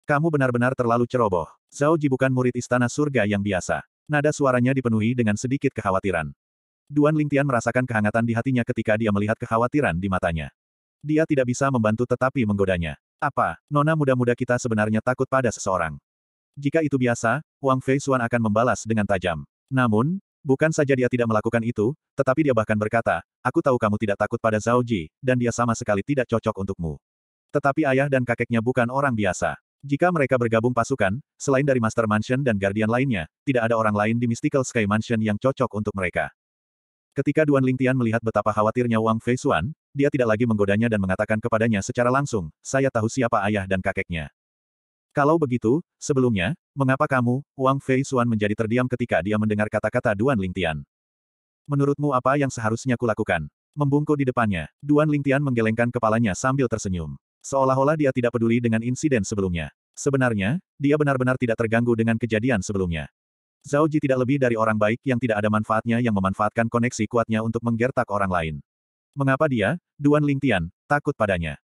Kamu benar-benar terlalu ceroboh. Zhao Ji bukan murid istana surga yang biasa. Nada suaranya dipenuhi dengan sedikit kekhawatiran. Duan Lingtian merasakan kehangatan di hatinya ketika dia melihat kekhawatiran di matanya. Dia tidak bisa membantu tetapi menggodanya. Apa, nona muda-muda kita sebenarnya takut pada seseorang? Jika itu biasa, Wang Fei Xuan akan membalas dengan tajam. Namun, Bukan saja dia tidak melakukan itu, tetapi dia bahkan berkata, aku tahu kamu tidak takut pada Zhao Ji, dan dia sama sekali tidak cocok untukmu. Tetapi ayah dan kakeknya bukan orang biasa. Jika mereka bergabung pasukan, selain dari Master Mansion dan Guardian lainnya, tidak ada orang lain di Mystical Sky Mansion yang cocok untuk mereka. Ketika Duan Lingtian melihat betapa khawatirnya Wang Fei Xuan, dia tidak lagi menggodanya dan mengatakan kepadanya secara langsung, saya tahu siapa ayah dan kakeknya. Kalau begitu, sebelumnya, mengapa kamu, Wang Fei Xuan menjadi terdiam ketika dia mendengar kata-kata Duan Lingtian? Menurutmu apa yang seharusnya kulakukan? Membungkuk di depannya, Duan Lingtian menggelengkan kepalanya sambil tersenyum. Seolah-olah dia tidak peduli dengan insiden sebelumnya. Sebenarnya, dia benar-benar tidak terganggu dengan kejadian sebelumnya. Zhao Ji tidak lebih dari orang baik yang tidak ada manfaatnya yang memanfaatkan koneksi kuatnya untuk menggertak orang lain. Mengapa dia, Duan Lingtian, takut padanya?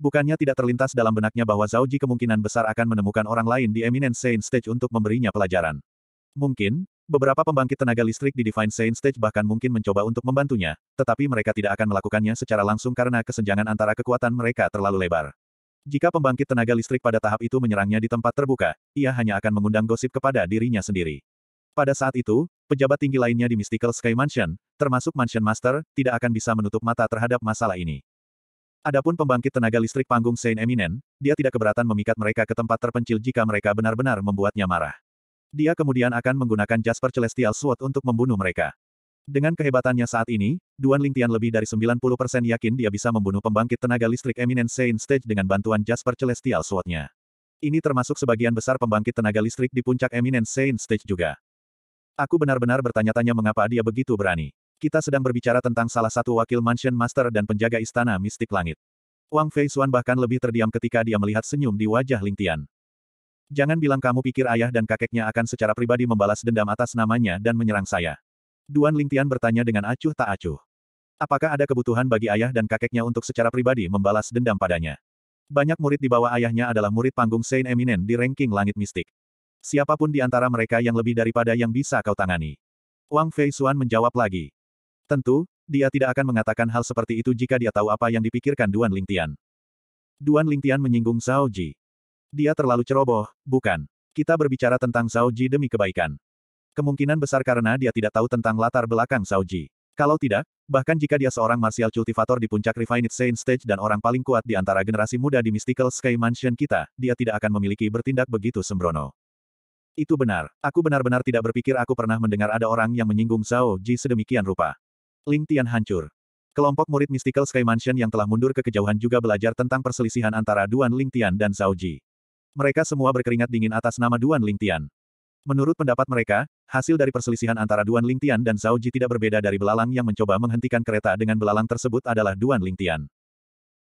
Bukannya tidak terlintas dalam benaknya bahwa Zhao Ji kemungkinan besar akan menemukan orang lain di Eminent Saint Stage untuk memberinya pelajaran. Mungkin, beberapa pembangkit tenaga listrik di Divine Saint Stage bahkan mungkin mencoba untuk membantunya, tetapi mereka tidak akan melakukannya secara langsung karena kesenjangan antara kekuatan mereka terlalu lebar. Jika pembangkit tenaga listrik pada tahap itu menyerangnya di tempat terbuka, ia hanya akan mengundang gosip kepada dirinya sendiri. Pada saat itu, pejabat tinggi lainnya di Mystical Sky Mansion, termasuk Mansion Master, tidak akan bisa menutup mata terhadap masalah ini. Adapun pembangkit tenaga listrik panggung Saint Eminen, dia tidak keberatan memikat mereka ke tempat terpencil jika mereka benar-benar membuatnya marah. Dia kemudian akan menggunakan Jasper Celestial Sword untuk membunuh mereka. Dengan kehebatannya saat ini, Duan Lingtian lebih dari 90% yakin dia bisa membunuh pembangkit tenaga listrik Eminen Saint Stage dengan bantuan Jasper Celestial Sword-nya. Ini termasuk sebagian besar pembangkit tenaga listrik di puncak Eminen Saint Stage juga. Aku benar-benar bertanya-tanya mengapa dia begitu berani. Kita sedang berbicara tentang salah satu wakil Mansion Master dan penjaga istana mistik langit. Wang Fei Xuan bahkan lebih terdiam ketika dia melihat senyum di wajah Ling Tian. Jangan bilang kamu pikir ayah dan kakeknya akan secara pribadi membalas dendam atas namanya dan menyerang saya. Duan Ling Tian bertanya dengan acuh tak acuh. Apakah ada kebutuhan bagi ayah dan kakeknya untuk secara pribadi membalas dendam padanya? Banyak murid di bawah ayahnya adalah murid panggung Saint Eminen di ranking langit mistik. Siapapun di antara mereka yang lebih daripada yang bisa kau tangani. Wang Fei Xuan menjawab lagi. Tentu, dia tidak akan mengatakan hal seperti itu jika dia tahu apa yang dipikirkan Duan Lingtian. Duan Lingtian menyinggung Zhao Ji. Dia terlalu ceroboh, bukan? Kita berbicara tentang Zhao Ji demi kebaikan. Kemungkinan besar karena dia tidak tahu tentang latar belakang Zhao Ji. Kalau tidak, bahkan jika dia seorang martial cultivator di puncak Refined Saint Stage dan orang paling kuat di antara generasi muda di Mystical Sky Mansion kita, dia tidak akan memiliki bertindak begitu sembrono. Itu benar. Aku benar-benar tidak berpikir aku pernah mendengar ada orang yang menyinggung Zhao Ji sedemikian rupa. Ling Tian hancur. Kelompok murid Mystical Sky Mansion yang telah mundur ke kejauhan juga belajar tentang perselisihan antara Duan Ling Tian dan Zhao Ji. Mereka semua berkeringat dingin atas nama Duan Ling Tian. Menurut pendapat mereka, hasil dari perselisihan antara Duan Ling Tian dan Zhao Ji tidak berbeda dari belalang yang mencoba menghentikan kereta dengan belalang tersebut adalah Duan Ling Tian.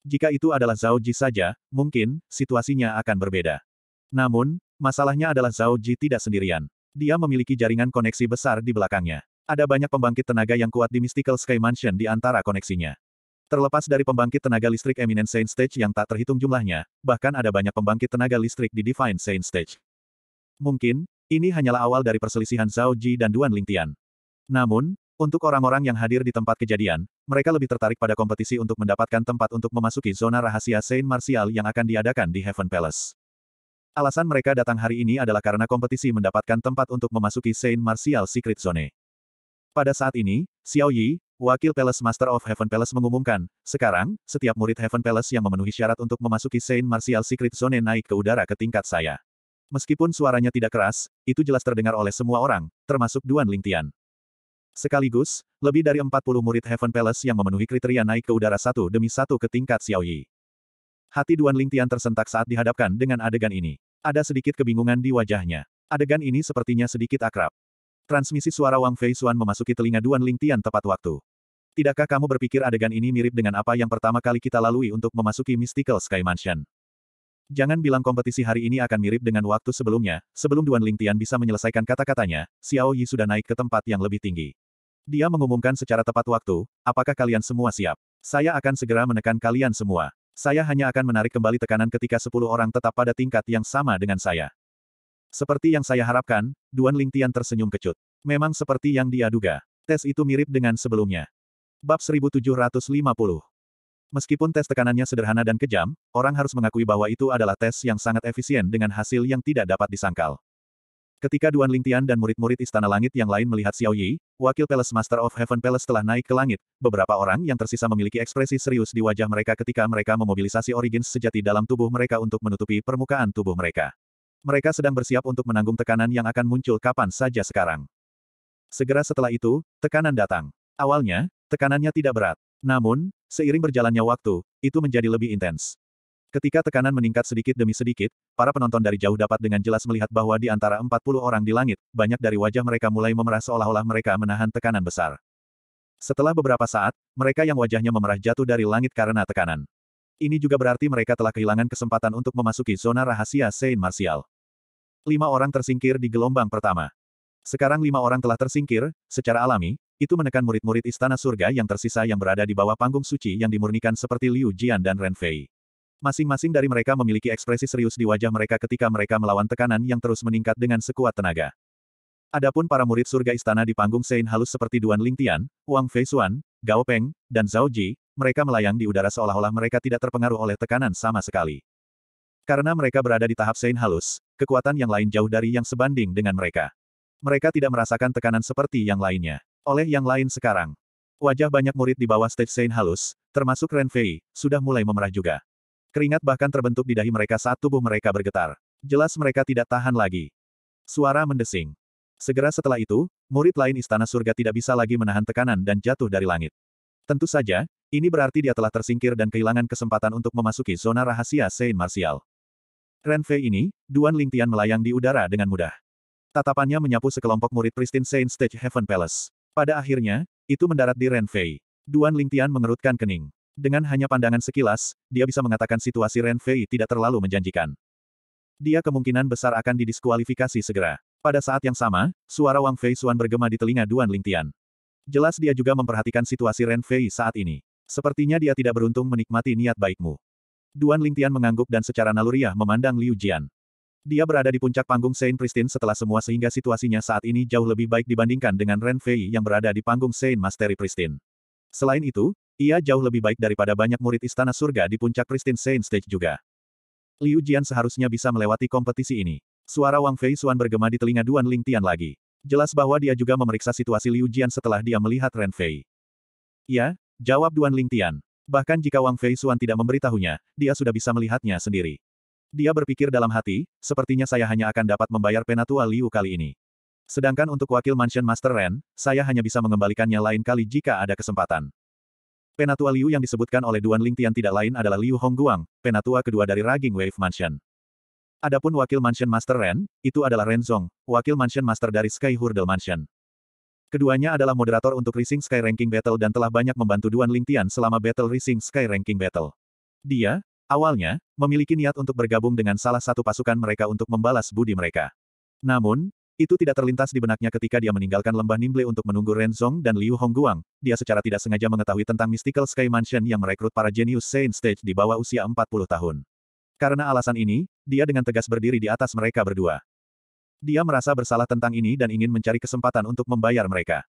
Jika itu adalah Zhao Ji saja, mungkin, situasinya akan berbeda. Namun, masalahnya adalah Zhao Ji tidak sendirian. Dia memiliki jaringan koneksi besar di belakangnya. Ada banyak pembangkit tenaga yang kuat di Mystical Sky Mansion di antara koneksinya. Terlepas dari pembangkit tenaga listrik Eminent Saint Stage yang tak terhitung jumlahnya, bahkan ada banyak pembangkit tenaga listrik di Divine Saint Stage. Mungkin, ini hanyalah awal dari perselisihan Zhao Ji dan Duan Lingtian. Namun, untuk orang-orang yang hadir di tempat kejadian, mereka lebih tertarik pada kompetisi untuk mendapatkan tempat untuk memasuki zona rahasia Saint Martial yang akan diadakan di Heaven Palace. Alasan mereka datang hari ini adalah karena kompetisi mendapatkan tempat untuk memasuki Saint Martial Secret Zone. Pada saat ini, Xiao Yi, wakil Palace Master of Heaven Palace mengumumkan, sekarang, setiap murid Heaven Palace yang memenuhi syarat untuk memasuki Saint Martial Secret Zone naik ke udara ke tingkat saya. Meskipun suaranya tidak keras, itu jelas terdengar oleh semua orang, termasuk Duan Lingtian. Sekaligus, lebih dari 40 murid Heaven Palace yang memenuhi kriteria naik ke udara satu demi satu ke tingkat Xiao Yi. Hati Duan Lingtian tersentak saat dihadapkan dengan adegan ini. Ada sedikit kebingungan di wajahnya. Adegan ini sepertinya sedikit akrab. Transmisi suara Wang Fei Xuan memasuki telinga Duan Ling Tian tepat waktu. Tidakkah kamu berpikir adegan ini mirip dengan apa yang pertama kali kita lalui untuk memasuki Mystical Sky Mansion? Jangan bilang kompetisi hari ini akan mirip dengan waktu sebelumnya, sebelum Duan Ling Tian bisa menyelesaikan kata-katanya, Xiao Yi sudah naik ke tempat yang lebih tinggi. Dia mengumumkan secara tepat waktu, apakah kalian semua siap? Saya akan segera menekan kalian semua. Saya hanya akan menarik kembali tekanan ketika sepuluh orang tetap pada tingkat yang sama dengan saya. Seperti yang saya harapkan, Duan Lingtian tersenyum kecut. Memang seperti yang dia duga. Tes itu mirip dengan sebelumnya. Bab 1750 Meskipun tes tekanannya sederhana dan kejam, orang harus mengakui bahwa itu adalah tes yang sangat efisien dengan hasil yang tidak dapat disangkal. Ketika Duan Lingtian dan murid-murid Istana Langit yang lain melihat Xiao Yi, wakil Palace Master of Heaven Palace telah naik ke langit, beberapa orang yang tersisa memiliki ekspresi serius di wajah mereka ketika mereka memobilisasi origins sejati dalam tubuh mereka untuk menutupi permukaan tubuh mereka. Mereka sedang bersiap untuk menanggung tekanan yang akan muncul kapan saja sekarang. Segera setelah itu, tekanan datang. Awalnya, tekanannya tidak berat. Namun, seiring berjalannya waktu, itu menjadi lebih intens. Ketika tekanan meningkat sedikit demi sedikit, para penonton dari jauh dapat dengan jelas melihat bahwa di antara 40 orang di langit, banyak dari wajah mereka mulai memerah seolah-olah mereka menahan tekanan besar. Setelah beberapa saat, mereka yang wajahnya memerah jatuh dari langit karena tekanan. Ini juga berarti mereka telah kehilangan kesempatan untuk memasuki zona rahasia Saint Martial. Lima orang tersingkir di gelombang pertama. Sekarang lima orang telah tersingkir, secara alami, itu menekan murid-murid istana surga yang tersisa yang berada di bawah panggung suci yang dimurnikan seperti Liu Jian dan Ren Fei. Masing-masing dari mereka memiliki ekspresi serius di wajah mereka ketika mereka melawan tekanan yang terus meningkat dengan sekuat tenaga. Adapun para murid surga istana di panggung Sein halus seperti Duan Lingtian, Wang Fei Xuan, Gao Peng, dan Zhao Ji, mereka melayang di udara seolah-olah mereka tidak terpengaruh oleh tekanan sama sekali. Karena mereka berada di tahap Sein halus, kekuatan yang lain jauh dari yang sebanding dengan mereka. Mereka tidak merasakan tekanan seperti yang lainnya. Oleh yang lain sekarang, wajah banyak murid di bawah stage Sein halus, termasuk Renfei, sudah mulai memerah juga. Keringat bahkan terbentuk di dahi mereka saat tubuh mereka bergetar. Jelas mereka tidak tahan lagi. Suara mendesing. Segera setelah itu, murid lain istana surga tidak bisa lagi menahan tekanan dan jatuh dari langit. Tentu saja, ini berarti dia telah tersingkir dan kehilangan kesempatan untuk memasuki zona rahasia Saint Martial. Renfe ini, Duan Lingtian melayang di udara dengan mudah. Tatapannya menyapu sekelompok murid Pristine Saint Stage Heaven Palace. Pada akhirnya, itu mendarat di Renfei. Duan Lingtian mengerutkan kening. Dengan hanya pandangan sekilas, dia bisa mengatakan situasi Renfei tidak terlalu menjanjikan. Dia kemungkinan besar akan didiskualifikasi segera. Pada saat yang sama, suara Wang Fei Xuan bergema di telinga Duan Lingtian. Jelas dia juga memperhatikan situasi Ren Fei saat ini. Sepertinya dia tidak beruntung menikmati niat baikmu. Duan Lingtian mengangguk dan secara naluriah memandang Liu Jian. Dia berada di puncak panggung Saint Pristine setelah semua sehingga situasinya saat ini jauh lebih baik dibandingkan dengan Ren Fei yang berada di panggung Saint Mastery Pristine. Selain itu, ia jauh lebih baik daripada banyak murid istana surga di puncak Pristine Saint Stage juga. Liu Jian seharusnya bisa melewati kompetisi ini. Suara Wang Fei Xuan bergema di telinga Duan Lingtian lagi jelas bahwa dia juga memeriksa situasi Liu Jian setelah dia melihat Ren Fei. Ya, jawab Duan Ling Tian. Bahkan jika Wang Fei Xuan tidak memberitahunya, dia sudah bisa melihatnya sendiri. Dia berpikir dalam hati, sepertinya saya hanya akan dapat membayar penatua Liu kali ini. Sedangkan untuk wakil Mansion Master Ren, saya hanya bisa mengembalikannya lain kali jika ada kesempatan. Penatua Liu yang disebutkan oleh Duan Ling Tian tidak lain adalah Liu Hongguang, penatua kedua dari Raging Wave Mansion. Adapun wakil Mansion Master Ren, itu adalah Ren Zong, wakil Mansion Master dari Sky Hurdle Mansion. Keduanya adalah moderator untuk Rising Sky Ranking Battle dan telah banyak membantu Duan Lingtian selama Battle Rising Sky Ranking Battle. Dia, awalnya, memiliki niat untuk bergabung dengan salah satu pasukan mereka untuk membalas budi mereka. Namun, itu tidak terlintas di benaknya ketika dia meninggalkan lembah Nimble untuk menunggu Ren Zong dan Liu Hongguang, dia secara tidak sengaja mengetahui tentang Mystical Sky Mansion yang merekrut para jenius Saint Stage di bawah usia 40 tahun. Karena alasan ini, dia dengan tegas berdiri di atas mereka berdua. Dia merasa bersalah tentang ini dan ingin mencari kesempatan untuk membayar mereka.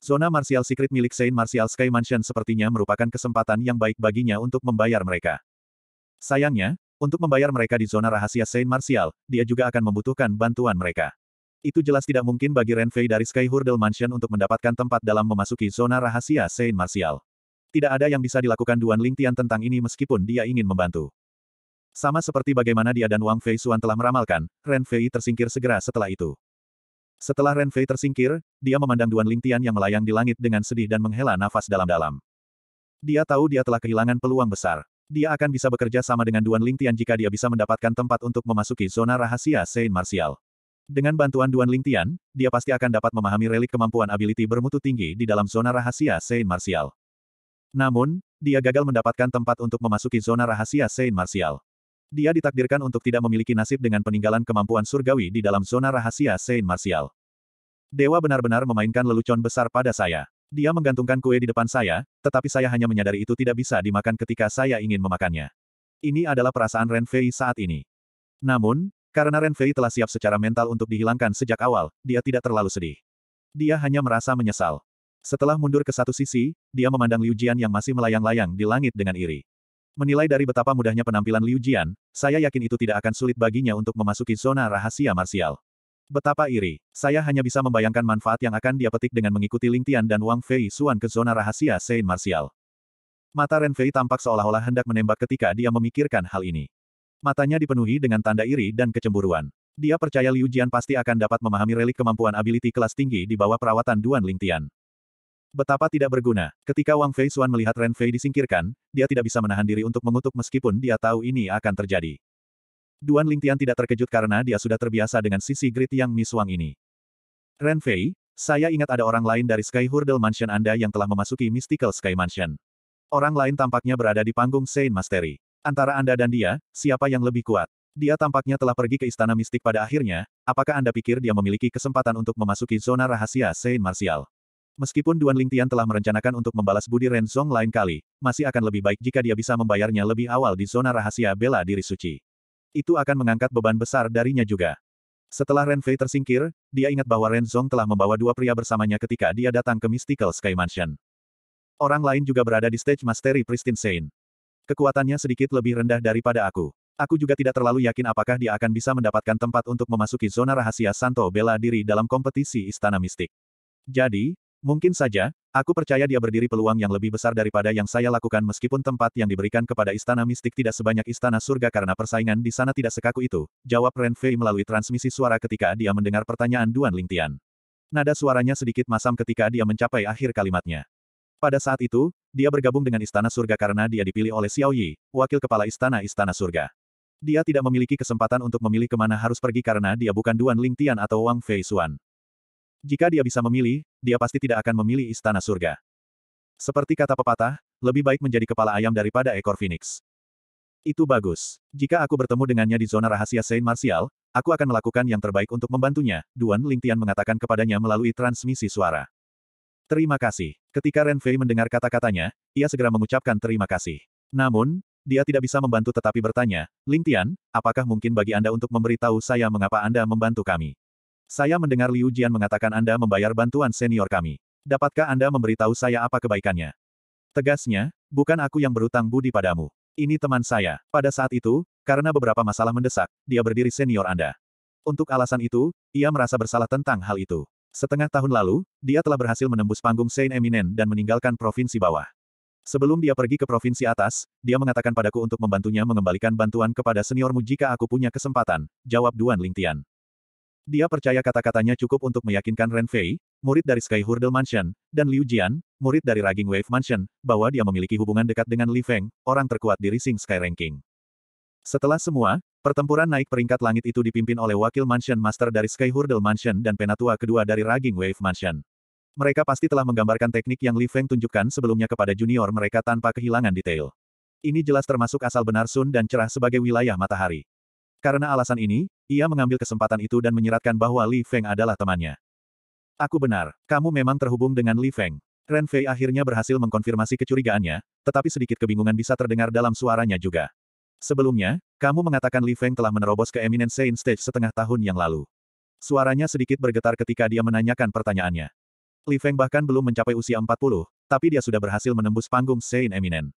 Zona martial secret milik Saint Martial Sky Mansion sepertinya merupakan kesempatan yang baik baginya untuk membayar mereka. Sayangnya, untuk membayar mereka di zona rahasia Saint Martial, dia juga akan membutuhkan bantuan mereka. Itu jelas tidak mungkin bagi Renfei dari Sky Hurdle Mansion untuk mendapatkan tempat dalam memasuki zona rahasia Saint Martial. Tidak ada yang bisa dilakukan Duan Lingtian tentang ini meskipun dia ingin membantu. Sama seperti bagaimana dia dan Wang Fei Xuan telah meramalkan, Ren Fei tersingkir segera setelah itu. Setelah Ren Fei tersingkir, dia memandang Duan Lingtian yang melayang di langit dengan sedih dan menghela nafas dalam-dalam. Dia tahu dia telah kehilangan peluang besar. Dia akan bisa bekerja sama dengan Duan Lingtian jika dia bisa mendapatkan tempat untuk memasuki zona rahasia Saint Martial. Dengan bantuan Duan Lingtian, dia pasti akan dapat memahami relik kemampuan ability bermutu tinggi di dalam zona rahasia Saint Martial. Namun, dia gagal mendapatkan tempat untuk memasuki zona rahasia Saint Martial. Dia ditakdirkan untuk tidak memiliki nasib dengan peninggalan kemampuan surgawi di dalam zona rahasia Saint Martial. Dewa benar-benar memainkan lelucon besar pada saya. Dia menggantungkan kue di depan saya, tetapi saya hanya menyadari itu tidak bisa dimakan ketika saya ingin memakannya. Ini adalah perasaan Ren Fei saat ini. Namun, karena Ren Fei telah siap secara mental untuk dihilangkan sejak awal, dia tidak terlalu sedih. Dia hanya merasa menyesal. Setelah mundur ke satu sisi, dia memandang Liu Jian yang masih melayang-layang di langit dengan iri. Menilai dari betapa mudahnya penampilan Liu Jian, saya yakin itu tidak akan sulit baginya untuk memasuki zona rahasia marsial. Betapa iri, saya hanya bisa membayangkan manfaat yang akan dia petik dengan mengikuti Ling Tian dan Wang Fei Xuan ke zona rahasia Sein Marsial. Mata Ren Fei tampak seolah-olah hendak menembak ketika dia memikirkan hal ini. Matanya dipenuhi dengan tanda iri dan kecemburuan. Dia percaya Liu Jian pasti akan dapat memahami relik kemampuan ability kelas tinggi di bawah perawatan Duan Ling Tian. Betapa tidak berguna. Ketika Wang Fei Xuan melihat Ren Fei disingkirkan, dia tidak bisa menahan diri untuk mengutuk meskipun dia tahu ini akan terjadi. Duan Lingtian tidak terkejut karena dia sudah terbiasa dengan sisi grit yang Miss ini. Ren Fei, saya ingat ada orang lain dari Sky Hurdle Mansion Anda yang telah memasuki Mystical Sky Mansion. Orang lain tampaknya berada di panggung Saint Mastery. Antara Anda dan dia, siapa yang lebih kuat? Dia tampaknya telah pergi ke istana mistik pada akhirnya, apakah Anda pikir dia memiliki kesempatan untuk memasuki zona rahasia Saint Martial? Meskipun Duan Lingtian telah merencanakan untuk membalas budi Ren Zong lain kali, masih akan lebih baik jika dia bisa membayarnya lebih awal di zona rahasia bela diri suci. Itu akan mengangkat beban besar darinya juga. Setelah Ren Fei tersingkir, dia ingat bahwa Ren Zong telah membawa dua pria bersamanya ketika dia datang ke Mystical Sky Mansion. Orang lain juga berada di stage Mastery Pristine Saint. Kekuatannya sedikit lebih rendah daripada aku. Aku juga tidak terlalu yakin apakah dia akan bisa mendapatkan tempat untuk memasuki zona rahasia Santo bela diri dalam kompetisi Istana Mistik. Jadi, Mungkin saja, aku percaya dia berdiri peluang yang lebih besar daripada yang saya lakukan meskipun tempat yang diberikan kepada istana mistik tidak sebanyak istana surga karena persaingan di sana tidak sekaku itu, jawab Ren Fei melalui transmisi suara ketika dia mendengar pertanyaan Duan Lingtian. Nada suaranya sedikit masam ketika dia mencapai akhir kalimatnya. Pada saat itu, dia bergabung dengan istana surga karena dia dipilih oleh Xiao Yi, wakil kepala istana istana surga. Dia tidak memiliki kesempatan untuk memilih kemana harus pergi karena dia bukan Duan Lingtian atau Wang Fei Xuan. Jika dia bisa memilih, dia pasti tidak akan memilih istana surga. Seperti kata pepatah, lebih baik menjadi kepala ayam daripada ekor phoenix. Itu bagus. Jika aku bertemu dengannya di zona rahasia Saint Martial, aku akan melakukan yang terbaik untuk membantunya, Duan Lingtian mengatakan kepadanya melalui transmisi suara. Terima kasih. Ketika Ren Fei mendengar kata-katanya, ia segera mengucapkan terima kasih. Namun, dia tidak bisa membantu tetapi bertanya, Lingtian, apakah mungkin bagi Anda untuk memberitahu saya mengapa Anda membantu kami? Saya mendengar Liu Jian mengatakan Anda membayar bantuan senior kami. Dapatkah Anda memberitahu saya apa kebaikannya? Tegasnya, bukan aku yang berutang budi padamu. Ini teman saya. Pada saat itu, karena beberapa masalah mendesak, dia berdiri senior Anda. Untuk alasan itu, ia merasa bersalah tentang hal itu. Setengah tahun lalu, dia telah berhasil menembus panggung Saint eminent dan meninggalkan provinsi bawah. Sebelum dia pergi ke provinsi atas, dia mengatakan padaku untuk membantunya mengembalikan bantuan kepada seniormu jika aku punya kesempatan, jawab Duan Lingtian. Dia percaya kata-katanya cukup untuk meyakinkan Ren Fei, murid dari Sky Hurdle Mansion, dan Liu Jian, murid dari Raging Wave Mansion, bahwa dia memiliki hubungan dekat dengan Li Feng, orang terkuat di Rising Sky Ranking. Setelah semua, pertempuran naik peringkat langit itu dipimpin oleh wakil Mansion Master dari Sky Hurdle Mansion dan penatua kedua dari Raging Wave Mansion. Mereka pasti telah menggambarkan teknik yang Li Feng tunjukkan sebelumnya kepada junior mereka tanpa kehilangan detail. Ini jelas termasuk asal benar Sun dan cerah sebagai wilayah matahari. Karena alasan ini, ia mengambil kesempatan itu dan menyeratkan bahwa Li Feng adalah temannya. Aku benar, kamu memang terhubung dengan Li Feng. Ren Fei akhirnya berhasil mengkonfirmasi kecurigaannya, tetapi sedikit kebingungan bisa terdengar dalam suaranya juga. Sebelumnya, kamu mengatakan Li Feng telah menerobos ke Eminent Saint Stage setengah tahun yang lalu. Suaranya sedikit bergetar ketika dia menanyakan pertanyaannya. Li Feng bahkan belum mencapai usia 40, tapi dia sudah berhasil menembus panggung Saint Eminent.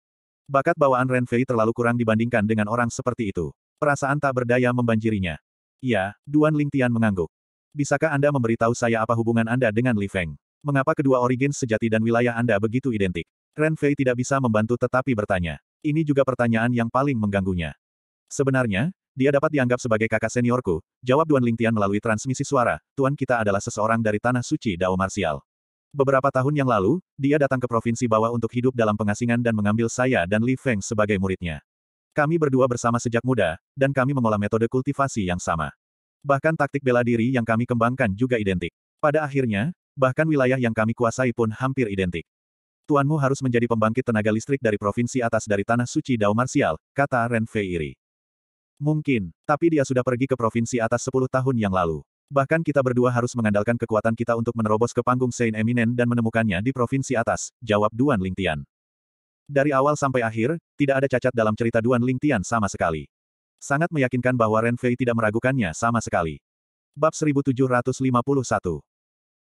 Bakat bawaan Ren Fei terlalu kurang dibandingkan dengan orang seperti itu. Perasaan tak berdaya membanjirinya. Ya, Duan Ling Tian mengangguk. Bisakah Anda memberitahu saya apa hubungan Anda dengan Li Feng? Mengapa kedua origin sejati dan wilayah Anda begitu identik? Ren Fei tidak bisa membantu tetapi bertanya. Ini juga pertanyaan yang paling mengganggunya. Sebenarnya, dia dapat dianggap sebagai kakak seniorku, jawab Duan Ling Tian melalui transmisi suara, Tuan kita adalah seseorang dari Tanah Suci Dao Marsial. Beberapa tahun yang lalu, dia datang ke provinsi bawah untuk hidup dalam pengasingan dan mengambil saya dan Li Feng sebagai muridnya. Kami berdua bersama sejak muda, dan kami mengolah metode kultivasi yang sama. Bahkan taktik bela diri yang kami kembangkan juga identik. Pada akhirnya, bahkan wilayah yang kami kuasai pun hampir identik. Tuanmu harus menjadi pembangkit tenaga listrik dari provinsi atas dari tanah suci Dao Marsial, kata Ren Fei Iri. Mungkin, tapi dia sudah pergi ke provinsi atas 10 tahun yang lalu. Bahkan kita berdua harus mengandalkan kekuatan kita untuk menerobos ke panggung Saint Eminen dan menemukannya di provinsi atas, jawab Duan Lingtian. Dari awal sampai akhir, tidak ada cacat dalam cerita Duan Ling Tian sama sekali. Sangat meyakinkan bahwa Ren Fei tidak meragukannya sama sekali. Bab 1751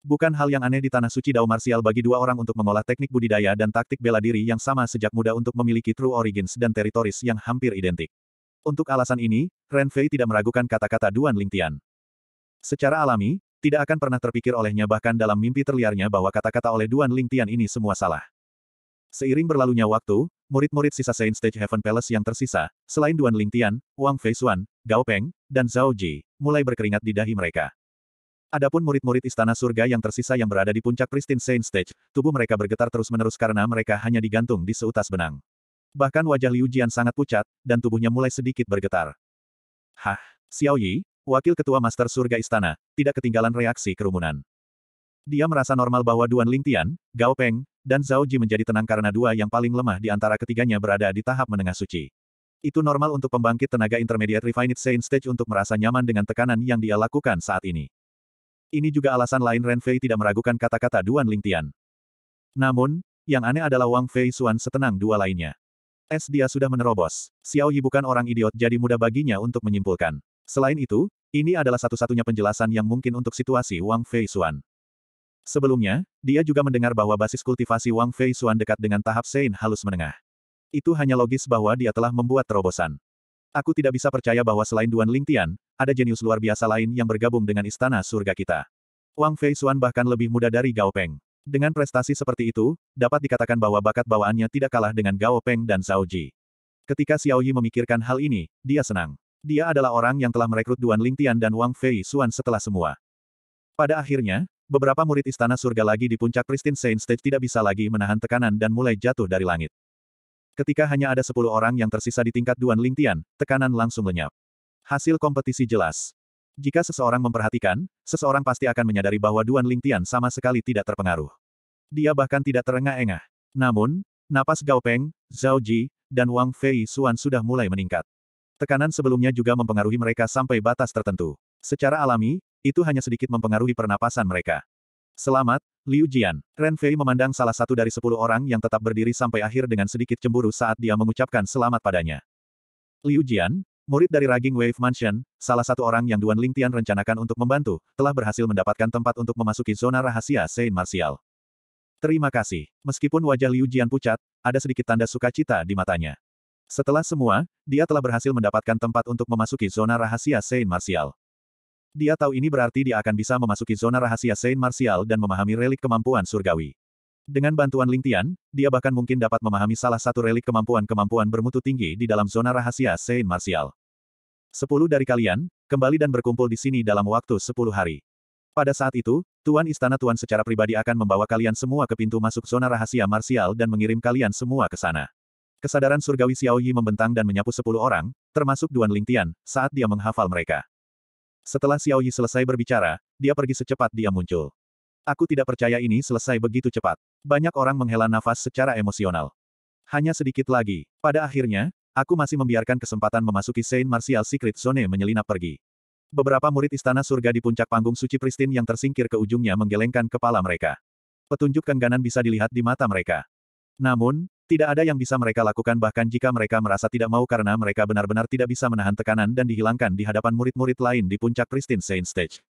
Bukan hal yang aneh di Tanah Suci Dao Marsial bagi dua orang untuk mengolah teknik budidaya dan taktik bela diri yang sama sejak muda untuk memiliki true origins dan teritoris yang hampir identik. Untuk alasan ini, Ren Fei tidak meragukan kata-kata Duan Ling Tian. Secara alami, tidak akan pernah terpikir olehnya bahkan dalam mimpi terliarnya bahwa kata-kata oleh Duan Ling Tian ini semua salah. Seiring berlalunya waktu, murid-murid sisa Saint Stage Heaven Palace yang tersisa, selain Duan Lingtian, Wang Xuan, Gao Peng, dan Zhao Ji, mulai berkeringat di dahi mereka. Adapun murid-murid istana surga yang tersisa yang berada di puncak Pristine Saint Stage, tubuh mereka bergetar terus-menerus karena mereka hanya digantung di seutas benang. Bahkan wajah Liu Jian sangat pucat, dan tubuhnya mulai sedikit bergetar. Hah, Xiao Yi, wakil ketua master surga istana, tidak ketinggalan reaksi kerumunan. Dia merasa normal bahwa Duan Lingtian, Gao Peng, dan Zhao Ji menjadi tenang karena dua yang paling lemah di antara ketiganya berada di tahap menengah suci. Itu normal untuk pembangkit tenaga intermediate Refined Saint Stage untuk merasa nyaman dengan tekanan yang dia lakukan saat ini. Ini juga alasan lain Ren Fei tidak meragukan kata-kata Duan Lingtian. Namun, yang aneh adalah Wang Fei Xuan setenang dua lainnya. Es dia sudah menerobos. Xiao Yi bukan orang idiot jadi mudah baginya untuk menyimpulkan. Selain itu, ini adalah satu-satunya penjelasan yang mungkin untuk situasi Wang Fei Xuan. Sebelumnya, dia juga mendengar bahwa basis kultivasi Wang Fei Xuan dekat dengan tahap Sein halus menengah. Itu hanya logis bahwa dia telah membuat terobosan. Aku tidak bisa percaya bahwa selain Duan Lingtian, ada jenius luar biasa lain yang bergabung dengan istana surga kita. Wang Fei Xuan bahkan lebih muda dari Gao Peng. Dengan prestasi seperti itu, dapat dikatakan bahwa bakat bawaannya tidak kalah dengan Gao Peng dan Zhao Ji. Ketika Xiao Yi memikirkan hal ini, dia senang. Dia adalah orang yang telah merekrut Duan Lingtian dan Wang Fei Xuan setelah semua. Pada akhirnya, beberapa murid istana surga lagi di puncak Pristine Saint Stage tidak bisa lagi menahan tekanan dan mulai jatuh dari langit. Ketika hanya ada sepuluh orang yang tersisa di tingkat Duan Lingtian, tekanan langsung lenyap. Hasil kompetisi jelas. Jika seseorang memperhatikan, seseorang pasti akan menyadari bahwa Duan Lingtian sama sekali tidak terpengaruh. Dia bahkan tidak terengah-engah. Namun, napas Gao Peng, Zhao Ji, dan Wang Fei Xuan sudah mulai meningkat. Tekanan sebelumnya juga mempengaruhi mereka sampai batas tertentu. Secara alami, itu hanya sedikit mempengaruhi pernapasan mereka. Selamat, Liu Jian. Ren Fei memandang salah satu dari sepuluh orang yang tetap berdiri sampai akhir dengan sedikit cemburu saat dia mengucapkan selamat padanya. Liu Jian, murid dari Raging Wave Mansion, salah satu orang yang Duan Lingtian rencanakan untuk membantu, telah berhasil mendapatkan tempat untuk memasuki zona rahasia Saint Martial. Terima kasih. Meskipun wajah Liu Jian pucat, ada sedikit tanda sukacita di matanya. Setelah semua, dia telah berhasil mendapatkan tempat untuk memasuki zona rahasia Saint Martial. Dia tahu ini berarti dia akan bisa memasuki zona rahasia Saint Martial dan memahami relik kemampuan surgawi. Dengan bantuan Lingtian, dia bahkan mungkin dapat memahami salah satu relik kemampuan-kemampuan bermutu tinggi di dalam zona rahasia Saint Martial. Sepuluh dari kalian, kembali dan berkumpul di sini dalam waktu sepuluh hari. Pada saat itu, Tuan Istana Tuan secara pribadi akan membawa kalian semua ke pintu masuk zona rahasia Martial dan mengirim kalian semua ke sana. Kesadaran surgawi Xiao Yi membentang dan menyapu sepuluh orang, termasuk Duan Lingtian, saat dia menghafal mereka. Setelah Xiao Yi selesai berbicara, dia pergi secepat dia muncul. Aku tidak percaya ini selesai begitu cepat. Banyak orang menghela nafas secara emosional. Hanya sedikit lagi. Pada akhirnya, aku masih membiarkan kesempatan memasuki Saint Martial Secret Zone menyelinap pergi. Beberapa murid istana surga di puncak panggung suci Pristin yang tersingkir ke ujungnya menggelengkan kepala mereka. Petunjuk kengganan bisa dilihat di mata mereka. Namun, tidak ada yang bisa mereka lakukan bahkan jika mereka merasa tidak mau karena mereka benar-benar tidak bisa menahan tekanan dan dihilangkan di hadapan murid-murid lain di puncak Pristine Saint Stage.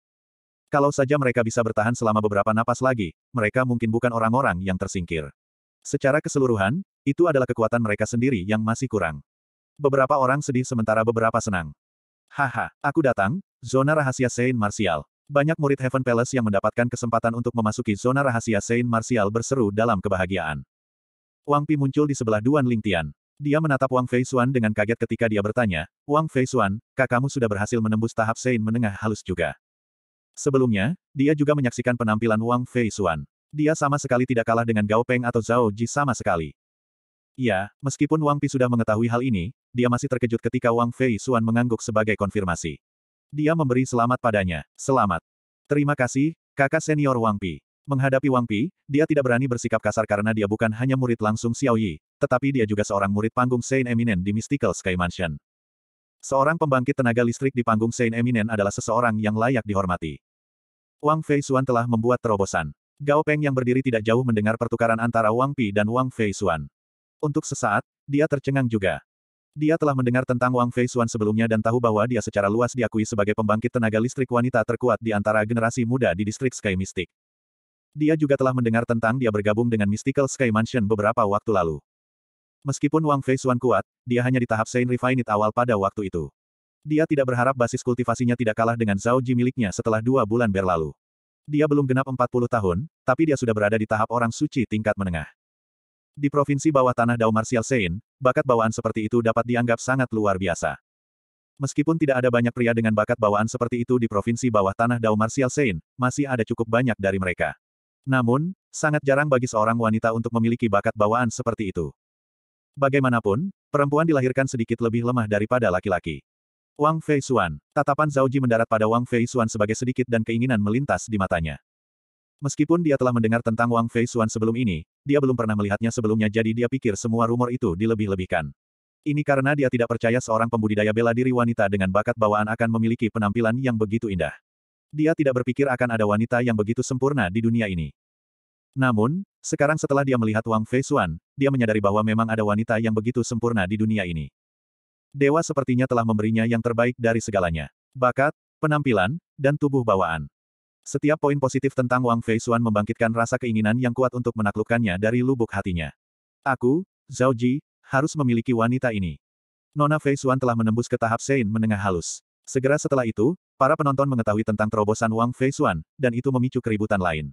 Kalau saja mereka bisa bertahan selama beberapa napas lagi, mereka mungkin bukan orang-orang yang tersingkir. Secara keseluruhan, itu adalah kekuatan mereka sendiri yang masih kurang. Beberapa orang sedih sementara beberapa senang. Haha, aku datang, zona rahasia Saint Martial. Banyak murid Heaven Palace yang mendapatkan kesempatan untuk memasuki zona rahasia Saint Martial berseru dalam kebahagiaan. Wang Pi muncul di sebelah Duan Lingtian. Dia menatap Wang Fei Xuan dengan kaget ketika dia bertanya, Wang Fei Xuan, kakakmu sudah berhasil menembus tahap Sein menengah halus juga. Sebelumnya, dia juga menyaksikan penampilan Wang Fei Xuan. Dia sama sekali tidak kalah dengan Gao Peng atau Zhao Ji sama sekali. Ya, meskipun Wang Pi sudah mengetahui hal ini, dia masih terkejut ketika Wang Fei Xuan mengangguk sebagai konfirmasi. Dia memberi selamat padanya. Selamat. Terima kasih, kakak senior Wang Pi. Menghadapi Wang Pi, dia tidak berani bersikap kasar karena dia bukan hanya murid langsung Xiao Yi, tetapi dia juga seorang murid panggung Saint Eminent di Mystical Sky Mansion. Seorang pembangkit tenaga listrik di panggung Saint Eminent adalah seseorang yang layak dihormati. Wang Fei Xuan telah membuat terobosan. Gao Peng yang berdiri tidak jauh mendengar pertukaran antara Wang Pi dan Wang Fei Xuan. Untuk sesaat, dia tercengang juga. Dia telah mendengar tentang Wang Fei Xuan sebelumnya dan tahu bahwa dia secara luas diakui sebagai pembangkit tenaga listrik wanita terkuat di antara generasi muda di distrik Sky Mystic. Dia juga telah mendengar tentang dia bergabung dengan Mystical Sky Mansion beberapa waktu lalu. Meskipun Wang Fei Xuan kuat, dia hanya di tahap Saint Refined awal pada waktu itu. Dia tidak berharap basis kultivasinya tidak kalah dengan Zhao Ji miliknya setelah dua bulan berlalu. Dia belum genap 40 tahun, tapi dia sudah berada di tahap orang suci tingkat menengah. Di provinsi bawah tanah Dao Martial Sein, bakat bawaan seperti itu dapat dianggap sangat luar biasa. Meskipun tidak ada banyak pria dengan bakat bawaan seperti itu di provinsi bawah tanah Dao Martial Sein, masih ada cukup banyak dari mereka. Namun, sangat jarang bagi seorang wanita untuk memiliki bakat bawaan seperti itu. Bagaimanapun, perempuan dilahirkan sedikit lebih lemah daripada laki-laki. Wang Fei Xuan, tatapan Zhao Ji mendarat pada Wang Fei Xuan sebagai sedikit dan keinginan melintas di matanya. Meskipun dia telah mendengar tentang Wang Fei Xuan sebelum ini, dia belum pernah melihatnya sebelumnya jadi dia pikir semua rumor itu dilebih-lebihkan. Ini karena dia tidak percaya seorang pembudidaya bela diri wanita dengan bakat bawaan akan memiliki penampilan yang begitu indah dia tidak berpikir akan ada wanita yang begitu sempurna di dunia ini. Namun, sekarang setelah dia melihat Wang Fei Xuan, dia menyadari bahwa memang ada wanita yang begitu sempurna di dunia ini. Dewa sepertinya telah memberinya yang terbaik dari segalanya. Bakat, penampilan, dan tubuh bawaan. Setiap poin positif tentang Wang Fei Xuan membangkitkan rasa keinginan yang kuat untuk menaklukkannya dari lubuk hatinya. Aku, Zhao Ji, harus memiliki wanita ini. Nona Fei Xuan telah menembus ke tahap Sein menengah halus. Segera setelah itu, Para penonton mengetahui tentang terobosan Wang Fei Xuan, dan itu memicu keributan lain.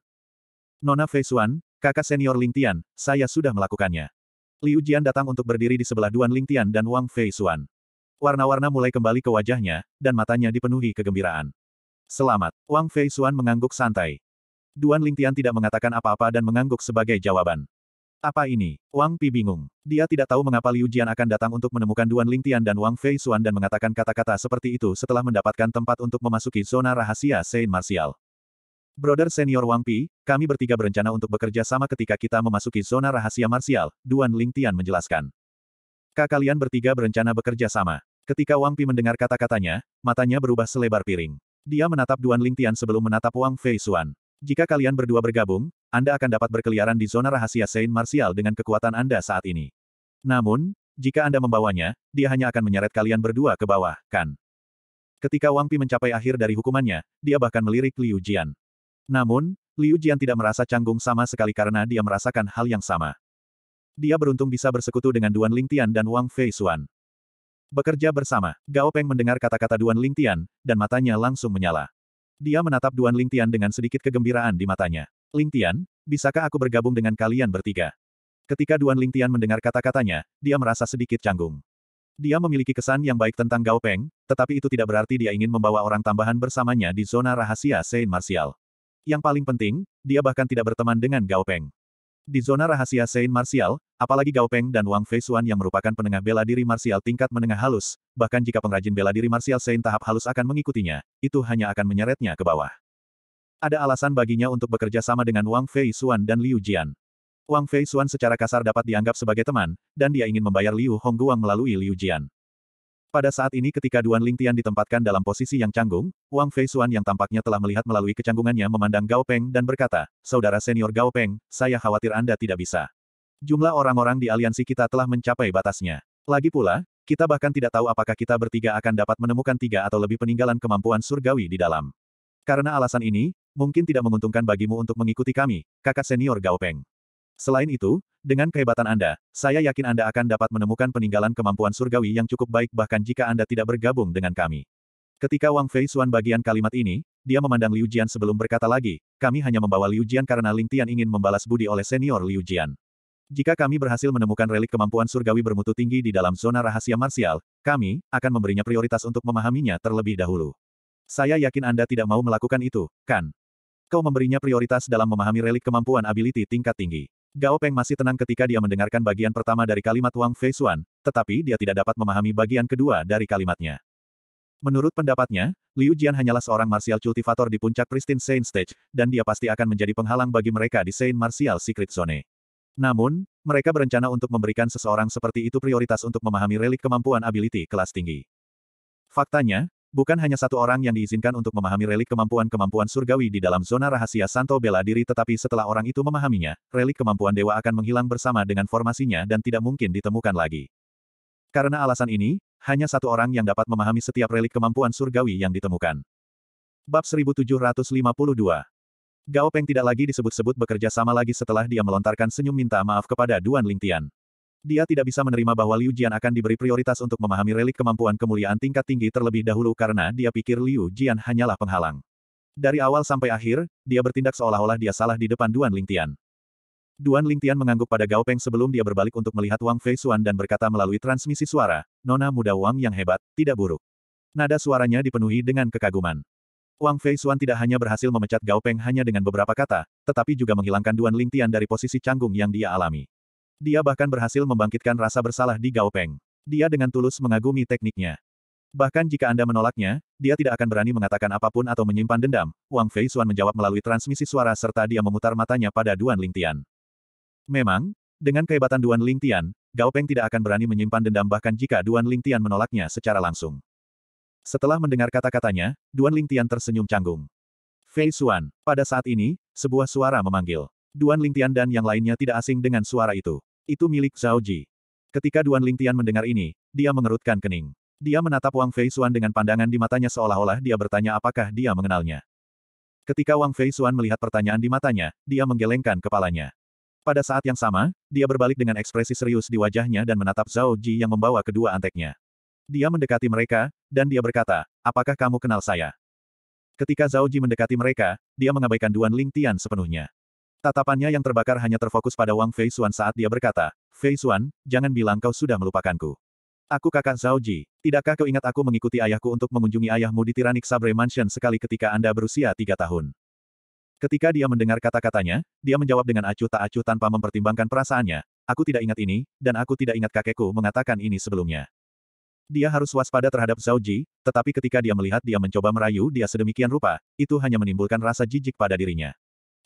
Nona Fei Xuan, kakak senior Ling Tian, saya sudah melakukannya. Liu Jian datang untuk berdiri di sebelah Duan Ling Tian dan Wang Fei Xuan. Warna-warna mulai kembali ke wajahnya, dan matanya dipenuhi kegembiraan. Selamat, Wang Fei Xuan mengangguk santai. Duan Ling Tian tidak mengatakan apa-apa dan mengangguk sebagai jawaban. Apa ini? Wang Pi bingung. Dia tidak tahu mengapa Liu Jian akan datang untuk menemukan Duan Ling Tian dan Wang Fei Xuan dan mengatakan kata-kata seperti itu setelah mendapatkan tempat untuk memasuki zona rahasia Saint Martial. Brother senior Wang Pi, kami bertiga berencana untuk bekerja sama ketika kita memasuki zona rahasia Martial, Duan Ling Tian menjelaskan. Kak kalian bertiga berencana bekerja sama. Ketika Wang Pi mendengar kata-katanya, matanya berubah selebar piring. Dia menatap Duan Ling Tian sebelum menatap Wang Fei Xuan. Jika kalian berdua bergabung, anda akan dapat berkeliaran di zona rahasia Saint Martial dengan kekuatan Anda saat ini. Namun, jika Anda membawanya, dia hanya akan menyeret kalian berdua ke bawah, kan? Ketika Wang Pi mencapai akhir dari hukumannya, dia bahkan melirik Liu Jian. Namun, Liu Jian tidak merasa canggung sama sekali karena dia merasakan hal yang sama. Dia beruntung bisa bersekutu dengan Duan Lingtian dan Wang Fei Xuan. Bekerja bersama, Gao Peng mendengar kata-kata Duan Lingtian, dan matanya langsung menyala. Dia menatap Duan Lingtian dengan sedikit kegembiraan di matanya. Ling Tian, bisakah aku bergabung dengan kalian bertiga? Ketika Duan Ling Tian mendengar kata-katanya, dia merasa sedikit canggung. Dia memiliki kesan yang baik tentang Gao Peng, tetapi itu tidak berarti dia ingin membawa orang tambahan bersamanya di zona rahasia Sein Martial. Yang paling penting, dia bahkan tidak berteman dengan Gao Peng. Di zona rahasia Sein Martial, apalagi Gao Peng dan Wang Fei Feisuan yang merupakan penengah bela diri martial tingkat menengah halus, bahkan jika pengrajin bela diri martial Sein tahap halus akan mengikutinya, itu hanya akan menyeretnya ke bawah. Ada alasan baginya untuk bekerja sama dengan Wang Fei Xuan dan Liu Jian. Wang Fei Xuan secara kasar dapat dianggap sebagai teman, dan dia ingin membayar Liu Hongguang melalui Liu Jian. Pada saat ini ketika Duan Lingtian ditempatkan dalam posisi yang canggung, Wang Fei Xuan yang tampaknya telah melihat melalui kecanggungannya memandang Gao Peng dan berkata, Saudara senior Gao Peng, saya khawatir Anda tidak bisa. Jumlah orang-orang di aliansi kita telah mencapai batasnya. Lagi pula, kita bahkan tidak tahu apakah kita bertiga akan dapat menemukan tiga atau lebih peninggalan kemampuan surgawi di dalam. Karena alasan ini, mungkin tidak menguntungkan bagimu untuk mengikuti kami, kakak senior Gao Peng. Selain itu, dengan kehebatan Anda, saya yakin Anda akan dapat menemukan peninggalan kemampuan surgawi yang cukup baik bahkan jika Anda tidak bergabung dengan kami. Ketika Wang Fei Xuan bagian kalimat ini, dia memandang Liu Jian sebelum berkata lagi, kami hanya membawa Liu Jian karena Ling Tian ingin membalas budi oleh senior Liu Jian. Jika kami berhasil menemukan relik kemampuan surgawi bermutu tinggi di dalam zona rahasia marsial, kami akan memberinya prioritas untuk memahaminya terlebih dahulu. Saya yakin Anda tidak mau melakukan itu, kan? Kau memberinya prioritas dalam memahami relik kemampuan ability tingkat tinggi. Gao Peng masih tenang ketika dia mendengarkan bagian pertama dari kalimat Wang Fei Xuan, tetapi dia tidak dapat memahami bagian kedua dari kalimatnya. Menurut pendapatnya, Liu Jian hanyalah seorang martial cultivator di puncak Pristine Saint Stage, dan dia pasti akan menjadi penghalang bagi mereka di Saint Martial Secret Zone. Namun, mereka berencana untuk memberikan seseorang seperti itu prioritas untuk memahami relik kemampuan ability kelas tinggi. Faktanya, Bukan hanya satu orang yang diizinkan untuk memahami relik kemampuan-kemampuan surgawi di dalam zona rahasia Santo bela diri tetapi setelah orang itu memahaminya, relik kemampuan dewa akan menghilang bersama dengan formasinya dan tidak mungkin ditemukan lagi. Karena alasan ini, hanya satu orang yang dapat memahami setiap relik kemampuan surgawi yang ditemukan. Bab 1752 Gao Peng tidak lagi disebut-sebut bekerja sama lagi setelah dia melontarkan senyum minta maaf kepada Duan Lingtian. Dia tidak bisa menerima bahwa Liu Jian akan diberi prioritas untuk memahami relik kemampuan kemuliaan tingkat tinggi terlebih dahulu karena dia pikir Liu Jian hanyalah penghalang. Dari awal sampai akhir, dia bertindak seolah-olah dia salah di depan Duan Lingtian. Duan Lingtian mengangguk pada Gao Peng sebelum dia berbalik untuk melihat Wang Fei Xuan dan berkata melalui transmisi suara, Nona muda Wang yang hebat, tidak buruk. Nada suaranya dipenuhi dengan kekaguman. Wang Fei Xuan tidak hanya berhasil memecat Gao Peng hanya dengan beberapa kata, tetapi juga menghilangkan Duan Lingtian dari posisi canggung yang dia alami. Dia bahkan berhasil membangkitkan rasa bersalah di Gao Peng. Dia dengan tulus mengagumi tekniknya. Bahkan jika Anda menolaknya, dia tidak akan berani mengatakan apapun atau menyimpan dendam, Wang Fei Xuan menjawab melalui transmisi suara serta dia memutar matanya pada Duan Ling Tian. Memang, dengan kehebatan Duan Ling Tian, Gao Peng tidak akan berani menyimpan dendam bahkan jika Duan Ling Tian menolaknya secara langsung. Setelah mendengar kata-katanya, Duan Ling Tian tersenyum canggung. Fei Xuan, pada saat ini, sebuah suara memanggil. Duan Ling Tian dan yang lainnya tidak asing dengan suara itu. Itu milik Zhao Ji. Ketika Duan Lingtian mendengar ini, dia mengerutkan kening. Dia menatap Wang Fei Xuan dengan pandangan di matanya seolah-olah dia bertanya apakah dia mengenalnya. Ketika Wang Fei Xuan melihat pertanyaan di matanya, dia menggelengkan kepalanya. Pada saat yang sama, dia berbalik dengan ekspresi serius di wajahnya dan menatap Zhao Ji yang membawa kedua anteknya. Dia mendekati mereka, dan dia berkata, apakah kamu kenal saya? Ketika Zhao Ji mendekati mereka, dia mengabaikan Duan Ling Tian sepenuhnya. Tatapannya yang terbakar hanya terfokus pada Wang Fei Xuan saat dia berkata, Fei Xuan, jangan bilang kau sudah melupakanku. Aku kakak Zhao Ji. Tidakkah kau ingat aku mengikuti ayahku untuk mengunjungi ayahmu di Tyrannic Sabre Mansion sekali ketika Anda berusia tiga tahun? Ketika dia mendengar kata-katanya, dia menjawab dengan acuh tak acuh tanpa mempertimbangkan perasaannya, aku tidak ingat ini, dan aku tidak ingat kakekku mengatakan ini sebelumnya. Dia harus waspada terhadap Zhao Ji, tetapi ketika dia melihat dia mencoba merayu dia sedemikian rupa, itu hanya menimbulkan rasa jijik pada dirinya.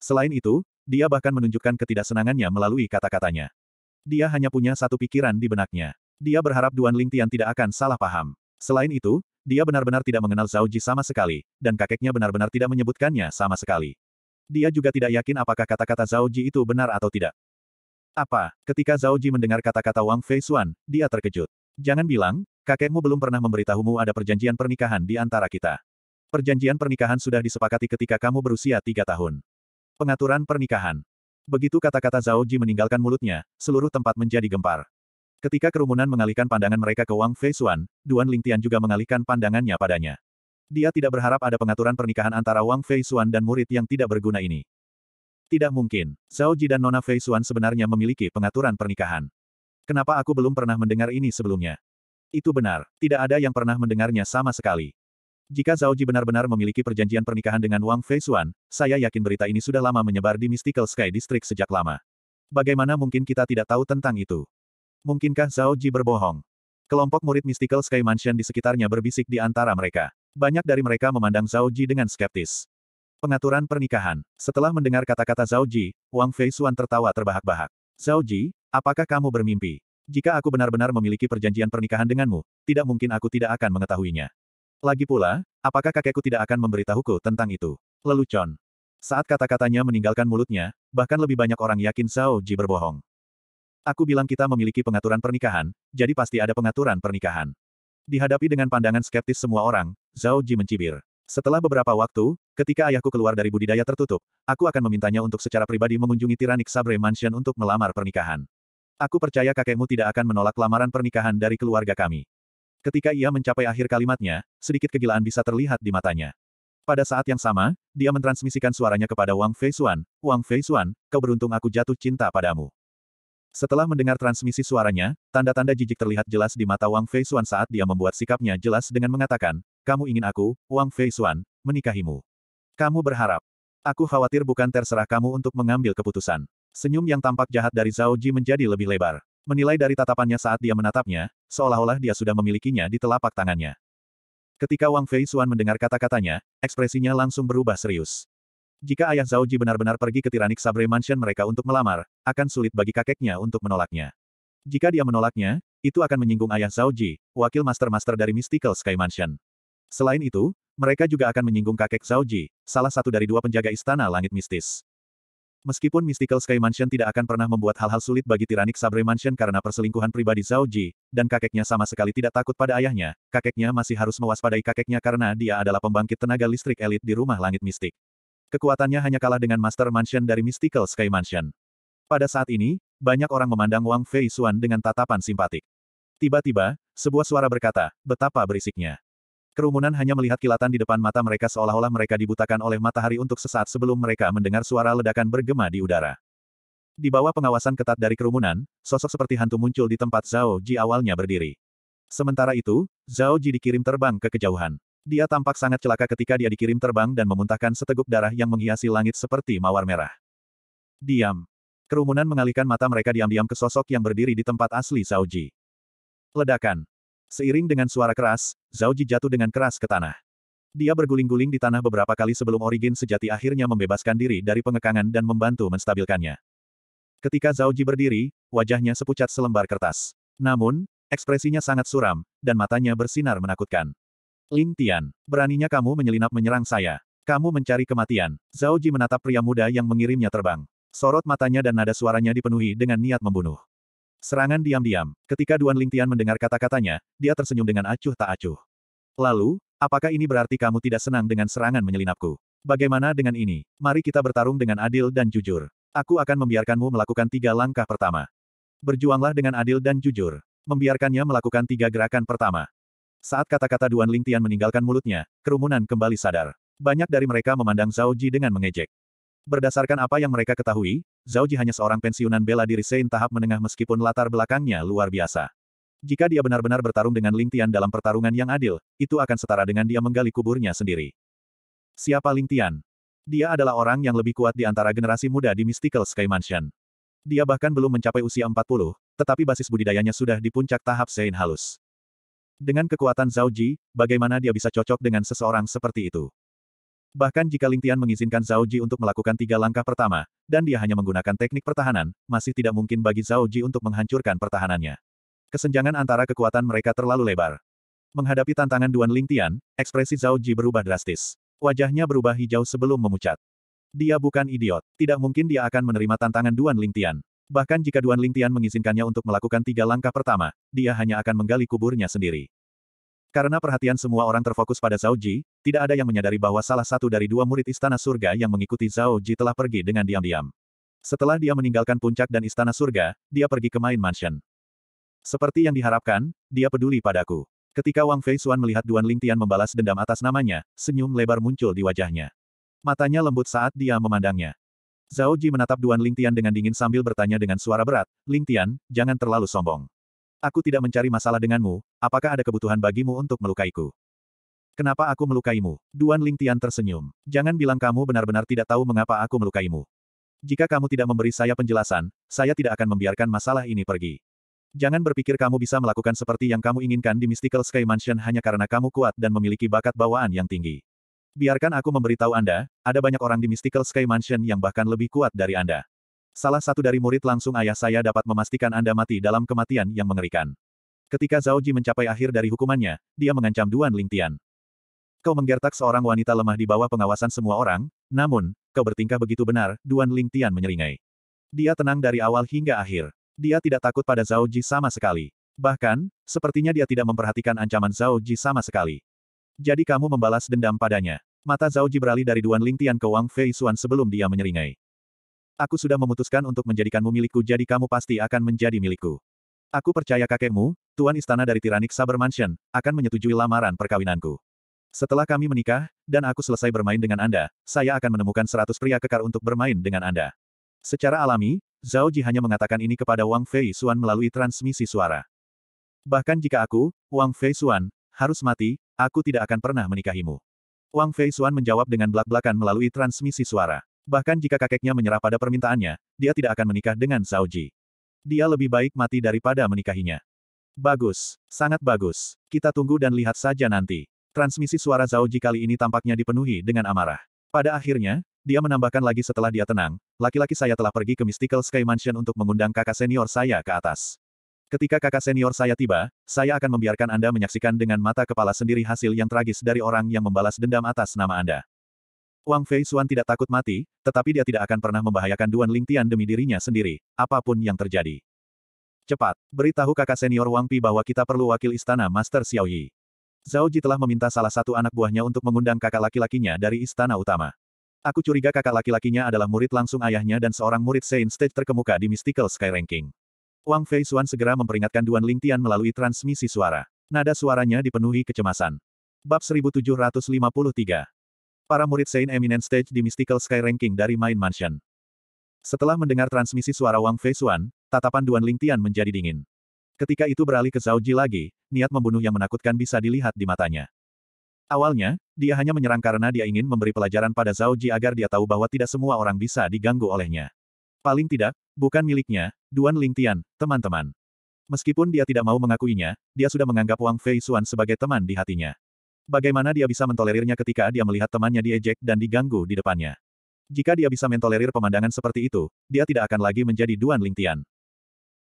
Selain itu, dia bahkan menunjukkan ketidaksenangannya melalui kata-katanya. Dia hanya punya satu pikiran di benaknya. Dia berharap Duan Lingtian tidak akan salah paham. Selain itu, dia benar-benar tidak mengenal Zhao Ji sama sekali, dan kakeknya benar-benar tidak menyebutkannya sama sekali. Dia juga tidak yakin apakah kata-kata Zhao Ji itu benar atau tidak. Apa? Ketika Zhao Ji mendengar kata-kata Wang Fei Xuan, dia terkejut. Jangan bilang, kakekmu belum pernah memberitahumu ada perjanjian pernikahan di antara kita. Perjanjian pernikahan sudah disepakati ketika kamu berusia tiga tahun. Pengaturan pernikahan. Begitu kata-kata Zhao Ji meninggalkan mulutnya, seluruh tempat menjadi gempar. Ketika kerumunan mengalihkan pandangan mereka ke Wang Fei Xuan, Duan Lingtian juga mengalihkan pandangannya padanya. Dia tidak berharap ada pengaturan pernikahan antara Wang Fei Xuan dan murid yang tidak berguna ini. Tidak mungkin. Zhao Ji dan Nona Fei Xuan sebenarnya memiliki pengaturan pernikahan. Kenapa aku belum pernah mendengar ini sebelumnya? Itu benar, tidak ada yang pernah mendengarnya sama sekali. Jika Zhao Ji benar-benar memiliki perjanjian pernikahan dengan Wang Fei Xuan, saya yakin berita ini sudah lama menyebar di Mystical Sky District sejak lama. Bagaimana mungkin kita tidak tahu tentang itu? Mungkinkah Zhao Ji berbohong? Kelompok murid Mystical Sky Mansion di sekitarnya berbisik di antara mereka. Banyak dari mereka memandang Zhao Ji dengan skeptis. Pengaturan pernikahan. Setelah mendengar kata-kata Zhao Ji, Wang Fei Xuan tertawa terbahak-bahak. Zhao Ji, apakah kamu bermimpi? Jika aku benar-benar memiliki perjanjian pernikahan denganmu, tidak mungkin aku tidak akan mengetahuinya. Lagi pula, apakah kakekku tidak akan memberitahuku tentang itu? Lelucon. Saat kata-katanya meninggalkan mulutnya, bahkan lebih banyak orang yakin Zhao Ji berbohong. Aku bilang kita memiliki pengaturan pernikahan, jadi pasti ada pengaturan pernikahan. Dihadapi dengan pandangan skeptis semua orang, Zhao Ji mencibir. Setelah beberapa waktu, ketika ayahku keluar dari budidaya tertutup, aku akan memintanya untuk secara pribadi mengunjungi Tyrannic Sabre Mansion untuk melamar pernikahan. Aku percaya kakekmu tidak akan menolak lamaran pernikahan dari keluarga kami. Ketika ia mencapai akhir kalimatnya, sedikit kegilaan bisa terlihat di matanya. Pada saat yang sama, dia mentransmisikan suaranya kepada Wang Fei Xuan. Wang Fei kau beruntung aku jatuh cinta padamu. Setelah mendengar transmisi suaranya, tanda-tanda jijik terlihat jelas di mata Wang Fei Xuan saat dia membuat sikapnya jelas dengan mengatakan, kamu ingin aku, Wang Fei Xuan, menikahimu. Kamu berharap. Aku khawatir bukan terserah kamu untuk mengambil keputusan. Senyum yang tampak jahat dari Zhao Ji menjadi lebih lebar. Menilai dari tatapannya saat dia menatapnya, seolah-olah dia sudah memilikinya di telapak tangannya. Ketika Wang Fei Xuan mendengar kata-katanya, ekspresinya langsung berubah serius. Jika ayah Zhao Ji benar-benar pergi ke Tiranik Sabre Mansion mereka untuk melamar, akan sulit bagi kakeknya untuk menolaknya. Jika dia menolaknya, itu akan menyinggung ayah Zhao Ji, wakil master-master dari Mystical Sky Mansion. Selain itu, mereka juga akan menyinggung kakek Zhao Ji, salah satu dari dua penjaga istana langit mistis. Meskipun Mystical Sky Mansion tidak akan pernah membuat hal-hal sulit bagi Tyrannic Sabre Mansion karena perselingkuhan pribadi Zhao Ji, dan kakeknya sama sekali tidak takut pada ayahnya, kakeknya masih harus mewaspadai kakeknya karena dia adalah pembangkit tenaga listrik elit di rumah langit mistik. Kekuatannya hanya kalah dengan Master Mansion dari Mystical Sky Mansion. Pada saat ini, banyak orang memandang Wang Fei Xuan dengan tatapan simpatik. Tiba-tiba, sebuah suara berkata, betapa berisiknya. Kerumunan hanya melihat kilatan di depan mata mereka seolah-olah mereka dibutakan oleh matahari untuk sesaat sebelum mereka mendengar suara ledakan bergema di udara. Di bawah pengawasan ketat dari kerumunan, sosok seperti hantu muncul di tempat Zhao Ji awalnya berdiri. Sementara itu, Zhao Ji dikirim terbang ke kejauhan. Dia tampak sangat celaka ketika dia dikirim terbang dan memuntahkan seteguk darah yang menghiasi langit seperti mawar merah. Diam. Kerumunan mengalihkan mata mereka diam-diam ke sosok yang berdiri di tempat asli Zhao Ji. Ledakan. Seiring dengan suara keras, Zhao Ji jatuh dengan keras ke tanah. Dia berguling-guling di tanah beberapa kali sebelum Origin sejati akhirnya membebaskan diri dari pengekangan dan membantu menstabilkannya. Ketika Zhao Ji berdiri, wajahnya sepucat selembar kertas. Namun, ekspresinya sangat suram, dan matanya bersinar menakutkan. Ling Tian, beraninya kamu menyelinap menyerang saya. Kamu mencari kematian. Zhao Ji menatap pria muda yang mengirimnya terbang. Sorot matanya dan nada suaranya dipenuhi dengan niat membunuh. Serangan diam-diam. Ketika Duan Lingtian mendengar kata-katanya, dia tersenyum dengan acuh tak acuh. Lalu, apakah ini berarti kamu tidak senang dengan serangan menyelinapku? Bagaimana dengan ini? Mari kita bertarung dengan adil dan jujur. Aku akan membiarkanmu melakukan tiga langkah pertama. Berjuanglah dengan adil dan jujur. Membiarkannya melakukan tiga gerakan pertama. Saat kata-kata Duan Lingtian meninggalkan mulutnya, kerumunan kembali sadar. Banyak dari mereka memandang Zhao Ji dengan mengejek. Berdasarkan apa yang mereka ketahui, Zhao Ji hanya seorang pensiunan bela diri Sein tahap menengah meskipun latar belakangnya luar biasa. Jika dia benar-benar bertarung dengan Ling Tian dalam pertarungan yang adil, itu akan setara dengan dia menggali kuburnya sendiri. Siapa Ling Tian? Dia adalah orang yang lebih kuat di antara generasi muda di Mystical Sky Mansion. Dia bahkan belum mencapai usia 40, tetapi basis budidayanya sudah di puncak tahap Sein halus. Dengan kekuatan Zhao Ji, bagaimana dia bisa cocok dengan seseorang seperti itu? Bahkan jika Ling Tian mengizinkan Zhao Ji untuk melakukan tiga langkah pertama, dan dia hanya menggunakan teknik pertahanan, masih tidak mungkin bagi Zhao Ji untuk menghancurkan pertahanannya. Kesenjangan antara kekuatan mereka terlalu lebar. Menghadapi tantangan Duan Ling Tian, ekspresi Zhao Ji berubah drastis. Wajahnya berubah hijau sebelum memucat. Dia bukan idiot. Tidak mungkin dia akan menerima tantangan Duan Ling Tian. Bahkan jika Duan Ling Tian mengizinkannya untuk melakukan tiga langkah pertama, dia hanya akan menggali kuburnya sendiri. Karena perhatian semua orang terfokus pada Zhao Ji, tidak ada yang menyadari bahwa salah satu dari dua murid Istana Surga yang mengikuti Zhao Ji telah pergi dengan diam-diam. Setelah dia meninggalkan puncak dan Istana Surga, dia pergi ke Main Mansion. Seperti yang diharapkan, dia peduli padaku. Ketika Wang Fei Xuan melihat Duan Ling Tian membalas dendam atas namanya, senyum lebar muncul di wajahnya. Matanya lembut saat dia memandangnya. Zhao Ji menatap Duan Ling Tian dengan dingin sambil bertanya dengan suara berat, Ling Tian, jangan terlalu sombong. Aku tidak mencari masalah denganmu, apakah ada kebutuhan bagimu untuk melukaiku? Kenapa aku melukaimu? Duan Ling Tian tersenyum. Jangan bilang kamu benar-benar tidak tahu mengapa aku melukaimu. Jika kamu tidak memberi saya penjelasan, saya tidak akan membiarkan masalah ini pergi. Jangan berpikir kamu bisa melakukan seperti yang kamu inginkan di Mystical Sky Mansion hanya karena kamu kuat dan memiliki bakat bawaan yang tinggi. Biarkan aku memberitahu Anda, ada banyak orang di Mystical Sky Mansion yang bahkan lebih kuat dari Anda. Salah satu dari murid langsung ayah saya dapat memastikan Anda mati dalam kematian yang mengerikan. Ketika Zhao Ji mencapai akhir dari hukumannya, dia mengancam Duan Lingtian. Kau menggertak seorang wanita lemah di bawah pengawasan semua orang, namun, kau bertingkah begitu benar, Duan Lingtian menyeringai. Dia tenang dari awal hingga akhir. Dia tidak takut pada Zhao Ji sama sekali. Bahkan, sepertinya dia tidak memperhatikan ancaman Zhao Ji sama sekali. Jadi kamu membalas dendam padanya. Mata Zhao Ji beralih dari Duan Lingtian ke Wang Fei Xuan sebelum dia menyeringai. Aku sudah memutuskan untuk menjadikanmu milikku jadi kamu pasti akan menjadi milikku. Aku percaya kakekmu, Tuan Istana dari Tiranik Saber Mansion, akan menyetujui lamaran perkawinanku. Setelah kami menikah, dan aku selesai bermain dengan Anda, saya akan menemukan seratus pria kekar untuk bermain dengan Anda. Secara alami, Zhao Ji hanya mengatakan ini kepada Wang Fei Xuan melalui transmisi suara. Bahkan jika aku, Wang Fei Xuan, harus mati, aku tidak akan pernah menikahimu. Wang Fei Xuan menjawab dengan belak-belakan melalui transmisi suara. Bahkan jika kakeknya menyerah pada permintaannya, dia tidak akan menikah dengan Zhao Ji. Dia lebih baik mati daripada menikahinya. Bagus, sangat bagus. Kita tunggu dan lihat saja nanti. Transmisi suara Zhao Ji kali ini tampaknya dipenuhi dengan amarah. Pada akhirnya, dia menambahkan lagi setelah dia tenang, laki-laki saya telah pergi ke Mystical Sky Mansion untuk mengundang kakak senior saya ke atas. Ketika kakak senior saya tiba, saya akan membiarkan Anda menyaksikan dengan mata kepala sendiri hasil yang tragis dari orang yang membalas dendam atas nama Anda. Wang Fei Xuan tidak takut mati, tetapi dia tidak akan pernah membahayakan Duan Ling Tian demi dirinya sendiri, apapun yang terjadi. Cepat, beritahu kakak senior Wang Pi bahwa kita perlu wakil istana Master Xiao Yi. Zhao Ji telah meminta salah satu anak buahnya untuk mengundang kakak laki-lakinya dari istana utama. Aku curiga kakak laki-lakinya adalah murid langsung ayahnya dan seorang murid Saint Stage terkemuka di Mystical Sky Ranking. Wang Fei Xuan segera memperingatkan Duan Ling Tian melalui transmisi suara. Nada suaranya dipenuhi kecemasan. Bab 1753 para murid Saint Eminent Stage di Mystical Sky Ranking dari Main Mansion. Setelah mendengar transmisi suara Wang Fei Xuan, tatapan Duan Ling Tian menjadi dingin. Ketika itu beralih ke Zhao Ji lagi, niat membunuh yang menakutkan bisa dilihat di matanya. Awalnya, dia hanya menyerang karena dia ingin memberi pelajaran pada Zhao Ji agar dia tahu bahwa tidak semua orang bisa diganggu olehnya. Paling tidak, bukan miliknya, Duan Ling Tian, teman-teman. Meskipun dia tidak mau mengakuinya, dia sudah menganggap Wang Fei Xuan sebagai teman di hatinya. Bagaimana dia bisa mentolerirnya ketika dia melihat temannya diejek dan diganggu di depannya? Jika dia bisa mentolerir pemandangan seperti itu, dia tidak akan lagi menjadi Duan Lingtian.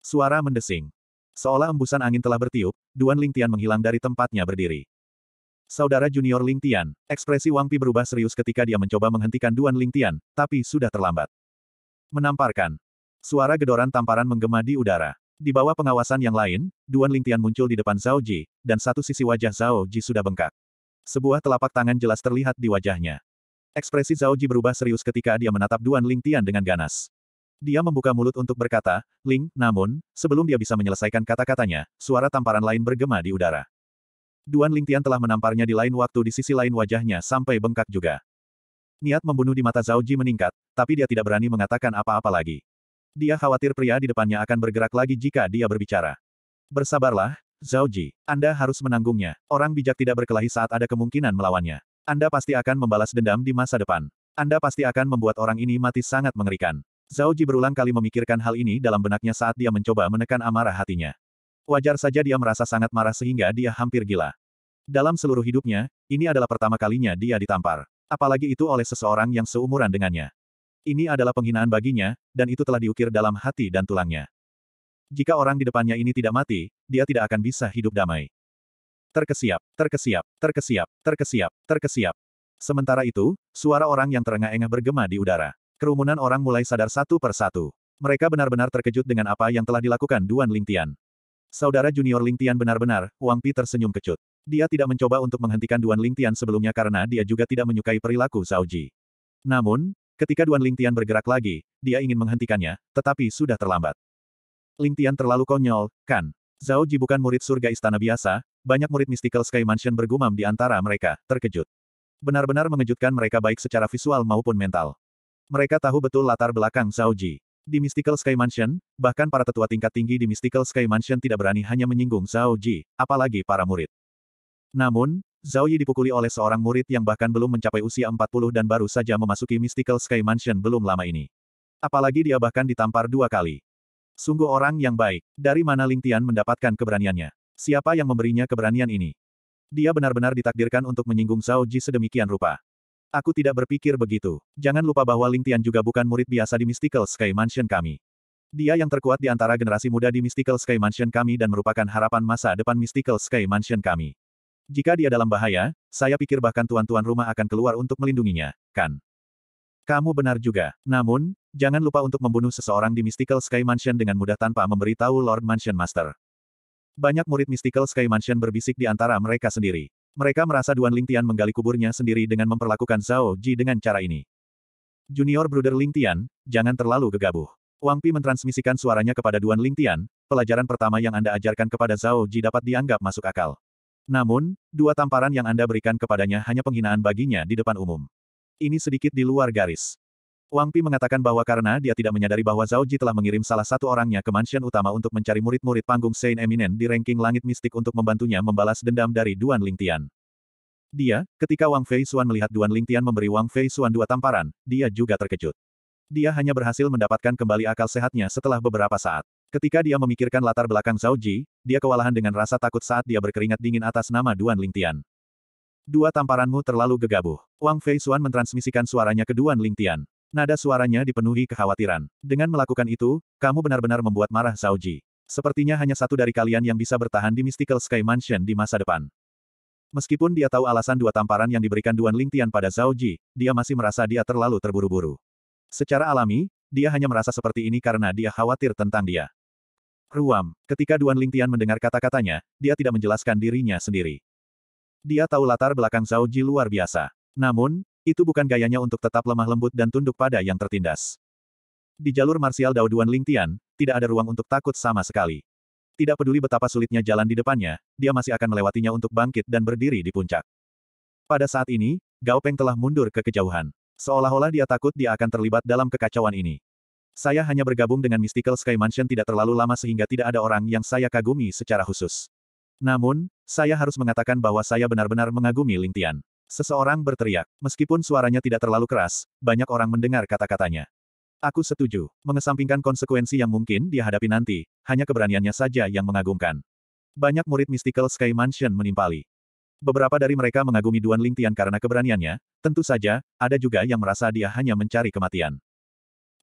Suara mendesing. Seolah embusan angin telah bertiup, Duan Lingtian menghilang dari tempatnya berdiri. Saudara junior Lingtian, ekspresi Wang Pi berubah serius ketika dia mencoba menghentikan Duan Lingtian, tapi sudah terlambat. Menamparkan. Suara gedoran tamparan menggema di udara. Di bawah pengawasan yang lain, Duan Lingtian muncul di depan Zhao Ji, dan satu sisi wajah Zhao Ji sudah bengkak. Sebuah telapak tangan jelas terlihat di wajahnya. Ekspresi Zhao Ji berubah serius ketika dia menatap Duan Ling Tian dengan ganas. Dia membuka mulut untuk berkata, Ling, namun, sebelum dia bisa menyelesaikan kata-katanya, suara tamparan lain bergema di udara. Duan Ling Tian telah menamparnya di lain waktu di sisi lain wajahnya sampai bengkak juga. Niat membunuh di mata Zhao Ji meningkat, tapi dia tidak berani mengatakan apa-apa lagi. Dia khawatir pria di depannya akan bergerak lagi jika dia berbicara. Bersabarlah, Zhao Ji, Anda harus menanggungnya. Orang bijak tidak berkelahi saat ada kemungkinan melawannya. Anda pasti akan membalas dendam di masa depan. Anda pasti akan membuat orang ini mati sangat mengerikan. Zhao Ji berulang kali memikirkan hal ini dalam benaknya saat dia mencoba menekan amarah hatinya. Wajar saja dia merasa sangat marah sehingga dia hampir gila. Dalam seluruh hidupnya, ini adalah pertama kalinya dia ditampar. Apalagi itu oleh seseorang yang seumuran dengannya. Ini adalah penghinaan baginya, dan itu telah diukir dalam hati dan tulangnya. Jika orang di depannya ini tidak mati, dia tidak akan bisa hidup damai. Terkesiap, terkesiap, terkesiap, terkesiap, terkesiap. Sementara itu, suara orang yang terengah-engah bergema di udara. Kerumunan orang mulai sadar satu per satu. Mereka benar-benar terkejut dengan apa yang telah dilakukan Duan Lingtian. Saudara junior Lingtian benar-benar, Wang Pi tersenyum kecut. Dia tidak mencoba untuk menghentikan Duan Lingtian sebelumnya karena dia juga tidak menyukai perilaku Zhao Ji. Namun, ketika Duan Lingtian bergerak lagi, dia ingin menghentikannya, tetapi sudah terlambat. Ling Tian terlalu konyol, kan? Zhao Ji bukan murid surga istana biasa, banyak murid Mystical Sky Mansion bergumam di antara mereka, terkejut. Benar-benar mengejutkan mereka baik secara visual maupun mental. Mereka tahu betul latar belakang Zhao Ji. Di Mystical Sky Mansion, bahkan para tetua tingkat tinggi di Mystical Sky Mansion tidak berani hanya menyinggung Zhao Ji, apalagi para murid. Namun, Zhao Yi dipukuli oleh seorang murid yang bahkan belum mencapai usia 40 dan baru saja memasuki Mystical Sky Mansion belum lama ini. Apalagi dia bahkan ditampar dua kali. Sungguh orang yang baik. Dari mana Ling Tian mendapatkan keberaniannya? Siapa yang memberinya keberanian ini? Dia benar-benar ditakdirkan untuk menyinggung Zhao Ji sedemikian rupa. Aku tidak berpikir begitu. Jangan lupa bahwa Ling Tian juga bukan murid biasa di Mystical Sky Mansion kami. Dia yang terkuat di antara generasi muda di Mystical Sky Mansion kami dan merupakan harapan masa depan Mystical Sky Mansion kami. Jika dia dalam bahaya, saya pikir bahkan tuan-tuan rumah akan keluar untuk melindunginya, kan? Kamu benar juga. Namun, jangan lupa untuk membunuh seseorang di Mystical Sky Mansion dengan mudah tanpa memberitahu Lord Mansion Master. Banyak murid Mystical Sky Mansion berbisik di antara mereka sendiri. Mereka merasa Duan Ling Tian menggali kuburnya sendiri dengan memperlakukan Zhao Ji dengan cara ini. Junior Brother Tian, jangan terlalu gegabah. Wang Pi mentransmisikan suaranya kepada Duan Ling Tian, pelajaran pertama yang Anda ajarkan kepada Zhao Ji dapat dianggap masuk akal. Namun, dua tamparan yang Anda berikan kepadanya hanya penghinaan baginya di depan umum. Ini sedikit di luar garis. Wang Pi mengatakan bahwa karena dia tidak menyadari bahwa Zhao Ji telah mengirim salah satu orangnya ke mansion utama untuk mencari murid-murid panggung Saint eminent di ranking langit mistik untuk membantunya membalas dendam dari Duan Lingtian. Dia, ketika Wang Fei Xuan melihat Duan Lingtian memberi Wang Fei Xuan dua tamparan, dia juga terkejut. Dia hanya berhasil mendapatkan kembali akal sehatnya setelah beberapa saat. Ketika dia memikirkan latar belakang Zhao Ji, dia kewalahan dengan rasa takut saat dia berkeringat dingin atas nama Duan Lingtian. Dua tamparanmu terlalu gegabah. Wang Fei Xuan mentransmisikan suaranya ke Duan Lingtian. Nada suaranya dipenuhi kekhawatiran. Dengan melakukan itu, kamu benar-benar membuat marah Ji. Sepertinya hanya satu dari kalian yang bisa bertahan di Mystical Sky Mansion di masa depan. Meskipun dia tahu alasan dua tamparan yang diberikan Duan Lingtian pada Ji, dia masih merasa dia terlalu terburu-buru. Secara alami, dia hanya merasa seperti ini karena dia khawatir tentang dia. Ruam, ketika Duan Lingtian mendengar kata-katanya, dia tidak menjelaskan dirinya sendiri. Dia tahu latar belakang Ji luar biasa. Namun, itu bukan gayanya untuk tetap lemah lembut dan tunduk pada yang tertindas. Di jalur marsial Dao Duan Tian, tidak ada ruang untuk takut sama sekali. Tidak peduli betapa sulitnya jalan di depannya, dia masih akan melewatinya untuk bangkit dan berdiri di puncak. Pada saat ini, Gao Peng telah mundur ke kejauhan. Seolah-olah dia takut dia akan terlibat dalam kekacauan ini. Saya hanya bergabung dengan Mystical Sky Mansion tidak terlalu lama sehingga tidak ada orang yang saya kagumi secara khusus. Namun, saya harus mengatakan bahwa saya benar-benar mengagumi Ling Tian. Seseorang berteriak. Meskipun suaranya tidak terlalu keras, banyak orang mendengar kata-katanya. Aku setuju, mengesampingkan konsekuensi yang mungkin dihadapi nanti, hanya keberaniannya saja yang mengagumkan. Banyak murid Mystical Sky Mansion menimpali. Beberapa dari mereka mengagumi Duan Lingtian karena keberaniannya, tentu saja, ada juga yang merasa dia hanya mencari kematian.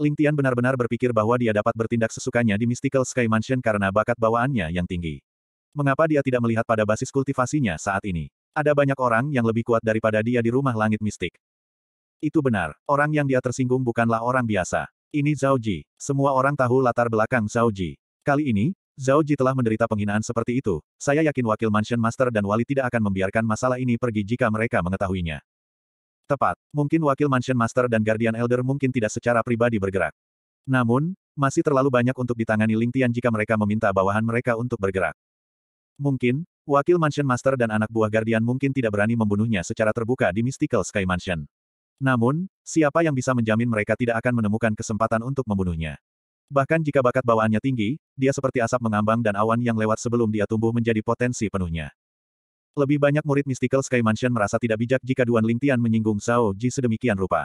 Lingtian benar-benar berpikir bahwa dia dapat bertindak sesukanya di Mystical Sky Mansion karena bakat bawaannya yang tinggi. Mengapa dia tidak melihat pada basis kultivasinya saat ini? Ada banyak orang yang lebih kuat daripada dia di rumah langit mistik. Itu benar, orang yang dia tersinggung bukanlah orang biasa. Ini Zhao Ji. Semua orang tahu latar belakang Zhao Ji. Kali ini, Zhao Ji telah menderita penghinaan seperti itu. Saya yakin wakil Mansion Master dan Wali tidak akan membiarkan masalah ini pergi jika mereka mengetahuinya. Tepat, mungkin wakil Mansion Master dan Guardian Elder mungkin tidak secara pribadi bergerak. Namun, masih terlalu banyak untuk ditangani Ling Tian jika mereka meminta bawahan mereka untuk bergerak. Mungkin, Wakil Mansion Master dan anak buah Guardian mungkin tidak berani membunuhnya secara terbuka di Mystical Sky Mansion. Namun, siapa yang bisa menjamin mereka tidak akan menemukan kesempatan untuk membunuhnya? Bahkan jika bakat bawaannya tinggi, dia seperti asap mengambang dan awan yang lewat sebelum dia tumbuh menjadi potensi penuhnya. Lebih banyak murid Mystical Sky Mansion merasa tidak bijak jika Duan Lingtian menyinggung Zhao Ji sedemikian rupa.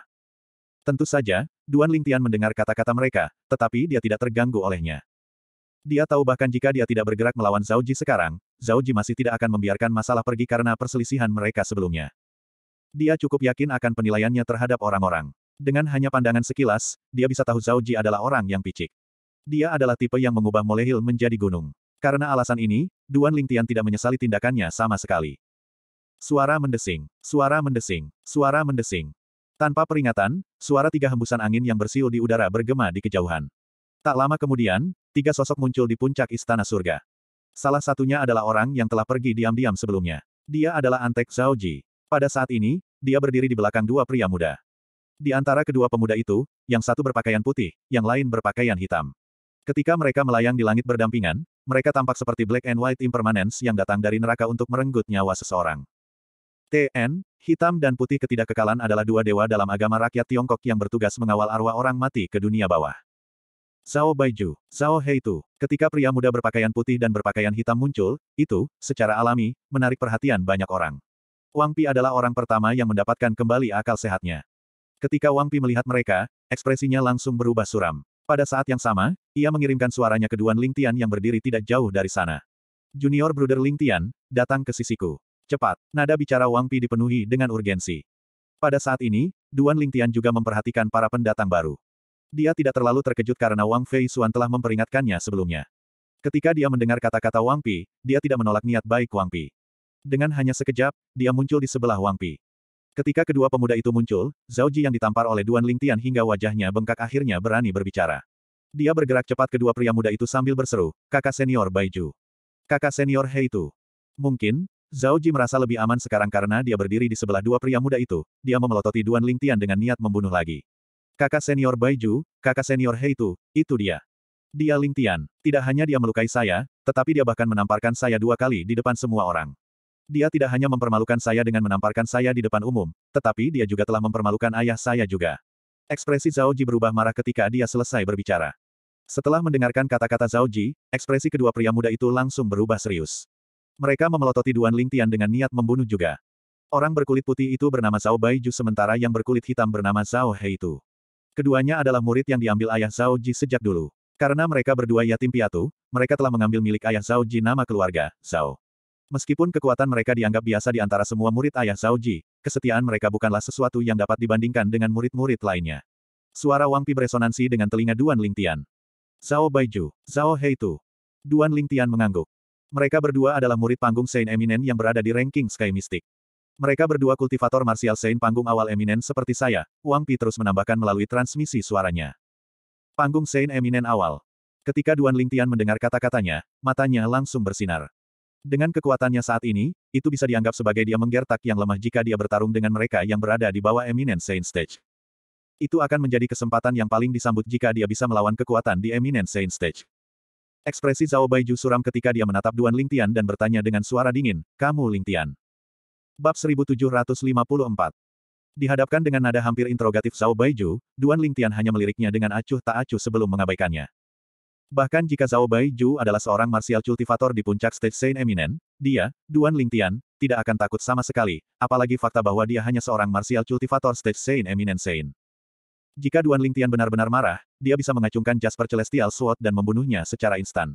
Tentu saja, Duan Lingtian mendengar kata-kata mereka, tetapi dia tidak terganggu olehnya. Dia tahu bahkan jika dia tidak bergerak melawan Zhao Ji sekarang, Zhao Ji masih tidak akan membiarkan masalah pergi karena perselisihan mereka sebelumnya. Dia cukup yakin akan penilaiannya terhadap orang-orang. Dengan hanya pandangan sekilas, dia bisa tahu Zhao Ji adalah orang yang picik. Dia adalah tipe yang mengubah molehil menjadi gunung. Karena alasan ini, Duan Lingtian tidak menyesali tindakannya sama sekali. Suara mendesing, suara mendesing, suara mendesing. Tanpa peringatan, suara tiga hembusan angin yang bersiul di udara bergema di kejauhan. Tak lama kemudian, tiga sosok muncul di puncak istana surga. Salah satunya adalah orang yang telah pergi diam-diam sebelumnya. Dia adalah Antek Zhao Ji. Pada saat ini, dia berdiri di belakang dua pria muda. Di antara kedua pemuda itu, yang satu berpakaian putih, yang lain berpakaian hitam. Ketika mereka melayang di langit berdampingan, mereka tampak seperti black and white impermanence yang datang dari neraka untuk merenggut nyawa seseorang. TN, hitam dan putih ketidakkekalan adalah dua dewa dalam agama rakyat Tiongkok yang bertugas mengawal arwah orang mati ke dunia bawah. Zhao Baiju, Zhao Heitu. Ketika pria muda berpakaian putih dan berpakaian hitam muncul, itu, secara alami, menarik perhatian banyak orang. Wang Pi adalah orang pertama yang mendapatkan kembali akal sehatnya. Ketika Wang Pi melihat mereka, ekspresinya langsung berubah suram. Pada saat yang sama, ia mengirimkan suaranya ke Duan Ling Tian yang berdiri tidak jauh dari sana. Junior Brother Ling Tian, datang ke sisiku. Cepat, nada bicara Wang Pi dipenuhi dengan urgensi. Pada saat ini, Duan Ling Tian juga memperhatikan para pendatang baru. Dia tidak terlalu terkejut karena Wang Fei Xuan telah memperingatkannya sebelumnya. Ketika dia mendengar kata-kata Wang Pi, dia tidak menolak niat baik Wang Pi. Dengan hanya sekejap, dia muncul di sebelah Wang Pi. Ketika kedua pemuda itu muncul, Zhao Ji yang ditampar oleh Duan Ling Tian hingga wajahnya bengkak akhirnya berani berbicara. Dia bergerak cepat kedua pria muda itu sambil berseru, kakak senior Bai Ju, Kakak senior Hei itu. Mungkin, Zhao Ji merasa lebih aman sekarang karena dia berdiri di sebelah dua pria muda itu, dia memelototi Duan Ling Tian dengan niat membunuh lagi. Kakak senior Baiju, kakak senior Heitu, itu dia. Dia Ling Tian. Tidak hanya dia melukai saya, tetapi dia bahkan menamparkan saya dua kali di depan semua orang. Dia tidak hanya mempermalukan saya dengan menamparkan saya di depan umum, tetapi dia juga telah mempermalukan ayah saya juga. Ekspresi Zhao Ji berubah marah ketika dia selesai berbicara. Setelah mendengarkan kata-kata Zhao Ji, ekspresi kedua pria muda itu langsung berubah serius. Mereka memelototi Duan Ling Tian dengan niat membunuh juga. Orang berkulit putih itu bernama Zhao Baiju sementara yang berkulit hitam bernama Zhao Heitu. itu. Keduanya adalah murid yang diambil ayah Zhao Ji sejak dulu. Karena mereka berdua yatim piatu, mereka telah mengambil milik ayah Zhao Ji nama keluarga, Zhao. Meskipun kekuatan mereka dianggap biasa di antara semua murid ayah Zhao Ji, kesetiaan mereka bukanlah sesuatu yang dapat dibandingkan dengan murid-murid lainnya. Suara Wang Pi beresonansi dengan telinga Duan Lingtian. Zhao Baiju, Zhao Heitu. Duan Lingtian mengangguk. Mereka berdua adalah murid panggung Saint eminen yang berada di ranking Sky Mystic. Mereka berdua kultivator Martial Saint panggung awal eminen seperti saya, Wang Pi terus menambahkan melalui transmisi suaranya. Panggung Saint eminen awal. Ketika Duan Lingtian mendengar kata-katanya, matanya langsung bersinar. Dengan kekuatannya saat ini, itu bisa dianggap sebagai dia menggertak yang lemah jika dia bertarung dengan mereka yang berada di bawah Eminent Saint Stage. Itu akan menjadi kesempatan yang paling disambut jika dia bisa melawan kekuatan di Eminent Saint Stage. Ekspresi Zhao Baiju suram ketika dia menatap Duan Lingtian dan bertanya dengan suara dingin, Kamu Lingtian. Bab 1754. Dihadapkan dengan nada hampir interogatif Zhao Baiju, Duan Lingtian hanya meliriknya dengan acuh tak acuh sebelum mengabaikannya. Bahkan jika Zhao Baiju adalah seorang martial cultivator di puncak stage Saint eminent, dia, Duan Lingtian, tidak akan takut sama sekali, apalagi fakta bahwa dia hanya seorang martial cultivator stage Saint eminent Saint. Jika Duan Lingtian benar-benar marah, dia bisa mengacungkan Jasper Celestial Sword dan membunuhnya secara instan.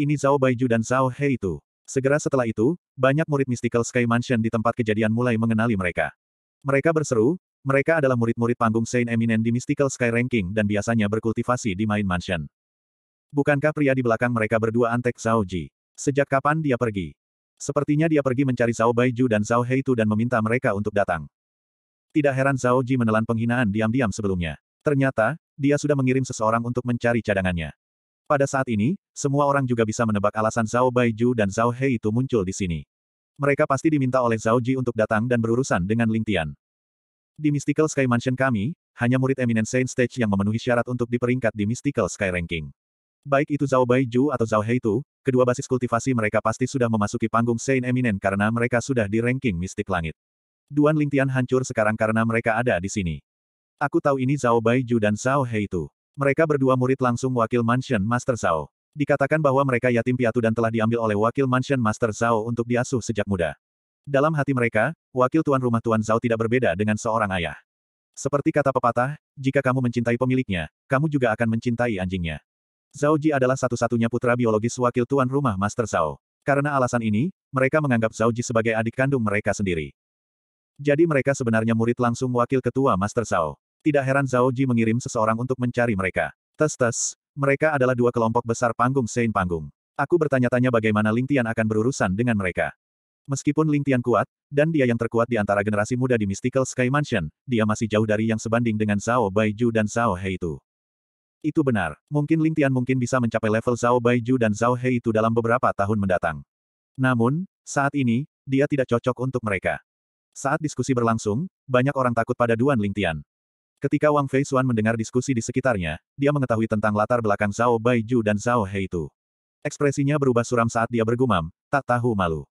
Ini Zhao Baiju dan Zhao Hei itu. Segera setelah itu, banyak murid Mystical Sky Mansion di tempat kejadian mulai mengenali mereka. Mereka berseru, mereka adalah murid-murid panggung Saint Eminent di Mystical Sky Ranking dan biasanya berkultivasi di Main Mansion. Bukankah pria di belakang mereka berdua antek Zhao Ji? Sejak kapan dia pergi? Sepertinya dia pergi mencari Zhao Baiju dan Zhao Heitu dan meminta mereka untuk datang. Tidak heran Zhao Ji menelan penghinaan diam-diam sebelumnya. Ternyata, dia sudah mengirim seseorang untuk mencari cadangannya. Pada saat ini, semua orang juga bisa menebak alasan Zhao Baiju dan Zhao Hei itu muncul di sini. Mereka pasti diminta oleh Zhao Ji untuk datang dan berurusan dengan Ling Tian. Di Mystical Sky Mansion kami, hanya murid Eminent Saint Stage yang memenuhi syarat untuk diperingkat di Mystical Sky Ranking. Baik itu Zhao Baiju atau Zhao Hei itu, kedua basis kultivasi mereka pasti sudah memasuki panggung Saint Eminent karena mereka sudah di ranking Mystic Langit. Duan Ling Tian hancur sekarang karena mereka ada di sini. Aku tahu ini Zhao Baiju dan Zhao Hei itu. Mereka berdua murid langsung wakil Mansion Master Zhao. Dikatakan bahwa mereka yatim piatu dan telah diambil oleh wakil Mansion Master Zhao untuk diasuh sejak muda. Dalam hati mereka, wakil tuan rumah Tuan Zhao tidak berbeda dengan seorang ayah. Seperti kata pepatah, jika kamu mencintai pemiliknya, kamu juga akan mencintai anjingnya. Zhao Ji adalah satu-satunya putra biologis wakil tuan rumah Master Zhao. Karena alasan ini, mereka menganggap Zhao Ji sebagai adik kandung mereka sendiri. Jadi mereka sebenarnya murid langsung wakil ketua Master Zhao. Tidak heran Zhao Ji mengirim seseorang untuk mencari mereka. Tes-tes, mereka adalah dua kelompok besar panggung Sein Panggung. Aku bertanya-tanya bagaimana Ling Tian akan berurusan dengan mereka. Meskipun Ling Tian kuat, dan dia yang terkuat di antara generasi muda di Mystical Sky Mansion, dia masih jauh dari yang sebanding dengan Zhao Baiju dan Zhao He itu. Itu benar. Mungkin Ling Tian mungkin bisa mencapai level Zhao Baiju dan Zhao He itu dalam beberapa tahun mendatang. Namun, saat ini, dia tidak cocok untuk mereka. Saat diskusi berlangsung, banyak orang takut pada Duan Ling Tian. Ketika Wang Fei Xuan mendengar diskusi di sekitarnya, dia mengetahui tentang latar belakang Zhao Baiju dan Zhao He itu. Ekspresinya berubah suram saat dia bergumam, tak tahu malu.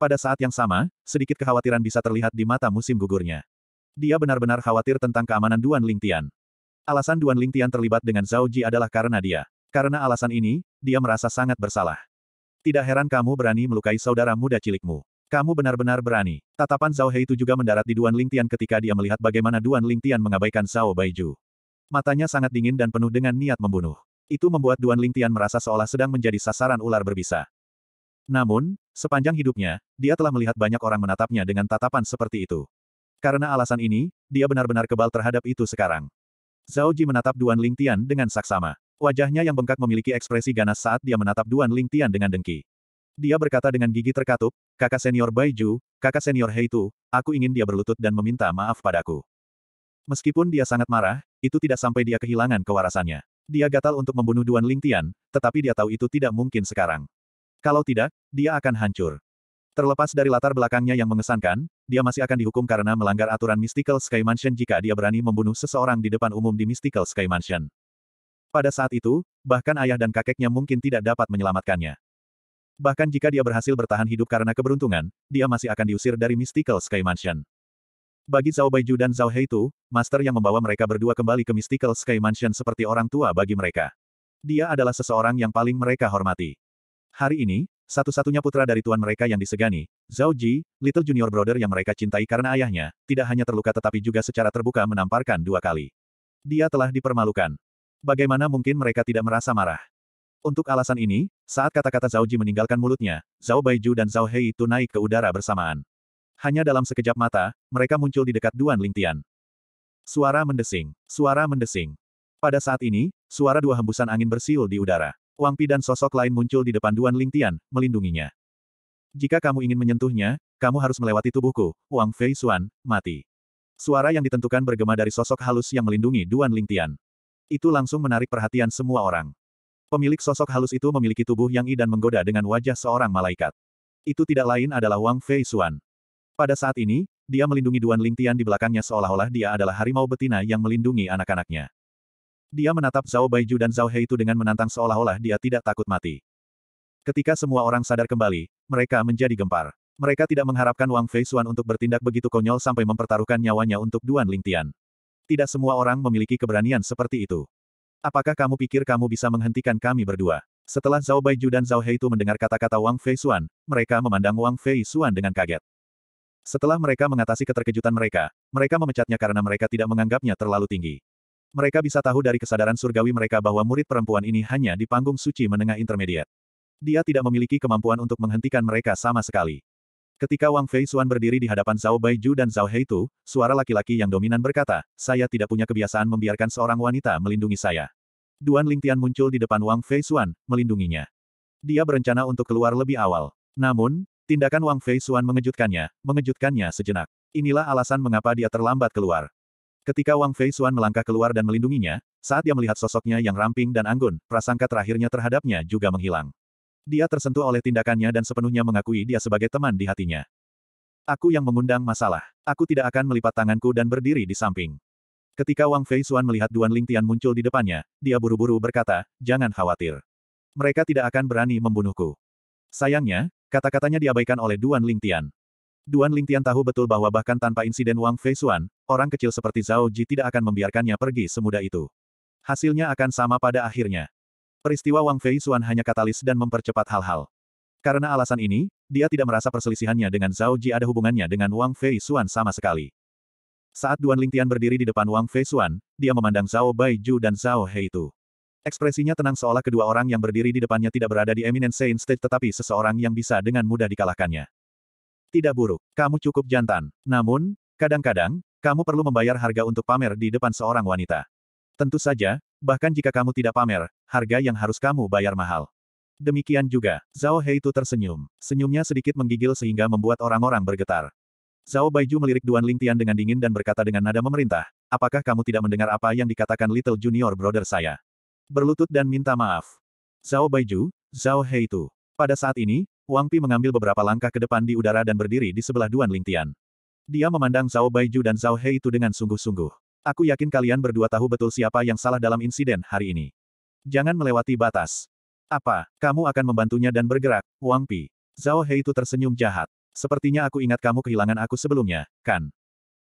Pada saat yang sama, sedikit kekhawatiran bisa terlihat di mata musim gugurnya. Dia benar-benar khawatir tentang keamanan Duan Lingtian. Alasan Duan Lingtian terlibat dengan Zhao Ji adalah karena dia. Karena alasan ini, dia merasa sangat bersalah. Tidak heran kamu berani melukai saudara muda cilikmu. Kamu benar-benar berani. Tatapan Zhao Hei itu juga mendarat di Duan Lingtian ketika dia melihat bagaimana Duan Lingtian mengabaikan Zhao Baiju. Matanya sangat dingin dan penuh dengan niat membunuh. Itu membuat Duan Lingtian merasa seolah sedang menjadi sasaran ular berbisa. Namun, sepanjang hidupnya, dia telah melihat banyak orang menatapnya dengan tatapan seperti itu. Karena alasan ini, dia benar-benar kebal terhadap itu sekarang. Zhao Ji menatap Duan Lingtian dengan saksama. Wajahnya yang bengkak memiliki ekspresi ganas saat dia menatap Duan Lingtian dengan dengki. Dia berkata dengan gigi terkatup, kakak senior Baiju, kakak senior Heitu, aku ingin dia berlutut dan meminta maaf padaku. Meskipun dia sangat marah, itu tidak sampai dia kehilangan kewarasannya. Dia gatal untuk membunuh Duan Lingtian, tetapi dia tahu itu tidak mungkin sekarang. Kalau tidak, dia akan hancur. Terlepas dari latar belakangnya yang mengesankan, dia masih akan dihukum karena melanggar aturan Mystical Sky Mansion jika dia berani membunuh seseorang di depan umum di Mystical Sky Mansion. Pada saat itu, bahkan ayah dan kakeknya mungkin tidak dapat menyelamatkannya. Bahkan jika dia berhasil bertahan hidup karena keberuntungan, dia masih akan diusir dari Mystical Sky Mansion. Bagi Zhao Baiju dan Zhao Heitu, master yang membawa mereka berdua kembali ke Mystical Sky Mansion seperti orang tua bagi mereka. Dia adalah seseorang yang paling mereka hormati. Hari ini, satu-satunya putra dari tuan mereka yang disegani, Zhao Ji, Little Junior Brother yang mereka cintai karena ayahnya, tidak hanya terluka tetapi juga secara terbuka menamparkan dua kali. Dia telah dipermalukan. Bagaimana mungkin mereka tidak merasa marah? Untuk alasan ini, saat kata-kata Zhao Ji meninggalkan mulutnya, Zhao Baiju dan Zhao Hei itu naik ke udara bersamaan. Hanya dalam sekejap mata, mereka muncul di dekat Duan Lingtian. Suara mendesing, suara mendesing. Pada saat ini, suara dua hembusan angin bersiul di udara. Wang Pi dan sosok lain muncul di depan Duan Lingtian, melindunginya. Jika kamu ingin menyentuhnya, kamu harus melewati tubuhku, Wang Fei Xuan, mati. Suara yang ditentukan bergema dari sosok halus yang melindungi Duan Lingtian. Itu langsung menarik perhatian semua orang. Pemilik sosok halus itu memiliki tubuh yang i dan menggoda dengan wajah seorang malaikat. Itu tidak lain adalah Wang Fei Xuan. Pada saat ini, dia melindungi Duan Ling Tian di belakangnya seolah-olah dia adalah harimau betina yang melindungi anak-anaknya. Dia menatap Zhao Baiju dan Zhao Hei itu dengan menantang seolah-olah dia tidak takut mati. Ketika semua orang sadar kembali, mereka menjadi gempar. Mereka tidak mengharapkan Wang Fei Xuan untuk bertindak begitu konyol sampai mempertaruhkan nyawanya untuk Duan Ling Tian. Tidak semua orang memiliki keberanian seperti itu. Apakah kamu pikir kamu bisa menghentikan kami berdua? Setelah Zhao Baiju dan Zhao itu mendengar kata-kata Wang Fei Xuan, mereka memandang Wang Fei Xuan dengan kaget. Setelah mereka mengatasi keterkejutan mereka, mereka memecatnya karena mereka tidak menganggapnya terlalu tinggi. Mereka bisa tahu dari kesadaran surgawi mereka bahwa murid perempuan ini hanya di panggung suci menengah intermediate. Dia tidak memiliki kemampuan untuk menghentikan mereka sama sekali. Ketika Wang Fei Xuan berdiri di hadapan Zhao Baiju dan Zhao Heitu, suara laki-laki yang dominan berkata, saya tidak punya kebiasaan membiarkan seorang wanita melindungi saya. Duan Lingtian muncul di depan Wang Fei Xuan, melindunginya. Dia berencana untuk keluar lebih awal. Namun, tindakan Wang Fei Xuan mengejutkannya, mengejutkannya sejenak. Inilah alasan mengapa dia terlambat keluar. Ketika Wang Fei Xuan melangkah keluar dan melindunginya, saat dia melihat sosoknya yang ramping dan anggun, prasangka terakhirnya terhadapnya juga menghilang. Dia tersentuh oleh tindakannya dan sepenuhnya mengakui dia sebagai teman di hatinya. Aku yang mengundang masalah. Aku tidak akan melipat tanganku dan berdiri di samping. Ketika Wang Fei Xuan melihat Duan Ling Tian muncul di depannya, dia buru-buru berkata, jangan khawatir. Mereka tidak akan berani membunuhku. Sayangnya, kata-katanya diabaikan oleh Duan Ling Tian. Duan Ling Tian tahu betul bahwa bahkan tanpa insiden Wang Fei Xuan, orang kecil seperti Zhao Ji tidak akan membiarkannya pergi semudah itu. Hasilnya akan sama pada akhirnya. Peristiwa Wang Fei Xuan hanya katalis dan mempercepat hal-hal. Karena alasan ini, dia tidak merasa perselisihannya dengan Zhao Ji ada hubungannya dengan Wang Fei Xuan sama sekali. Saat Duan Lingtian berdiri di depan Wang Fei Xuan, dia memandang Zhao Bai Ju dan Zhao Hei itu. Ekspresinya tenang seolah kedua orang yang berdiri di depannya tidak berada di eminent Saint stage tetapi seseorang yang bisa dengan mudah dikalahkannya. Tidak buruk, kamu cukup jantan. Namun, kadang-kadang, kamu perlu membayar harga untuk pamer di depan seorang wanita. Tentu saja, Bahkan jika kamu tidak pamer, harga yang harus kamu bayar mahal. Demikian juga, Zhao Hei itu tersenyum. Senyumnya sedikit menggigil sehingga membuat orang-orang bergetar. Zhao Baiju melirik Duan Lingtian dengan dingin dan berkata dengan nada memerintah, apakah kamu tidak mendengar apa yang dikatakan Little Junior Brother saya? Berlutut dan minta maaf. Zhao Baiju, Zhao Hei itu. Pada saat ini, Wang Pi mengambil beberapa langkah ke depan di udara dan berdiri di sebelah Duan Lingtian. Dia memandang Zhao Baiju dan Zhao Hei itu dengan sungguh-sungguh. Aku yakin kalian berdua tahu betul siapa yang salah dalam insiden hari ini. Jangan melewati batas. Apa, kamu akan membantunya dan bergerak, Wang Pi. Zhao He itu tersenyum jahat. Sepertinya aku ingat kamu kehilangan aku sebelumnya, kan?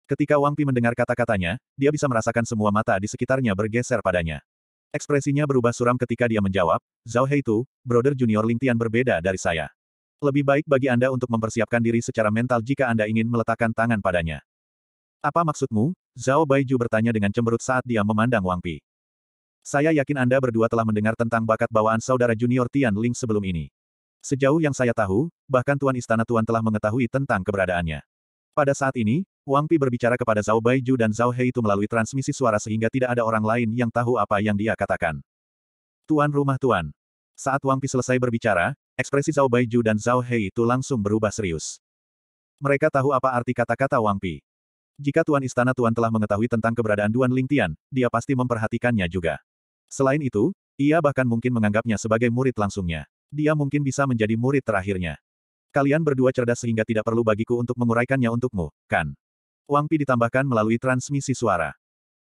Ketika Wang Pi mendengar kata-katanya, dia bisa merasakan semua mata di sekitarnya bergeser padanya. Ekspresinya berubah suram ketika dia menjawab, Zhao He itu, brother junior Lingtian berbeda dari saya. Lebih baik bagi Anda untuk mempersiapkan diri secara mental jika Anda ingin meletakkan tangan padanya. Apa maksudmu? Zhao Baiju bertanya dengan cemberut saat dia memandang Wang Pi. Saya yakin Anda berdua telah mendengar tentang bakat bawaan saudara junior Tian Ling sebelum ini. Sejauh yang saya tahu, bahkan Tuan Istana Tuan telah mengetahui tentang keberadaannya. Pada saat ini, Wang Pi berbicara kepada Zhao Baiju dan Zhao Hei itu melalui transmisi suara sehingga tidak ada orang lain yang tahu apa yang dia katakan. Tuan rumah Tuan. Saat Wang Pi selesai berbicara, ekspresi Zhao Baiju dan Zhao Hei itu langsung berubah serius. Mereka tahu apa arti kata-kata Wang Pi. Jika Tuan Istana Tuan telah mengetahui tentang keberadaan Duan Lingtian, dia pasti memperhatikannya juga. Selain itu, ia bahkan mungkin menganggapnya sebagai murid langsungnya. Dia mungkin bisa menjadi murid terakhirnya. Kalian berdua cerdas sehingga tidak perlu bagiku untuk menguraikannya untukmu, kan? Wang Pi ditambahkan melalui transmisi suara.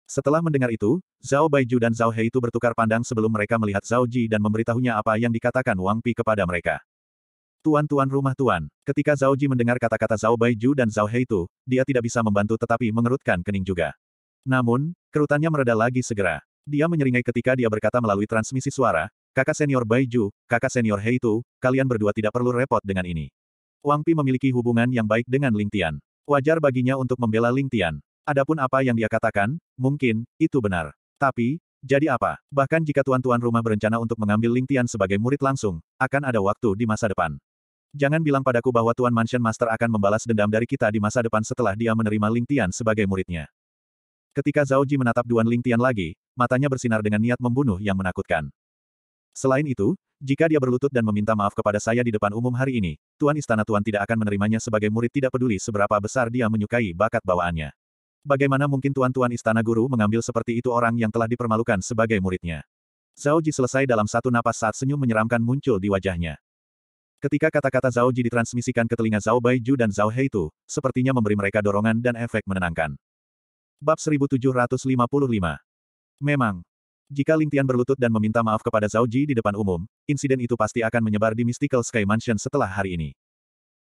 Setelah mendengar itu, Zhao Baiju dan Zhao He itu bertukar pandang sebelum mereka melihat Zhao Ji dan memberitahunya apa yang dikatakan Wang Pi kepada mereka. Tuan-tuan rumah tuan, ketika Zhao Ji mendengar kata-kata Zhao Baiju dan Zhao itu, dia tidak bisa membantu tetapi mengerutkan kening juga. Namun, kerutannya mereda lagi segera. Dia menyeringai ketika dia berkata melalui transmisi suara, kakak senior Baiju, kakak senior itu, kalian berdua tidak perlu repot dengan ini. Wang Pi memiliki hubungan yang baik dengan Ling Tian. Wajar baginya untuk membela Ling Tian. Adapun apa yang dia katakan, mungkin, itu benar. Tapi, jadi apa? Bahkan jika tuan-tuan rumah berencana untuk mengambil Ling Tian sebagai murid langsung, akan ada waktu di masa depan. Jangan bilang padaku bahwa Tuan Mansion Master akan membalas dendam dari kita di masa depan setelah dia menerima Ling Tian sebagai muridnya. Ketika Zhao Ji menatap Duan Ling Tian lagi, matanya bersinar dengan niat membunuh yang menakutkan. Selain itu, jika dia berlutut dan meminta maaf kepada saya di depan umum hari ini, Tuan Istana Tuan tidak akan menerimanya sebagai murid tidak peduli seberapa besar dia menyukai bakat bawaannya. Bagaimana mungkin Tuan-Tuan Istana Guru mengambil seperti itu orang yang telah dipermalukan sebagai muridnya? Zhao Ji selesai dalam satu napas saat senyum menyeramkan muncul di wajahnya. Ketika kata-kata Zhao Ji ditransmisikan ke telinga Zhao Baiju dan Zhao Heitu, sepertinya memberi mereka dorongan dan efek menenangkan. Bab 1755 Memang, jika Lingtian berlutut dan meminta maaf kepada Zhao Ji di depan umum, insiden itu pasti akan menyebar di Mystical Sky Mansion setelah hari ini.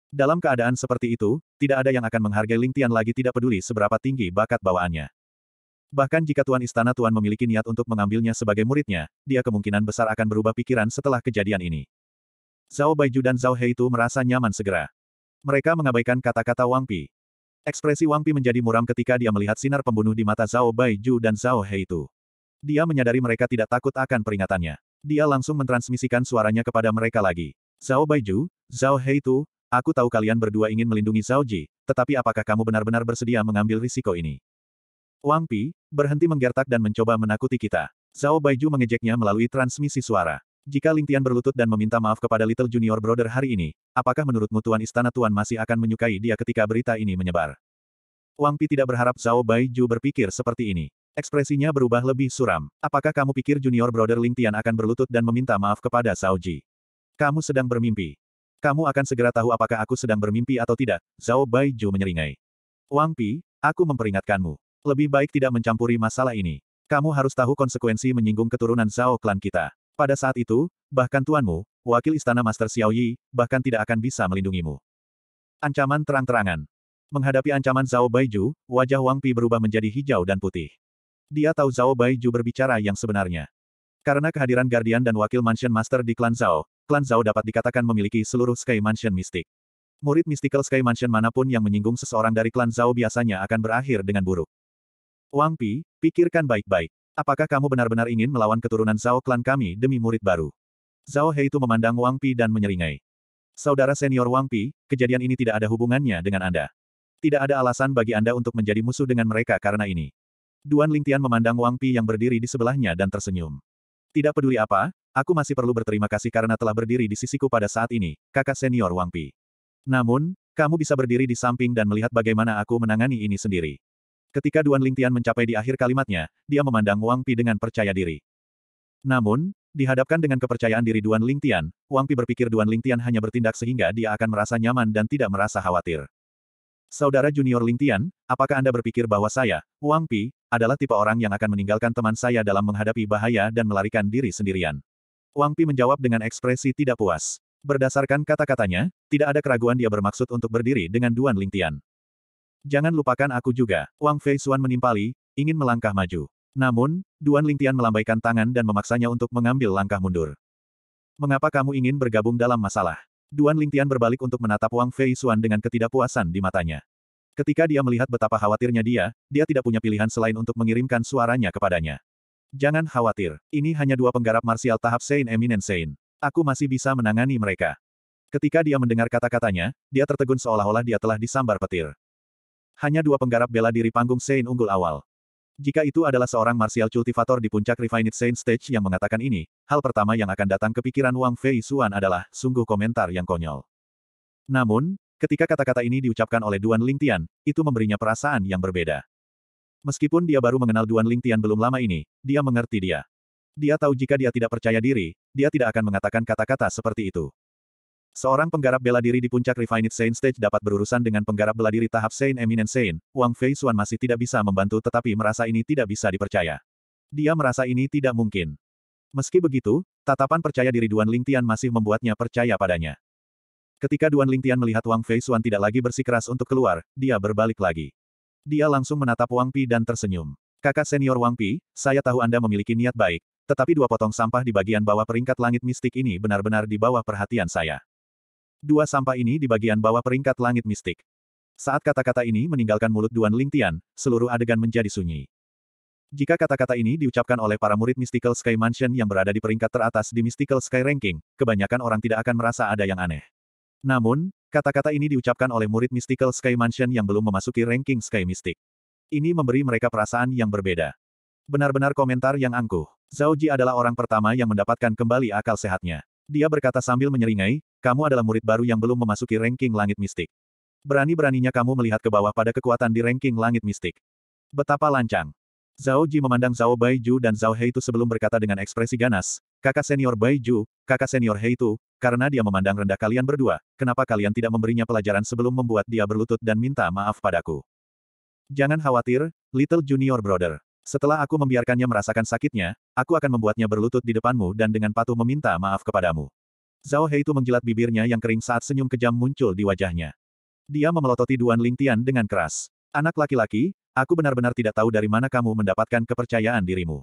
Dalam keadaan seperti itu, tidak ada yang akan menghargai Lingtian lagi tidak peduli seberapa tinggi bakat bawaannya. Bahkan jika Tuan Istana Tuan memiliki niat untuk mengambilnya sebagai muridnya, dia kemungkinan besar akan berubah pikiran setelah kejadian ini. Zhao Baiju dan Zhao Hei itu merasa nyaman segera. Mereka mengabaikan kata-kata Wang Pi. Ekspresi Wang Pi menjadi muram ketika dia melihat sinar pembunuh di mata Zhao Baiju dan Zhao Hei itu. Dia menyadari mereka tidak takut akan peringatannya. Dia langsung mentransmisikan suaranya kepada mereka lagi. Zhao Baiju, Zhao Hei itu, aku tahu kalian berdua ingin melindungi Zhao Ji, tetapi apakah kamu benar-benar bersedia mengambil risiko ini? Wang Pi, berhenti menggertak dan mencoba menakuti kita. Zhao Baiju mengejeknya melalui transmisi suara. Jika Ling Tian berlutut dan meminta maaf kepada Little Junior Brother hari ini, apakah menurutmu Tuan Istana Tuan masih akan menyukai dia ketika berita ini menyebar? Wang Pi tidak berharap Zhao Baiju berpikir seperti ini. Ekspresinya berubah lebih suram. Apakah kamu pikir Junior Brother Ling Tian akan berlutut dan meminta maaf kepada Zhao Ji? Kamu sedang bermimpi. Kamu akan segera tahu apakah aku sedang bermimpi atau tidak, Zhao Baiju menyeringai. Wang Pi, aku memperingatkanmu. Lebih baik tidak mencampuri masalah ini. Kamu harus tahu konsekuensi menyinggung keturunan Zhao klan kita. Pada saat itu, bahkan tuanmu, wakil istana Master Xiao Yi, bahkan tidak akan bisa melindungimu. Ancaman terang-terangan. Menghadapi ancaman Zhao Baiju, wajah Wang Pi berubah menjadi hijau dan putih. Dia tahu Zhao Baiju berbicara yang sebenarnya. Karena kehadiran Guardian dan Wakil Mansion Master di klan Zhao, klan Zhao dapat dikatakan memiliki seluruh Sky Mansion Mystic. Murid Mystical Sky Mansion manapun yang menyinggung seseorang dari klan Zhao biasanya akan berakhir dengan buruk. Wang Pi, pikirkan baik-baik. Apakah kamu benar-benar ingin melawan keturunan Zhao klan kami demi murid baru? Zhao He itu memandang Wang Pi dan menyeringai. Saudara senior Wang Pi, kejadian ini tidak ada hubungannya dengan Anda. Tidak ada alasan bagi Anda untuk menjadi musuh dengan mereka karena ini. Duan Lingtian memandang Wang Pi yang berdiri di sebelahnya dan tersenyum. Tidak peduli apa, aku masih perlu berterima kasih karena telah berdiri di sisiku pada saat ini, kakak senior Wang Pi. Namun, kamu bisa berdiri di samping dan melihat bagaimana aku menangani ini sendiri. Ketika Duan Lingtian mencapai di akhir kalimatnya, dia memandang Wang Pi dengan percaya diri. Namun, dihadapkan dengan kepercayaan diri Duan Lingtian, Wang Pi berpikir Duan Lingtian hanya bertindak sehingga dia akan merasa nyaman dan tidak merasa khawatir. Saudara junior Lingtian, apakah Anda berpikir bahwa saya, Wang Pi, adalah tipe orang yang akan meninggalkan teman saya dalam menghadapi bahaya dan melarikan diri sendirian? Wang Pi menjawab dengan ekspresi tidak puas. Berdasarkan kata-katanya, tidak ada keraguan dia bermaksud untuk berdiri dengan Duan Lingtian. Jangan lupakan aku juga. Wang Fei Xuan menimpali, ingin melangkah maju. Namun, Duan Lingtian melambaikan tangan dan memaksanya untuk mengambil langkah mundur. Mengapa kamu ingin bergabung dalam masalah? Duan Lingtian berbalik untuk menatap Wang Fei Xuan dengan ketidakpuasan di matanya. Ketika dia melihat betapa khawatirnya dia, dia tidak punya pilihan selain untuk mengirimkan suaranya kepadanya. Jangan khawatir, ini hanya dua penggarap marsial tahap Sein Eminent Saint. Aku masih bisa menangani mereka. Ketika dia mendengar kata-katanya, dia tertegun seolah-olah dia telah disambar petir hanya dua penggarap bela diri panggung Saint unggul awal. Jika itu adalah seorang martial cultivator di puncak Refined Saint Stage yang mengatakan ini, hal pertama yang akan datang ke pikiran Wang Fei Xuan adalah, sungguh komentar yang konyol. Namun, ketika kata-kata ini diucapkan oleh Duan Ling Tian, itu memberinya perasaan yang berbeda. Meskipun dia baru mengenal Duan Ling Tian belum lama ini, dia mengerti dia. Dia tahu jika dia tidak percaya diri, dia tidak akan mengatakan kata-kata seperti itu. Seorang penggarap bela diri di puncak Refined Saint Stage dapat berurusan dengan penggarap bela diri tahap Saint Eminent Saint, Wang Fei Xuan masih tidak bisa membantu tetapi merasa ini tidak bisa dipercaya. Dia merasa ini tidak mungkin. Meski begitu, tatapan percaya diri Duan Ling Tian masih membuatnya percaya padanya. Ketika Duan Ling Tian melihat Wang Fei Xuan tidak lagi bersikeras untuk keluar, dia berbalik lagi. Dia langsung menatap Wang Pi dan tersenyum. Kakak senior Wang Pi, saya tahu Anda memiliki niat baik, tetapi dua potong sampah di bagian bawah peringkat langit mistik ini benar-benar di bawah perhatian saya. Dua sampah ini di bagian bawah peringkat langit mistik. Saat kata-kata ini meninggalkan mulut Duan Lingtian, seluruh adegan menjadi sunyi. Jika kata-kata ini diucapkan oleh para murid Mystical Sky Mansion yang berada di peringkat teratas di Mystical Sky Ranking, kebanyakan orang tidak akan merasa ada yang aneh. Namun, kata-kata ini diucapkan oleh murid Mystical Sky Mansion yang belum memasuki ranking Sky Mystic. Ini memberi mereka perasaan yang berbeda. Benar-benar komentar yang angkuh. Zhao Ji adalah orang pertama yang mendapatkan kembali akal sehatnya. Dia berkata sambil menyeringai, kamu adalah murid baru yang belum memasuki ranking langit mistik. Berani-beraninya kamu melihat ke bawah pada kekuatan di ranking langit mistik. Betapa lancang. Zhao Ji memandang Zhao Baiju dan Zhao Heitu sebelum berkata dengan ekspresi ganas, kakak senior Baiju, kakak senior Heitu, karena dia memandang rendah kalian berdua, kenapa kalian tidak memberinya pelajaran sebelum membuat dia berlutut dan minta maaf padaku? Jangan khawatir, little junior brother. Setelah aku membiarkannya merasakan sakitnya, aku akan membuatnya berlutut di depanmu dan dengan patuh meminta maaf kepadamu. Zhao itu menjilat bibirnya yang kering saat senyum kejam muncul di wajahnya. Dia memelototi Duan Lingtian dengan keras. Anak laki-laki, aku benar-benar tidak tahu dari mana kamu mendapatkan kepercayaan dirimu.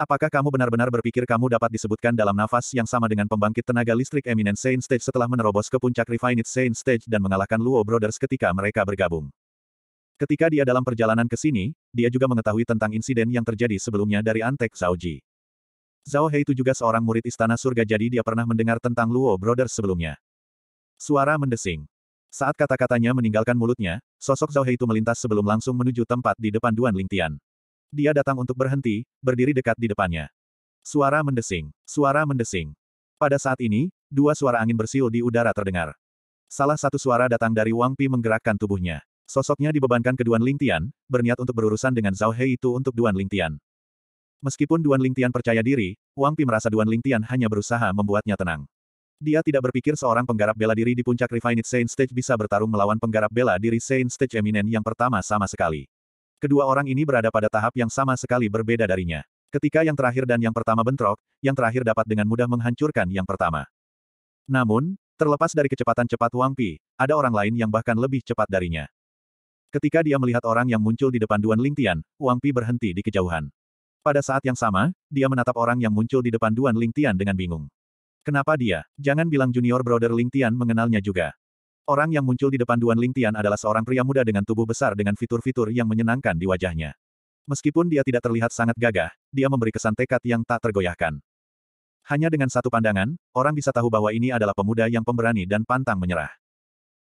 Apakah kamu benar-benar berpikir kamu dapat disebutkan dalam nafas yang sama dengan pembangkit tenaga listrik Eminent Saint Stage setelah menerobos ke puncak Refined Saint Stage dan mengalahkan Luo Brothers ketika mereka bergabung? Ketika dia dalam perjalanan ke sini, dia juga mengetahui tentang insiden yang terjadi sebelumnya dari Antek Zhaoji. Zhao Hei itu juga seorang murid istana surga jadi dia pernah mendengar tentang Luo Brothers sebelumnya. Suara mendesing. Saat kata-katanya meninggalkan mulutnya, sosok Zhao Hei itu melintas sebelum langsung menuju tempat di depan Duan Lingtian. Dia datang untuk berhenti, berdiri dekat di depannya. Suara mendesing, suara mendesing. Pada saat ini, dua suara angin bersiul di udara terdengar. Salah satu suara datang dari Wang Pi menggerakkan tubuhnya. Sosoknya dibebankan ke Duan Lingtian, berniat untuk berurusan dengan Zhao Hei itu untuk Duan Lingtian. Meskipun Duan Lingtian percaya diri, Wang Pi merasa Duan Lingtian hanya berusaha membuatnya tenang. Dia tidak berpikir seorang penggarap bela diri di puncak Refined Saint Stage bisa bertarung melawan penggarap bela diri Saint Stage Eminen yang pertama sama sekali. Kedua orang ini berada pada tahap yang sama sekali berbeda darinya. Ketika yang terakhir dan yang pertama bentrok, yang terakhir dapat dengan mudah menghancurkan yang pertama. Namun, terlepas dari kecepatan cepat Wang Pi, ada orang lain yang bahkan lebih cepat darinya. Ketika dia melihat orang yang muncul di depan Duan Lingtian, Wang Pi berhenti di kejauhan. Pada saat yang sama, dia menatap orang yang muncul di depan Duan Ling Tian dengan bingung. Kenapa dia? Jangan bilang junior brother Ling Tian mengenalnya juga. Orang yang muncul di depan Duan Ling Tian adalah seorang pria muda dengan tubuh besar dengan fitur-fitur yang menyenangkan di wajahnya. Meskipun dia tidak terlihat sangat gagah, dia memberi kesan tekad yang tak tergoyahkan. Hanya dengan satu pandangan, orang bisa tahu bahwa ini adalah pemuda yang pemberani dan pantang menyerah.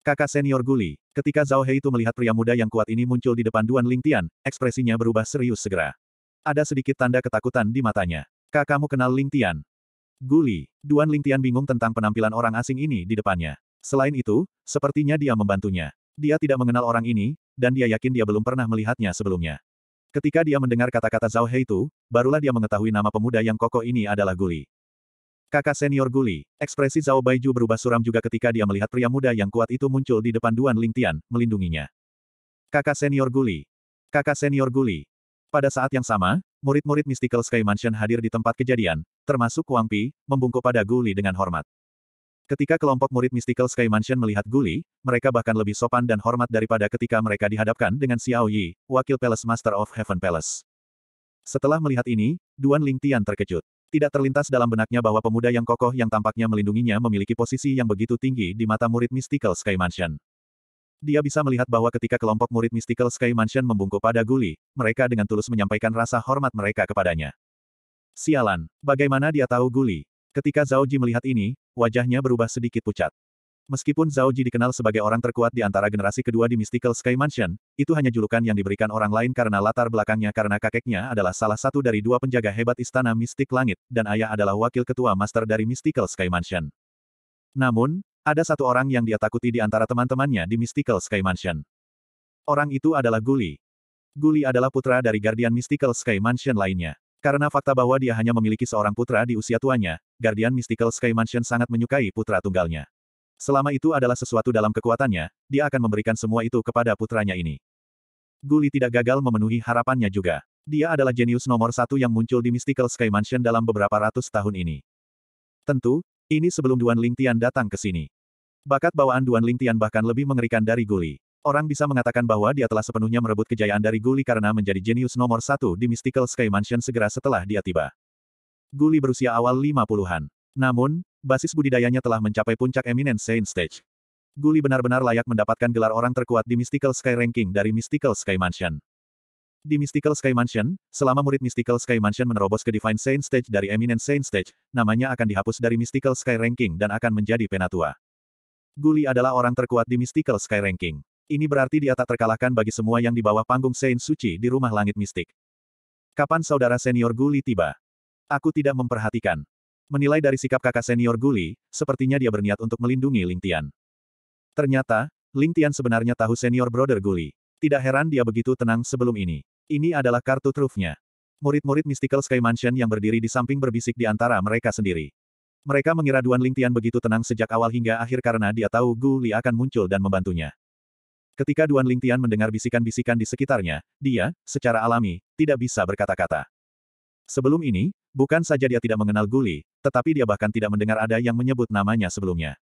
Kakak senior Guli, ketika Zhao Hei itu melihat pria muda yang kuat ini muncul di depan Duan Ling Tian, ekspresinya berubah serius segera. Ada sedikit tanda ketakutan di matanya. Kak kamu kenal Ling Tian. Guli, Duan Ling Tian bingung tentang penampilan orang asing ini di depannya. Selain itu, sepertinya dia membantunya. Dia tidak mengenal orang ini, dan dia yakin dia belum pernah melihatnya sebelumnya. Ketika dia mendengar kata-kata Zhao He itu, barulah dia mengetahui nama pemuda yang kokoh ini adalah Guli. Kakak senior Guli, ekspresi Zhao Baiju berubah suram juga ketika dia melihat pria muda yang kuat itu muncul di depan Duan Ling Tian, melindunginya. Kakak senior Guli. Kakak senior Guli, pada saat yang sama, murid-murid Mystical Sky Mansion hadir di tempat kejadian, termasuk Wang Pi, membungkuk pada Guli dengan hormat. Ketika kelompok murid Mystical Sky Mansion melihat Guli, mereka bahkan lebih sopan dan hormat daripada ketika mereka dihadapkan dengan Xiao Yi, wakil Palace Master of Heaven Palace. Setelah melihat ini, Duan Ling Tian terkejut. Tidak terlintas dalam benaknya bahwa pemuda yang kokoh yang tampaknya melindunginya memiliki posisi yang begitu tinggi di mata murid Mystical Sky Mansion. Dia bisa melihat bahwa ketika kelompok murid Mystical Sky Mansion membungkuk pada Guli, mereka dengan tulus menyampaikan rasa hormat mereka kepadanya. Sialan, bagaimana dia tahu Guli? Ketika Zhao Ji melihat ini, wajahnya berubah sedikit pucat. Meskipun Zhao Ji dikenal sebagai orang terkuat di antara generasi kedua di Mystical Sky Mansion, itu hanya julukan yang diberikan orang lain karena latar belakangnya karena kakeknya adalah salah satu dari dua penjaga hebat Istana Mistik Langit, dan ayah adalah wakil ketua master dari Mystical Sky Mansion. Namun, ada satu orang yang dia takuti di antara teman-temannya di Mystical Sky Mansion. Orang itu adalah Guli. Guli adalah putra dari Guardian Mystical Sky Mansion lainnya. Karena fakta bahwa dia hanya memiliki seorang putra di usia tuanya, Guardian Mystical Sky Mansion sangat menyukai putra tunggalnya. Selama itu adalah sesuatu dalam kekuatannya, dia akan memberikan semua itu kepada putranya ini. Guli tidak gagal memenuhi harapannya juga. Dia adalah jenius nomor satu yang muncul di Mystical Sky Mansion dalam beberapa ratus tahun ini. Tentu, ini sebelum Duan Ling Tian datang ke sini. Bakat bawaan Duan Ling Tian bahkan lebih mengerikan dari Guli. Orang bisa mengatakan bahwa dia telah sepenuhnya merebut kejayaan dari Guli karena menjadi jenius nomor satu di Mystical Sky Mansion segera setelah dia tiba. Guli berusia awal 50-an. Namun, basis budidayanya telah mencapai puncak eminence Saint Stage. Guli benar-benar layak mendapatkan gelar orang terkuat di Mystical Sky Ranking dari Mystical Sky Mansion. Di Mystical Sky Mansion, selama murid Mystical Sky Mansion menerobos ke Divine Saint Stage dari Eminent Saint Stage, namanya akan dihapus dari Mystical Sky Ranking dan akan menjadi penatua. Guli adalah orang terkuat di Mystical Sky Ranking. Ini berarti dia tak terkalahkan bagi semua yang di bawah panggung Saint Suci di rumah langit mistik. Kapan saudara senior Guli tiba? Aku tidak memperhatikan. Menilai dari sikap kakak senior Guli, sepertinya dia berniat untuk melindungi Ling Tian. Ternyata, Ling Tian sebenarnya tahu senior brother Guli. Tidak heran dia begitu tenang sebelum ini. Ini adalah kartu trufnya. Murid-murid Mystical Sky Mansion yang berdiri di samping berbisik di antara mereka sendiri. Mereka mengira Duan Ling Tian begitu tenang sejak awal hingga akhir karena dia tahu Gu Li akan muncul dan membantunya. Ketika Duan Ling Tian mendengar bisikan-bisikan di sekitarnya, dia, secara alami, tidak bisa berkata-kata. Sebelum ini, bukan saja dia tidak mengenal Gu Li, tetapi dia bahkan tidak mendengar ada yang menyebut namanya sebelumnya.